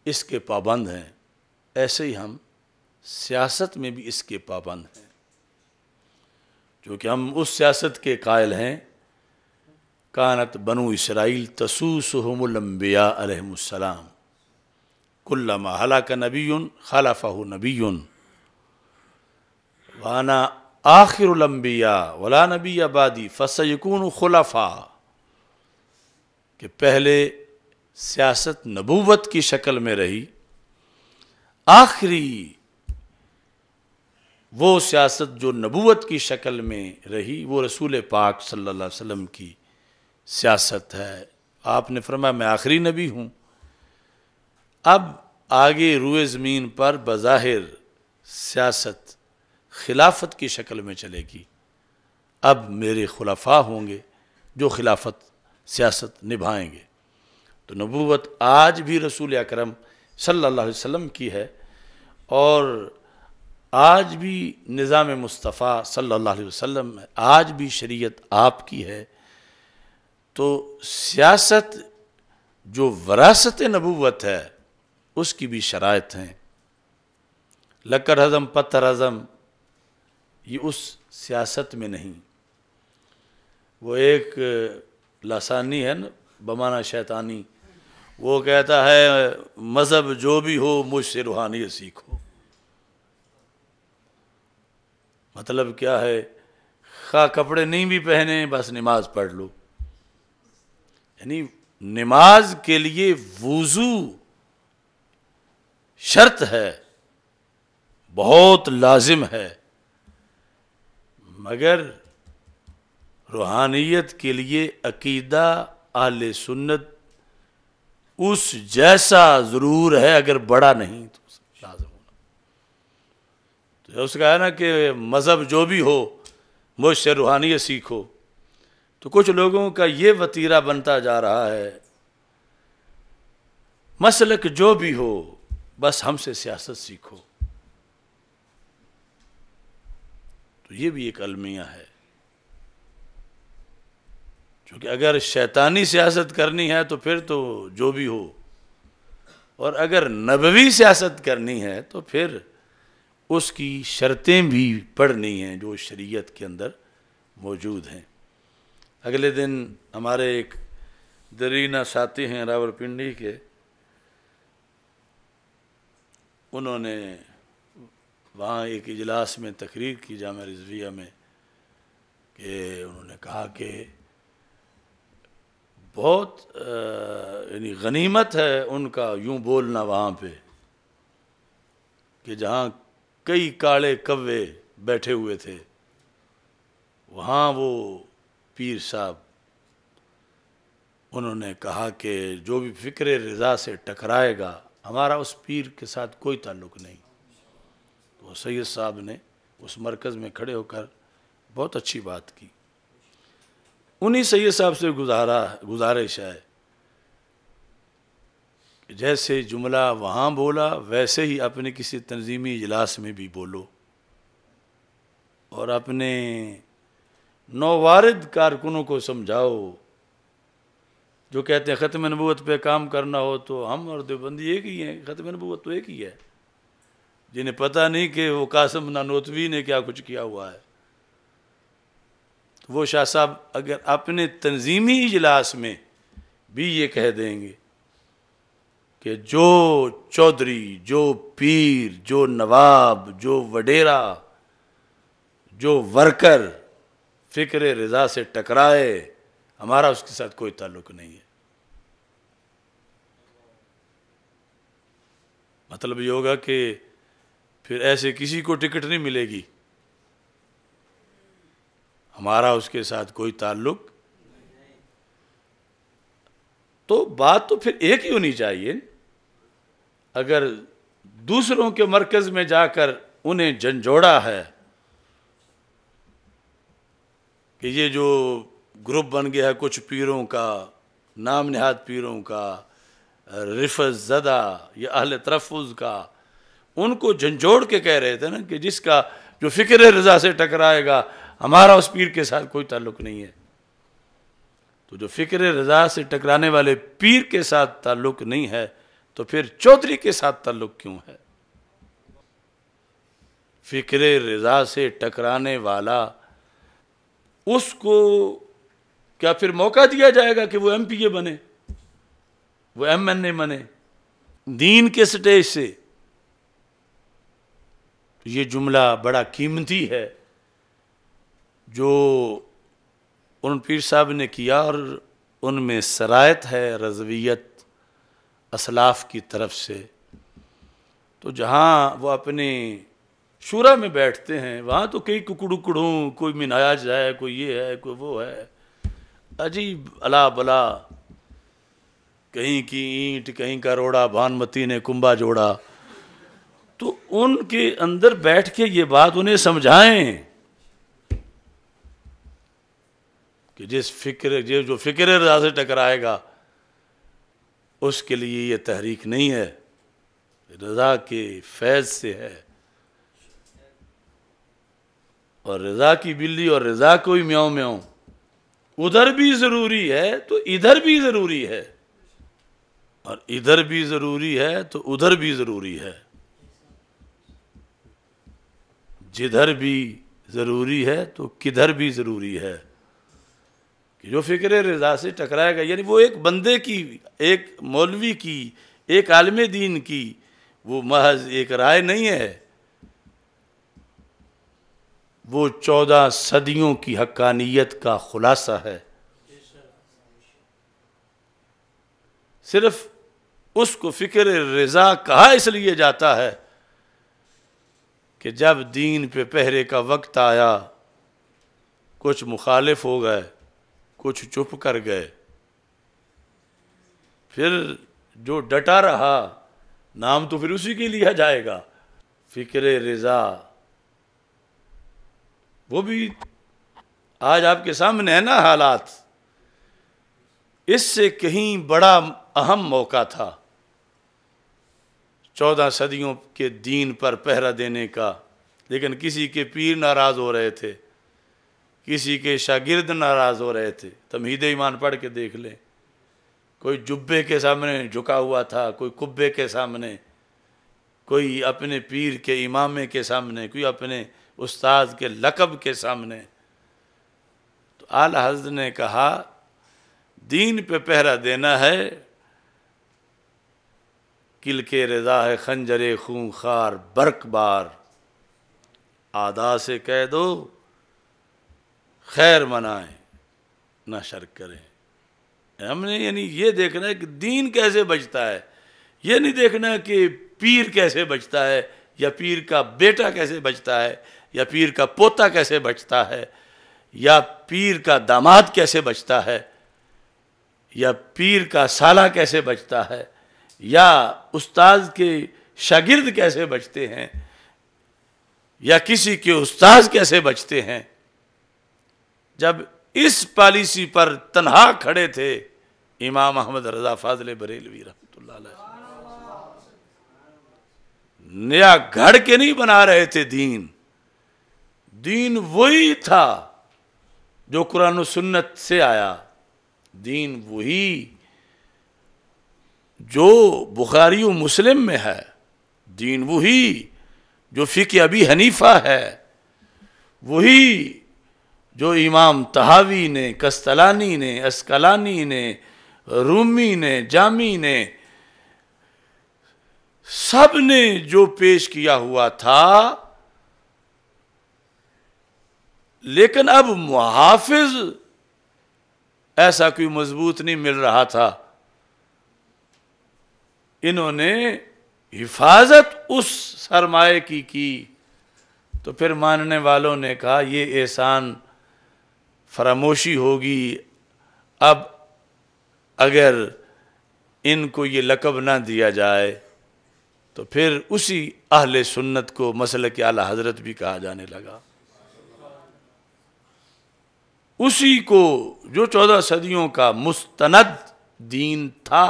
इसके पाबंद हैं ऐसे ही हम सियासत में भी इसके पाबंद हैं क्योंकि हम उस सियासत के कायल हैं कानत बनु इसराइल तसूसहमुलम्बिया अलहसलाम कुल्लमा का नबी खलाफ़ा नबी वाना आखिर लंबिया वला नबी आबादी फसयकून खुलाफ़ा कि पहले सियासत नबूवत की शक्ल में रही आखिरी वो सियासत जो नबूवत की शक्ल में रही वो रसूल पाक सल्लल्लाहु अलैहि वसल्लम की सियासत है आपने फरमाया मैं आखिरी नबी हूँ अब आगे रुए ज़मीन पर बज़ाहिर सियासत खिलाफत की शक्ल में चलेगी अब मेरे खुलाफा होंगे जो खिलाफत सियासत निभाएंगे तो नबूवत आज भी रसूल अकरम सल्लल्लाहु अलैहि वसल्लम की है और आज भी निज़ाम मुस्तफ़ा सल्लल्लाहु अलैहि वसल्लम है आज भी शरीयत आपकी है तो सियासत जो वरासत नबूवत है उसकी भी शरात हैं लकर हज़म पत्थर हज़म ये उस सियासत में नहीं वो एक लासानी है ना बमाना शैतानी वो कहता है मज़हब जो भी हो मुझसे रूहानी सीखो मतलब क्या है खा कपड़े नहीं भी पहने बस नमाज पढ़ लो यानी नमाज के लिए वज़ू शर्त है बहुत लाजिम है मगर रूहानियत के लिए अकीदा आल सुन्नत उस जैसा ज़रूर है अगर बड़ा नहीं तो लाजम होना तो उसका है ना कि मज़हब जो भी हो मुझसे रूहानियत सीखो तो कुछ लोगों का ये वतीरा बनता जा रहा है मसलक जो भी हो बस हमसे सियासत सीखो तो ये भी एक अलमिया है क्योंकि अगर शैतानी सियासत करनी है तो फिर तो जो भी हो और अगर नबवी सियासत करनी है तो फिर उसकी शर्तें भी पढ़नी हैं जो शरीयत के अंदर मौजूद हैं अगले दिन हमारे एक दरीना साथी हैं रावरपिंडी के उन्होंने वहाँ एक इजलास में तकरीर की जाम रिजविया में कि उन्होंने कहा कि बहुत यानी गनीमत है उनका यूं बोलना वहाँ पे कि जहाँ कई काले कव्वे बैठे हुए थे वहाँ वो पीर साहब उन्होंने कहा कि जो भी फ़िक्र रज़ा से टकराएगा हमारा उस पीर के साथ कोई ताल्लुक नहीं और सैयद साहब ने उस मरकज़ में खड़े होकर बहुत अच्छी बात की उन्हीं सैयद साहब से गुजारा गुजारिश है जैसे जुमला वहाँ बोला वैसे ही अपने किसी तनजीमी इजलास में भी बोलो और अपने नौवारद कारकुनों को समझाओ जो कहते हैं ख़त्म नबूत पे काम करना हो तो हम और देवबंदी एक ही हैं ख़त्म नबूत तो एक ही है जिन्हें पता नहीं कि वो कासम नानोतवी ने क्या कुछ किया हुआ है वो शाह साहब अगर अपने तंजीमी इजलास में भी ये कह देंगे कि जो चौधरी जो पीर जो नवाब जो वडेरा जो वर्कर फिक्र रजा से टकराए हमारा उसके साथ कोई ताल्लुक नहीं है मतलब ये होगा कि फिर ऐसे किसी को टिकट नहीं मिलेगी हमारा उसके साथ कोई ताल्लुक तो बात तो फिर एक ही होनी चाहिए अगर दूसरों के मरकज में जाकर उन्हें झंझोड़ा है कि ये जो ग्रुप बन गया है कुछ पीरों का नाम नहाद पीरों का रिफत ज़दा या अहल तलफ़ का उनको झंझोड़ के कह रहे थे ना कि जिसका जो फिक्र रजा से टकराएगा हमारा उस पीर के साथ कोई ताल्लुक नहीं है तो जो फिक्र रजा से टकराने वाले पीर के साथ ताल्लुक नहीं है तो फिर चौधरी के साथ ताल्लुक क्यों है फिक्र रजा से टकराने वाला उसको क्या फिर मौका दिया जाएगा कि वो एमपीए बने वो एम एन ए बने दीन के स्टेज से ये जुमला बड़ा कीमती है जो उन पीर साहब ने किया और उनमें सरायत है रजवियत असलाफ की तरफ से तो जहाँ वो अपने शुरा में बैठते हैं वहाँ तो कई कुकड़ुकड़ों कोई मिनाज है कोई ये है कोई वो है अजीब अला बला कहीं की ईंट कहीं का रोड़ा भानमती ने कुंभा जोड़ा तो उनके अंदर बैठ के ये बात उन्हें समझाएं कि जिस फिक्र जिस जो फिक्र रजा से टकराएगा उसके लिए ये तहरीक नहीं है रजा के फैज से है और रजा की बिल्ली और रजा को ही म्याओ म्याओ उधर भी ज़रूरी है तो इधर भी ज़रूरी है और इधर भी ज़रूरी है तो उधर भी ज़रूरी है जिधर भी ज़रूरी है तो किधर भी ज़रूरी है कि जो फ़िक्र रजा से टकराएगा यानी वो एक बंदे की एक मौलवी की एक आलम दीन की वो महज एक राय नहीं है वो चौदह सदियों की हक्कानियत का खुलासा है सिर्फ उसको फ़िक्र रज़ा कहा इसलिए जाता है कि जब दीन पे पहरे का वक्त आया कुछ मुखालिफ हो गए कुछ चुप कर गए फिर जो डटा रहा नाम तो फिर उसी के लिया जाएगा फिक्र रज़ा वो भी आज आपके सामने है ना हालात इससे कहीं बड़ा अहम मौका था चौदह सदियों के दीन पर पहरा देने का लेकिन किसी के पीर नाराज़ हो रहे थे किसी के शागिर्द नाराज़ हो रहे थे तमहीद ईमान पढ़ के देख लें कोई जुब्बे के सामने झुका हुआ था कोई कुब्बे के सामने कोई अपने पीर के इमामे के सामने कोई अपने उस्ताद के लकब के सामने तो आल हजरत ने कहा दीन पे पहरा देना है किल के रजा है खंजरे खूं खार बर्क बार आदा से कह दो खैर मनाएं ना शर्क करें हमने यानी ये देखना है कि दीन कैसे बचता है ये नहीं देखना कि पीर कैसे बचता है या पीर का बेटा कैसे बचता है या पीर का पोता कैसे बचता है या पीर का दामाद कैसे बचता है या पीर का साला कैसे बचता है या उस्ताद के शागिर्द कैसे बचते हैं या किसी के उस्ताद कैसे बचते हैं जब इस पॉलिसी पर तनहा खड़े थे इमाम अहमद रजा फाजले बरेलवी रहमतुल्लाह नया घड़ के नहीं बना रहे थे दीन दीन वही था जो कुरान सुन्नत से आया दीन वही जो बुखारी व मुस्लिम में है दीन वही जो फ़िक अभी हनीफा है वही जो इमाम तहावी ने कस्तलानी ने अस्कलानी ने रूमी ने जामी ने सब ने जो पेश किया हुआ था लेकिन अब मुहाफिज ऐसा कोई मजबूत नहीं मिल रहा था इन्होंने हिफाजत उस सरमाए की की तो फिर मानने वालों ने कहा ये एहसान फरामोशी होगी अब अगर इनको ये लकब ना दिया जाए तो फिर उसी अहल सुन्नत को मसल के आला हजरत भी कहा जाने लगा उसी को जो चौदह सदियों का मुस्तनद दीन था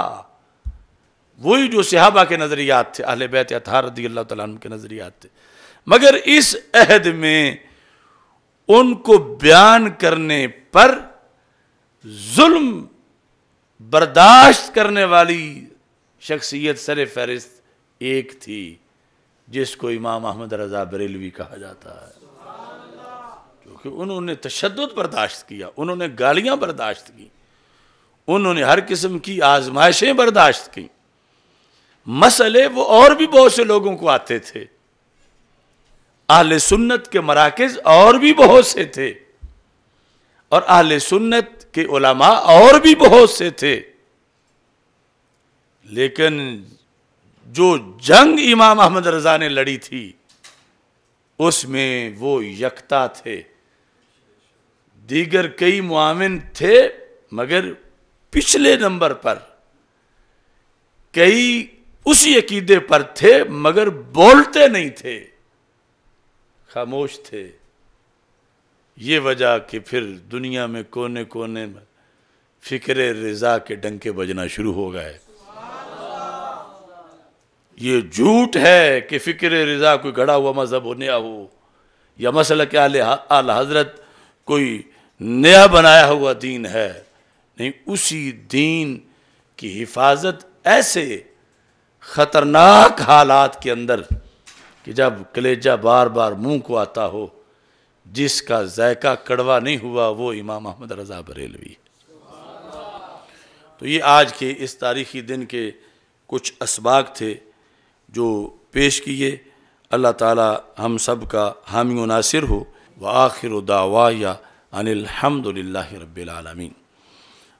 वही जो सिहाबा के नज़रियात थे अहल बैत अतहार रदी अल्लाह के नज़रियात थे मगर इस अहद में उनको बयान करने पर जुल्म बर्दाश्त करने वाली शख्सियत सर फहरिस्त एक थी जिसको इमाम अहमद रजा बरेलवी कहा जाता है क्योंकि उन्होंने तशद बर्दाश्त किया उन्होंने गालियाँ बर्दाश्त की उन्होंने हर किस्म की आजमाइशें बर्दाश्त की मसले वो और भी बहुत से लोगों को आते थे आहल सुन्नत के मराकज और भी बहुत से थे और आहल सुन्नत के उलमा और भी बहुत से थे लेकिन जो जंग इमाम अहमद रजा ने लड़ी थी उसमें वो यकता थे दीगर कई मुआविन थे मगर पिछले नंबर पर कई उसी अकीदे पर थे मगर बोलते नहीं थे खामोश थे ये वजह कि फिर दुनिया में कोने कोने में फिक्र रजा के डंके बजना शुरू हो गए ये झूठ है कि फ़िक्र रजा कोई घड़ा हुआ मज़हब हो नया हो या मसल के आल आल हजरत कोई नया बनाया हुआ दीन है नहीं उसी दीन की हिफाजत ऐसे ख़तरनाक हालात के अंदर कि जब कलेजा बार बार मुंह को आता हो जिसका जायका कड़वा नहीं हुआ वो इमाम अहमद रज़ा बरेलवी तो ये आज के इस तारीखी दिन के कुछ इसबाक थे जो पेश किए अल्लाह ताला हम सब का हामी नासिर हो व आखिर दावा या अनिलहमदिल्ला रबालमीन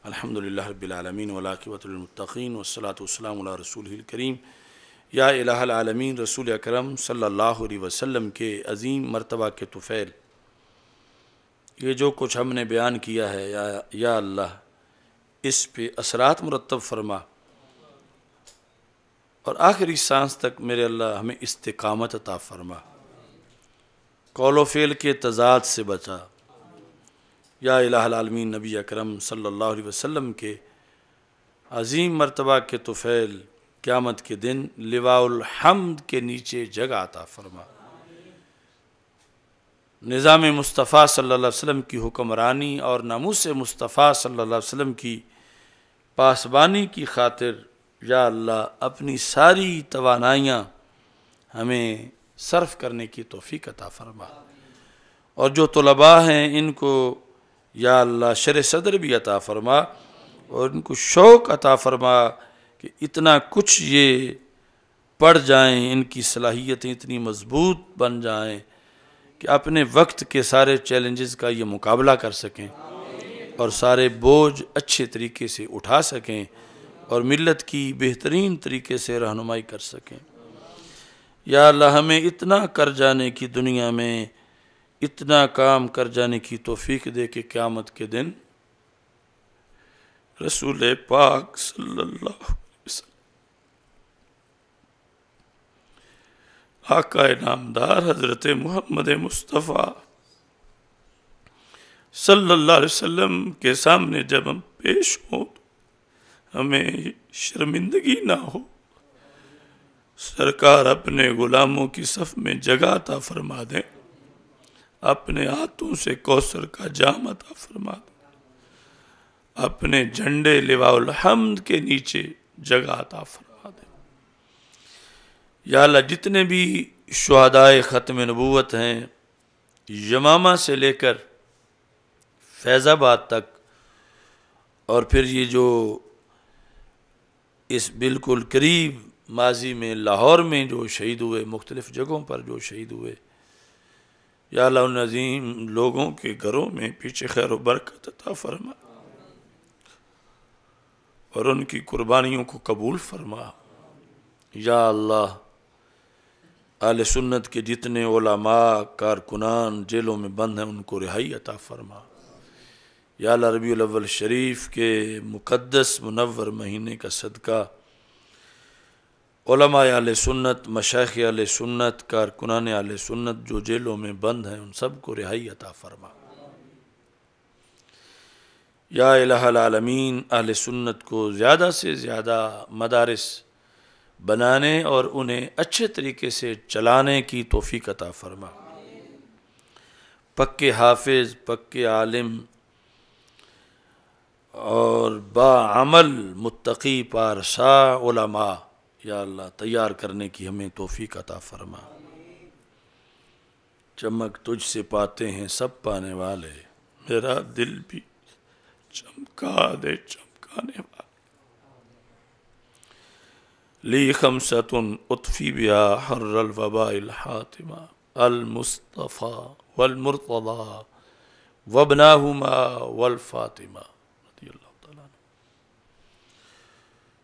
अलहमदिल्लाबीआलमीन वलाकबतमतकीन वसलातम रसूलकरीम या इलामीन रसूल करम सल्ला वसम के अज़ीम मरतबा के तुफ़ैल ये जो कुछ हमने बयान किया है या या अल्लाह इस पर असरात मुरतब फरमा और आखिरी सांस तक मेरे अल्लाह हमें इस्तकामत अता फरमा कौल के तजाद से बचा या इलामीन नबी अकरम सल्लल्लाहु अलैहि वसल्लम के अजीम मरतबा के तुफ़ैल क़्यामत के दिन लिवाउल के नीचे जगह आता फरमा निज़ाम मुस्तफ़ा सल्लल्लाहु अलैहि वसल्लम की हुक्मरानी और नामूस मुस्तफ़ा सल्लल्लाहु अलैहि वसल्लम की पासबानी की खातिर या अल्लाह अपनी सारी तोानाइयाँ हमें सर्फ करने की तोफ़ी अता फरमा और जो तलबा हैं इनको या अल्लाह शर सदर भी अता फ़रमा और इनको शौक़ अता फ़रमा कि इतना कुछ ये पढ़ जाएं इनकी सलाहियतें इतनी मज़बूत बन जाएं कि अपने वक्त के सारे चैलेंजेस का ये मुकाबला कर सकें और सारे बोझ अच्छे तरीके से उठा सकें और मिलत की बेहतरीन तरीके से रहनुमाई कर सकें या अल्लाह हमें इतना कर जाने की दुनिया में इतना काम कर जाने की तोफीक दे के क़्यामत के दिन रसूल पाक सल्लल्लाहु आका नामदार हज़रत मोहम्मद मुस्तफ़ा सल्लल्लाहु अलैहि वसल्लम के सामने जब हम पेश हों हमें शर्मिंदगी ना हो सरकार अपने गुलामों की सफ़ में जगह फरमा दें अपने हाथों से कौसर का जाम अता फरमा दे अपने झंडे लिवाउल हमद के नीचे जगह अता फरमा दे या जितने भी शहादाए ख़त्म नबूत हैं यमामा से लेकर फैज़ाबाद तक और फिर ये जो इस बिल्कुल करीब माजी में लाहौर में जो शहीद हुए मुख्तलिफ़ जगहों पर जो शहीद हुए या नज़ीम लोगों के घरों में पीछे खैर बरकत अता फरमा और उनकी कुर्बानियों को कबूल फरमा या अल्लाह आल सुन्नत के जितने ओलामा कारकुनान जेलों में बंद हैं उनको रिहाई अता फरमा या रबी अव्वल शरीफ के मुकद्दस मुनवर महीने का सदका आल सुन्नत मशाख आल सुन्नत कारकुनान आल सुन्नत जो जेलों में बंद हैं उन सब को रिहाई अता फरमा या आलमीन आल सुन्नत को ज़्यादा से ज़्यादा मदारस बनाने और उन्हें अच्छे तरीके से चलाने की तोफ़ी अता फरमा पक्के हाफिज पक्के आलिम और बामल मुतकी पारसा या अल्लाह तैयार करने की हमें तोफ़ी कता फरमा चमक तुझ से पाते हैं सब पाने वाले मेरा दिल भी चमका दे चमकाने वाले ली खम सतुन उत्फ़ी बिया हर्रलवबातिमा अलमुस्तफ़ा वलमरतबा वबना फातिमा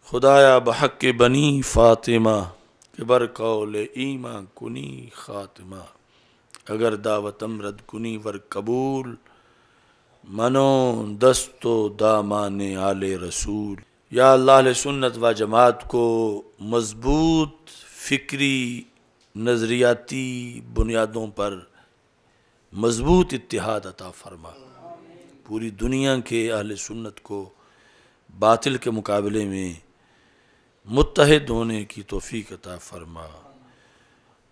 खुदाया बहक बनी फ़ातिमा किबर बर कौल ईमा कुनी ख़ातिमा अगर दावतम रद कुनी वर कबूल मनो दस्तो दामान आल रसूल या अल्लाह सुन्नत व जमात को मज़बूत फ़िक्री नज़रियाती बुनियादों पर मज़बूत इतिहाद अता फरमा पूरी दुनिया के अहल सुन्नत को बातिल के मुकाबले में मुतहद होने की तोफ़ी अता फरमा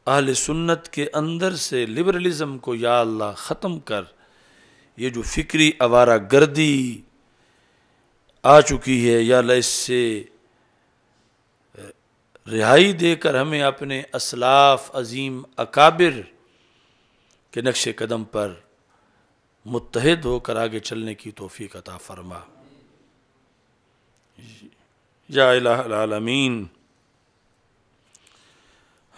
अहल सुन्नत के अंदर से लिबरलिज़म को या अल्लाह ख़त्म कर ये जो फ़िक्री आवारा गर्दी आ चुकी है या अल्लाह इससे रिहाई देकर हमें अपने असलाफ अजीम अकाबिर के नक्श कदम पर मुतहद होकर आगे चलने की तोफ़ी अता फरमा यामीन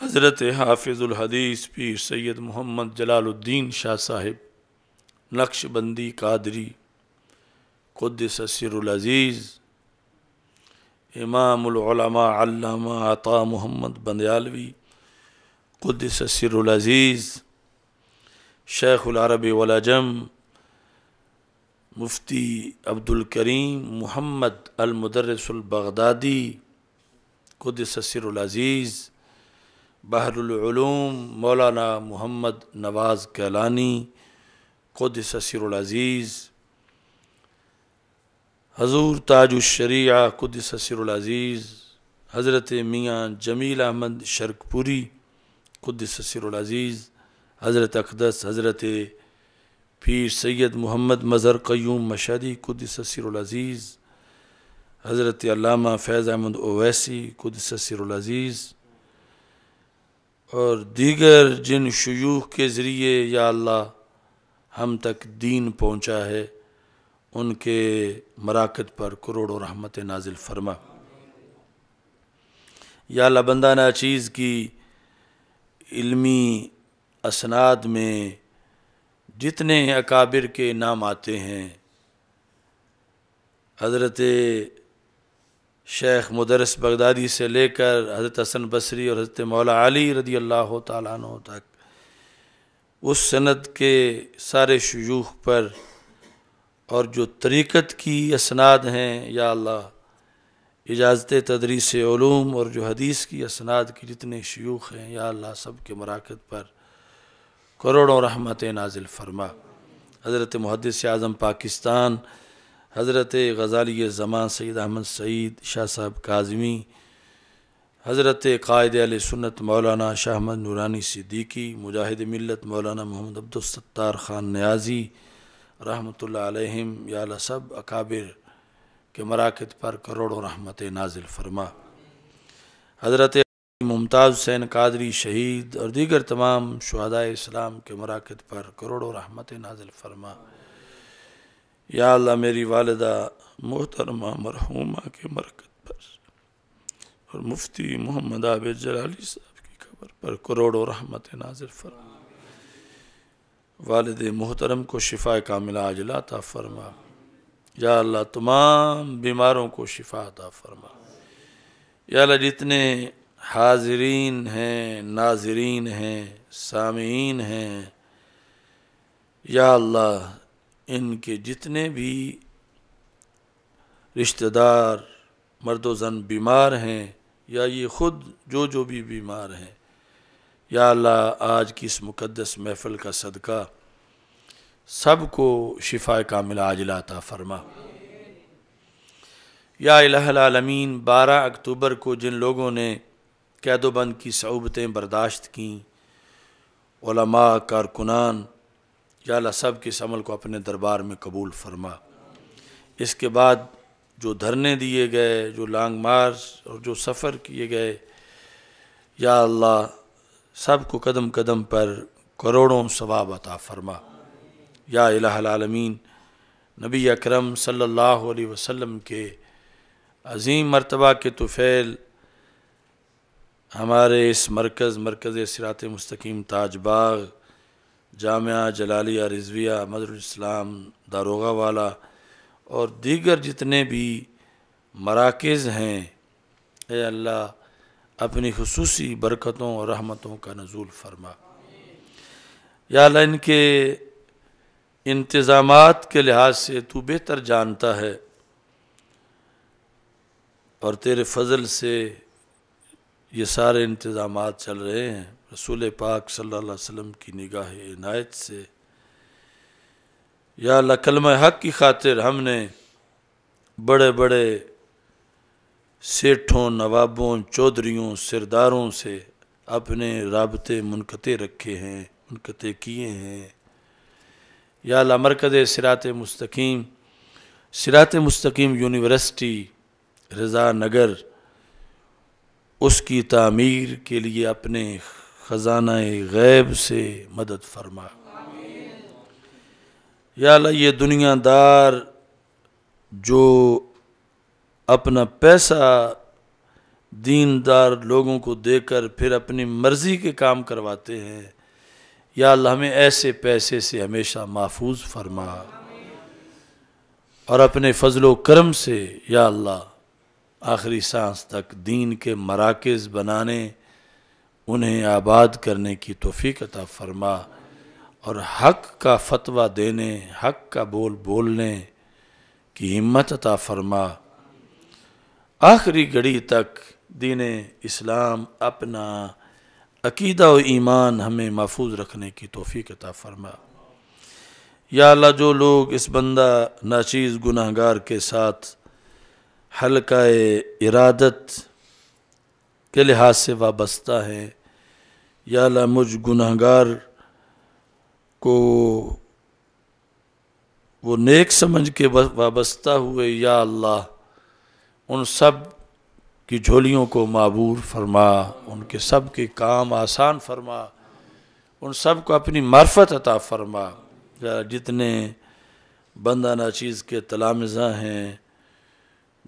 हज़रत हाफिज़ुलहदीस पीर सैद मोहम्मद जलालुद्दीन शाह साहिब नक्शबंदी कादरी क़ुद्दस सिरज़ीज़ इमामा अल्लामा आता मोहम्मद बंदयालवी खुद सिरज़ीज़ शेख़ुलरब वलाजम मुफ्ती अब्दुल करीम मोहम्मद अलमदरसुल बगदादी कुदसरज़ीज़ बहरुलूम मौलाना मोहम्मद नवाज़ कैलानी कुदसरज़ीज़ हजूर ताजुशरिया कुदसरज़ीज़ हज़रत मियाँ जमील अहमद शर्कपुरी कुदसरज़ीज़ हज़रत अकदस हज़रत पीर सैद मोहम्मद मज़र क्यूम मशदी कुदसरज़ीज़ हज़रत अलामा फैज़ अहमद खुद कुदसरज़ीज़ और दीगर जिन शयूख के ज़रिए या अल्लाह हम तक दीन पहुँचा है उनके मराकद पर करोड़ों रहमत नाजिल फरमा या लबंदाना चीज़ की इलमी असनाद में जितने अकाबिर के नाम आते हैं हज़रत शेख मुदरस बगदादी से लेकर हज़रत हसन बसरी और हज़रत मौला अली रदी अल्लाह तु तक उस सनत के सारे शयूख पर और जो तरीक़त की असनाद हैं या अल्लाह इजाज़त तदरीस ूम और जो हदीस की असनाद की जितने शयूख हैं या अल्लाह सब के मराकत पर करोड़ों रहमत नाजिल फरमा हज़रत मुहदस आज़म पाकिस्तान हज़रत गज़ाली ज़मां सैद अहमद सईद शाह साहब काजमी हज़रत कायद अल सुनत मौलाना शाह अहमद नूरानी सिद्दीकी मुजाहिद मिलत मौलाना मोहम्मद अब्दुलसत्तार ख़ान न्याजी रहमत आलम या सब अकाबिर के मराकद पर करोड़ों रहमत नाजिल फरमा हज़रत मुमताज़ हुसैन कादरी शहीद और दीगर तमाम शहदा इस्लाम के मराकद पर करोड़ों रहमत नाजिल फरमा या अल्लाह मेरी वालदा मोहतरमा मरहुमा के मरकद पर और मुफ्ती मोहम्मद आबिद जलाली साहब की खबर पर करोड़ों रहमत नाजिल फरमा वालद मोहतरम को शिफा कामिला अजलाता फरमा या अल्लाह तमाम बीमारों को शिफा अता फरमा या अल्लाह जितने हाजरीन हैं नाजरीन हैं सामीन हैं या अल्लाह इनके जितने भी रिश्तेदार मर्द जन बीमार हैं या ये ख़ुद जो जो भी बीमार हैं या अल्लाह आज की इस मुक़दस महफ़ल का सदका सब को शिफा कामिल आजलाता फरमा या आलमीन बारह अक्टूबर को जिन लोगों ने कैदोबंद की सऊबतें बर्दाश्त ओलमा कारकुनान या सब के इस अमल को अपने दरबार में कबूल फरमा इसके बाद जो धरने दिए गए जो लॉन्ग मार्च और जो सफ़र किए गए या अल्लाह सब को कदम कदम पर करोड़ों सवाब अता फरमा या इलामीन नबी अकरम सल्ला वसलम के अजीम मरतबा के तुफ़ैल हमारे इस मरकज़ मरकज़ सिरात मुस्तकीम ताजबाग जाम जलालिया रिजविया मदरस्लाम दारोगा वाला और दीगर जितने भी मराकज़ हैं ए अल्लाह अपनी खसूसी बरकतों और रहमतों का नजूल फरमा या अल्लाह इनके इंतज़ाम के लिहाज से तू बेहतर जानता है और तेरे फजल से ये सारे इंतज़ाम चल रहे हैं रसूल पाक सल्लल्लाहु अलैहि वसल्लम की निगाह इनायत से या लकलम हक की खातिर हमने बड़े बड़े सेठों नवाबों चौधरीों सरदारों से अपने रबते मुनक़ रखे हैं मुनक़ किए हैं या ला मरकज़ सिरात मुस्तकीम सिरात मुस्तकीम यूनिवर्सिटी रज़ा नगर उसकी तामीर के लिए अपने ख़जाना गैब से मदद फरमा या ये दुनियादार जो अपना पैसा दीनदार लोगों को देकर फिर अपनी मर्ज़ी के काम करवाते हैं या अल्लाह हमें ऐसे पैसे से हमेशा महफूज फरमा और अपने फजलो करम से या अल्लाह आखिरी सांस तक दीन के मराकज़ बनाने उन्हें आबाद करने की तोफ़ी अता फरमा और हक का फतवा देने हक का बोल बोलने की हिम्मत अता फरमा आखिरी घड़ी तक दीन इस्लाम अपना अकीदा व ईमान हमें महफूज रखने की तोफ़ी अता फरमा या अल्लाह जो लोग इस बंदा नाचीज़ गुनाहगार के साथ हल्का इरादत के लिहाज से वाबस्ता है या ला मुझ गुनहगार को वो नेक समझ के वाबस्ता हुए या अल्लाह उन सब की झोलियों को माबूर फरमा उनके सब के काम आसान फरमा उन सब को अपनी मार्फत अता फरमा जितने बंदा नाचीज़ के तलामज़ा हैं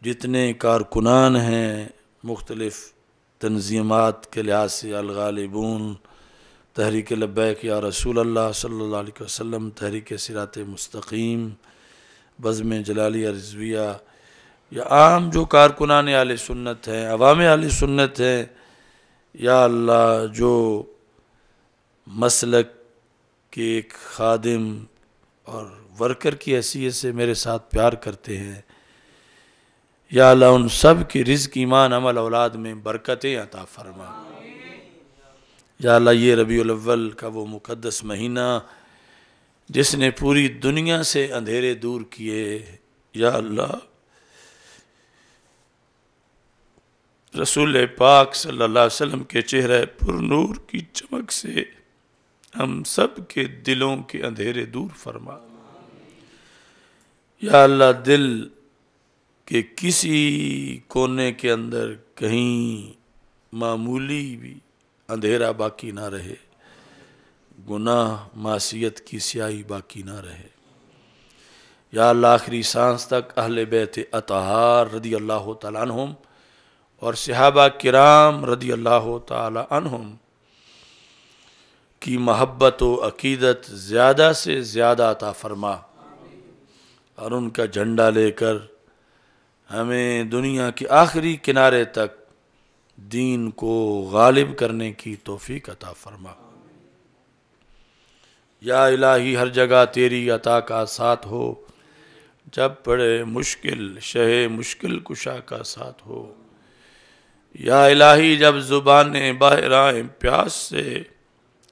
जितने कारकुनान हैं मुख्तलफ़ तनज़ीमत के लिहाज से अलगालबून तहरीक लबैक या रसूल अल्लाह सल्ला वसम तहरीक सिरात मस्तकीम बज़म जलाली रजविया या आम जो कारकुनान आल सुन्नत हैं अवाम आल सुन्नत हैं या अल्लाह जो मसलक के एक खादम और वर्कर की हैसीत से मेरे साथ प्यार करते हैं या अल्लाह उन सब की रिज़ ईमान अमल औलाद में बरकतें अता फरमा या अल्लाह ये रबी अव्वल का वो मुक़दस महीना जिसने पूरी दुनिया से अंधेरे दूर किए या अल्लाह रसूल पाक सल्लल्लाहु अलैहि वसल्लम के चेहरे नूर की चमक से हम सब के दिलों के अंधेरे दूर फरमा या अल्लाह दिल कि किसी कोने के अंदर कहीं मामूली भी अंधेरा बाकी ना रहे गुनाह मासीत की स्याही बाकी ना रहे या आखिरी सांस तक अहल बैत अतहार रदी अल्लाह तम और सिहाबा किराम रदी अल्लाह तम की महब्बत व अकीदत ज़्यादा से ज़्यादा अता फरमा और उनका झंडा लेकर हमें दुनिया के आखिरी किनारे तक दीन को गालिब करने की तोफ़ी अता फरमा या इलाही हर जगह तेरी अता का साथ हो जब पड़े मुश्किल शह मुश्किल कुशा का साथ हो या इलाही जब ज़ुबान बहराए प्यास से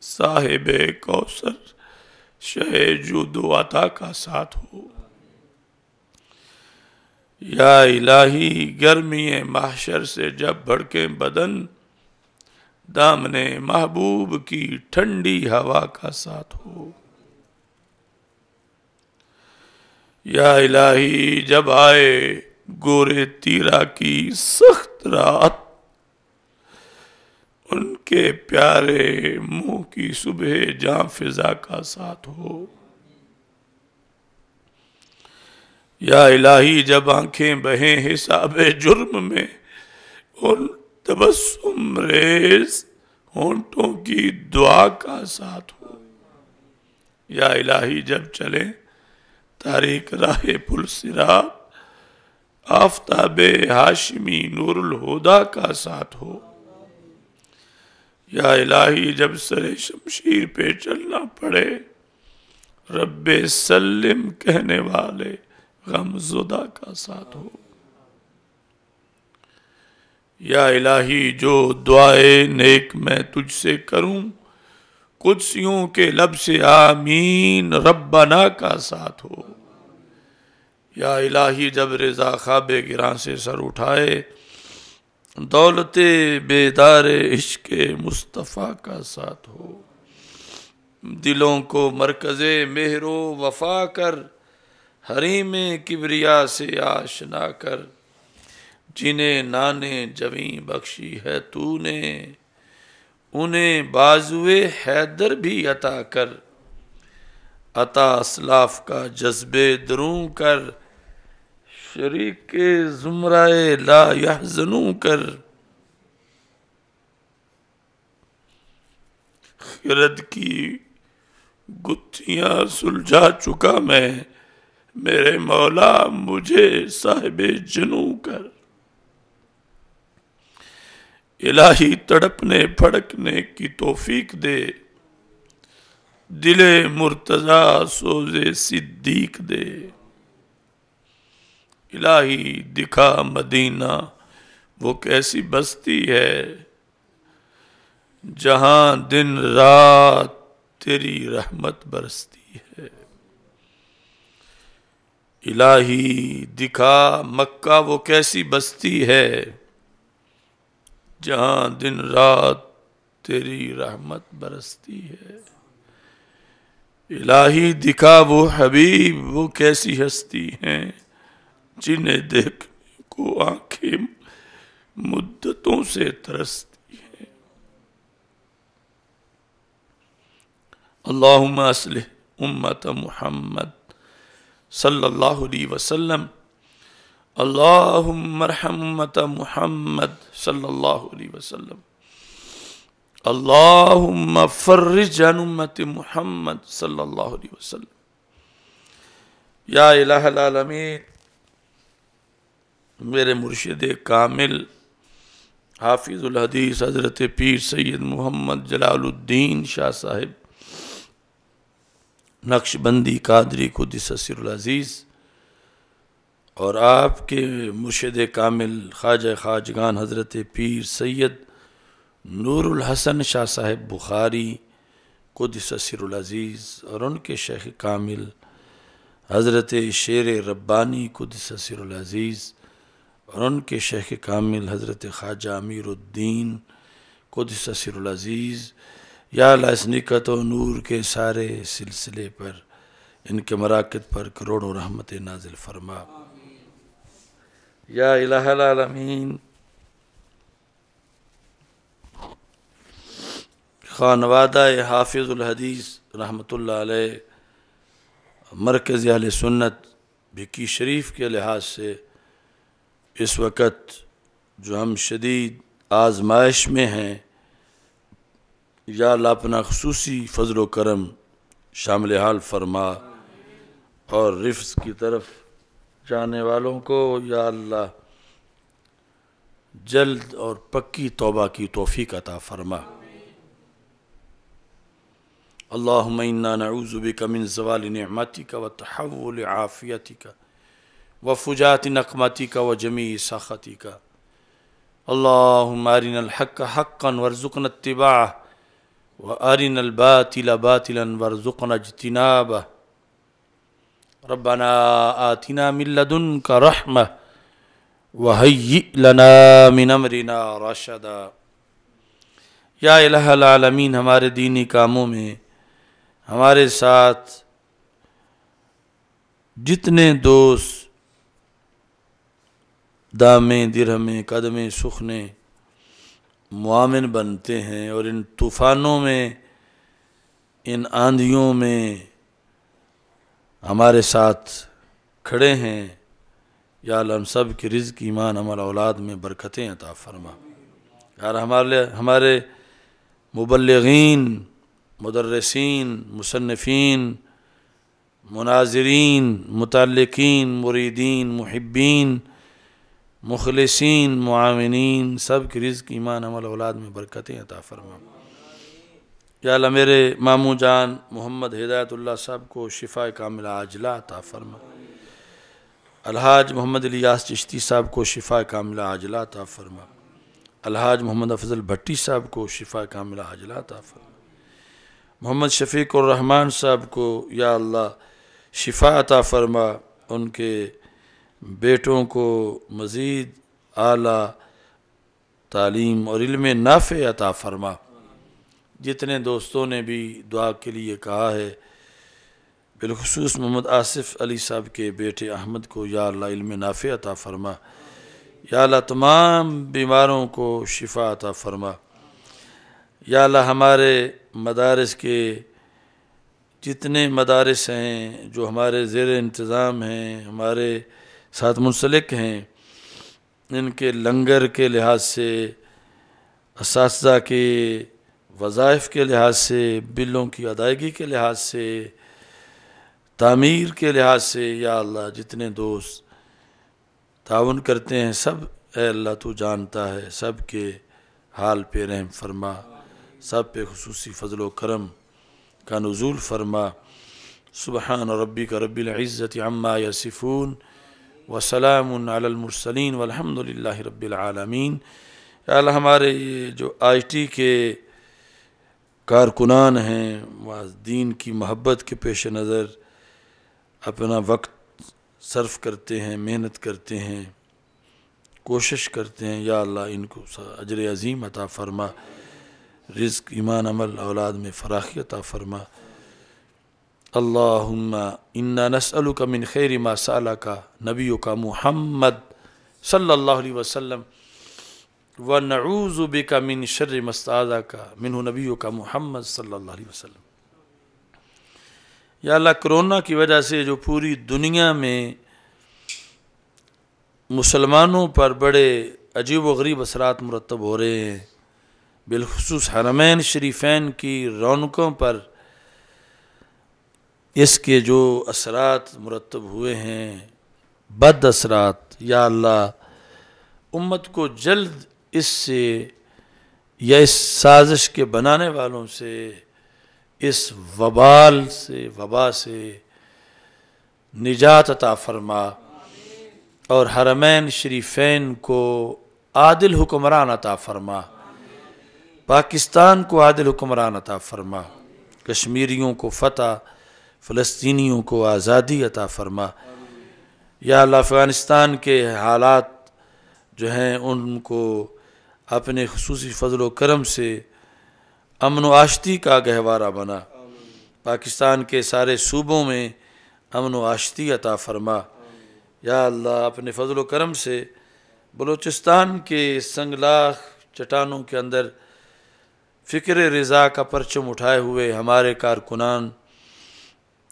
साहिब कौसर शह जूदो अता का साथ हो या इलाही गर्मी महाशर से जब भड़के बदन दामने महबूब की ठंडी हवा का साथ हो या इलाही जब आए गोरे तीरा की सख्त रात उनके प्यारे मुंह की सुबह जहाँ फिजा का साथ हो या इलाही जब आंखें बहें हिसाब जुर्म में उन तबस्सुम रेस होंठों की दुआ का साथ हो या इलाही जब चले तारीख राह पुल सिरा आफ्ताब हाशमी नूरुल हुदा का साथ हो या इलाही जब सरे शमशीर पे चलना पड़े रब सल्लिम कहने वाले गमजुदा का साथ हो या इलाही जो दुआए नेक मैं तुझसे करूं कुदसियों के लब से आमीन रब्बना का साथ हो या इलाही जब रजा खाब गिरा से सर उठाए दौलत बेदार इश्क मुस्तफ़ा का साथ हो दिलों को मरकज़ मेहरो वफा कर हरी में किबरिया से आश ना कर जिन्हें नाने जवी बख्शी है तूने उन्हें बाजुए हैदर भी अता कर अता असलाफ का जज्बे दरू कर शरीक के जुमराए ला जनू कर खिरत की गुत्थियाँ सुलझा चुका मैं मेरे मौला मुझे साहिब जनू कर इलाही तड़पने फड़कने की तोफीक दे दिले मुर्तज़ा सोजे सिद्दीक दे इलाही दिखा मदीना वो कैसी बस्ती है जहां दिन रात तेरी रहमत बरसती इलाही दिखा मक्का वो कैसी बस्ती है जहां दिन रात तेरी रहमत बरसती है इलाही दिखा वो हबीब वो कैसी हस्ती हैं जिन्हें देखने को आंखें मुद्दतों से तरसती हैं अल्लाहुम्मा असलह उम्मत मुहम्मद सल्लल्लाहु अलैहि वसल्लम अल्लाहुम्मरहमत मुहम्मद सल्लल्लाहु अलैहि वसल्लम अल्लाहुम्म फर्रिज अनुम्मत मुहम्मद सल्लल्लाहु अलैहि वसल्लम या इलाहल आलमीन मेरे मुर्शिद कामिल हाफिज़ुल हदीस हज़रत पीर सैयद मोहम्मद जलालुद्दीन शाह साहिब नक्शबंदी कादरी खुदी अजीज़ और आपके मुर्शद कामिल ख्वाजा ख्वाजगान हज़रत पीर सैयद नूरुल हसन शाह साहेब बुखारी कुदस अजीज़ और उनके शेख कामिल हज़रत शेर रब्बानी कुदस ससरजीज़ और उनके शेख कामिल हज़रत ख्वाजा अमीरुद्दीन कुदस अजीज़ या लसनिकत नूर के सारे सिलसिले पर इनके मराकत पर करोड़ों रहमत नाजिल फरमा या इलामीन खानवादा हाफिज़ुलहदीस रहमत मरकज़ आल सुन्नत भिकी शरीफ के लिहाज से इस वक्त जो हम शदीद आजमाइश में हैं या लापना खसूसी फ़जल करम शामिल हाल फरमा और रिफ्स की तरफ जाने वालों को या अल्लाह जल्द और पक्की तोबा की तोफ़ी ता फरमा अल्लाज़ुबिक कमिन जवाल नमती का व तहवल आफ़ियती का व फुजात नकमती का व जमी सख़ती का अल्लाह मारिन हक़ हक़न वर्ज़ुकन तिबाह व अरिन अलबातिल बातिलन वरज़ुक़न अजतनाब रब्बना आतिना मिन लदुनक रहमा वहय्यि लना मिन अमरिना रशदा या इलाहल आलमीन हमारे दीनी कामों में हमारे साथ जितने दोस्त दामें दिरहमें कदमें सुखने मुआमिन बनते हैं और इन तूफ़ानों में इन आंधियों में हमारे साथ खड़े हैं या हम सब के रिज़ की ईमान हमारा औलाद में बरकतें अता फरमा यार हमारे हमारे मुबलगिन मदरसिन मुसनफिन मुनाजरीन मतलकिन मुरीदीन मुहब्बीन मुखलसिन मामिन सब के रिज़ ईमान अमल औलाद में बरकतें अता फरमा या मेरे मामू जान मोहम्मद हिदायतुल्ला साहब को शिफा कामिल आजला अता फरमा अलहाज मोहम्मद इलियास चिश्ती साहब को शिफा कामिल आजला अता फरमा अलहाज मोहम्मद अफजल भट्टी साहब को शिफा कामिल आजला अता फरमा मोहम्मद शफीक रहमान साहब को या अल्लाह शिफा अता फरमा उनके बेटों को मज़ीद आला तालीम और इल्म नाफ़ अता फरमा जितने दोस्तों ने भी दुआ के लिए कहा है बिलखसूस मोहम्मद आसिफ अली साहब के बेटे अहमद को या अल्लाह इल्म नाफ़ अता फरमा या अल्लाह तमाम बीमारों को शिफा अता फरमा या अल्लाह हमारे मदारस के जितने मदारस हैं जो हमारे ज़ेर इंतज़ाम हैं हमारे साथ मुंसलिक हैं इनके लंगर के लिहाज से इस के वज़ाइफ के लिहाज से बिलों की अदायगी के लिहाज से तामीर के लिहाज से या अल्लाह जितने दोस्त ताउन करते हैं सब अल्लाह तू जानता है सब के हाल पे रहम फरमा सब पे खसूस फ़जल करम का नजूल फरमा सुबहान रबी का रबीज़त अम्मा यसिफ़ून वसलामसलिन वलहमदिल्ला रबालमीन अल हमारे ये जो आई टी के कारकुनान हैं वाजदीन की मोहब्बत के पेश नज़र अपना वक्त सर्फ करते हैं मेहनत करते हैं कोशिश करते हैं या अल्लाह इनको अजर अज़ीम अता फ़रमा रिज़ ईमान अमल औलाद में फ़राखी अता फ़रमा अल्लाहुम्मा नसअल का मिन खैर मसाला का नबी का मुहम्मद सल्लल्लाहु अलैहि वसल्लम व नऊज़ुब का मिन शर मस्तादा का मिन नबी का मुहम्मद सल्लल्लाहु अलैहि वसल्लम या अल्लाह कोरोना की वजह से जो पूरी दुनिया में मुसलमानों पर बड़े अजीब व गरीब असरात मुरतब हो रहे हैं बिलखसूस हरमैन शरीफैन की रौनकों पर इसके जो असरात मुरतब हुए हैं बद असरात या अल्लाह उम्मत को जल्द इससे या इस साजिश के बनाने वालों से इस वबाल से वबा से निजात अता फरमा और हरमैन शरीफैन को आदिल हुक्मरान अता फरमा पाकिस्तान को आदिल हुक्मरान अता फरमा कश्मीरियों को फ़तह फ़लस्तीनियों को आज़ादी अता फरमा या अफ़गानिस्तान के हालात जो हैं उनको अपने खसूस फ़जल करम से अमन आशती का गहवारा बना पाकिस्तान के सारे सूबों में अमन आशती अता फरमा या अल्लाह अपने फ़जल करम से बलूचिस्तान के संगलाख चटानों के अंदर फ़िक्र रज़ा का परचम उठाए हुए हमारे कारकुनान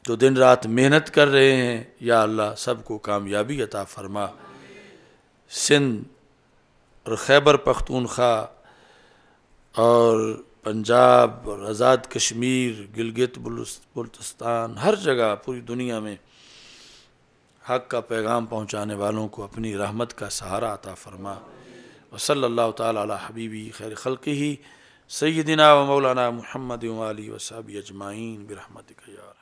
जो दिन रात मेहनत कर रहे हैं या अल्लाह सबको कामयाबी अता फरमा सिंध और खैबर पख्तूनख्वा और पंजाब और आज़ाद कश्मीर गिलगित बुल्तस्तान हर जगह पूरी दुनिया में हक़ का पैगाम पहुँचाने वालों को अपनी रहमत का सहारा अता फरमा वसल्ला ताली हबीबी खैर खल ही सैदिना व मौलाना महमद वाली वसाबी अजमाइन बरहमत कया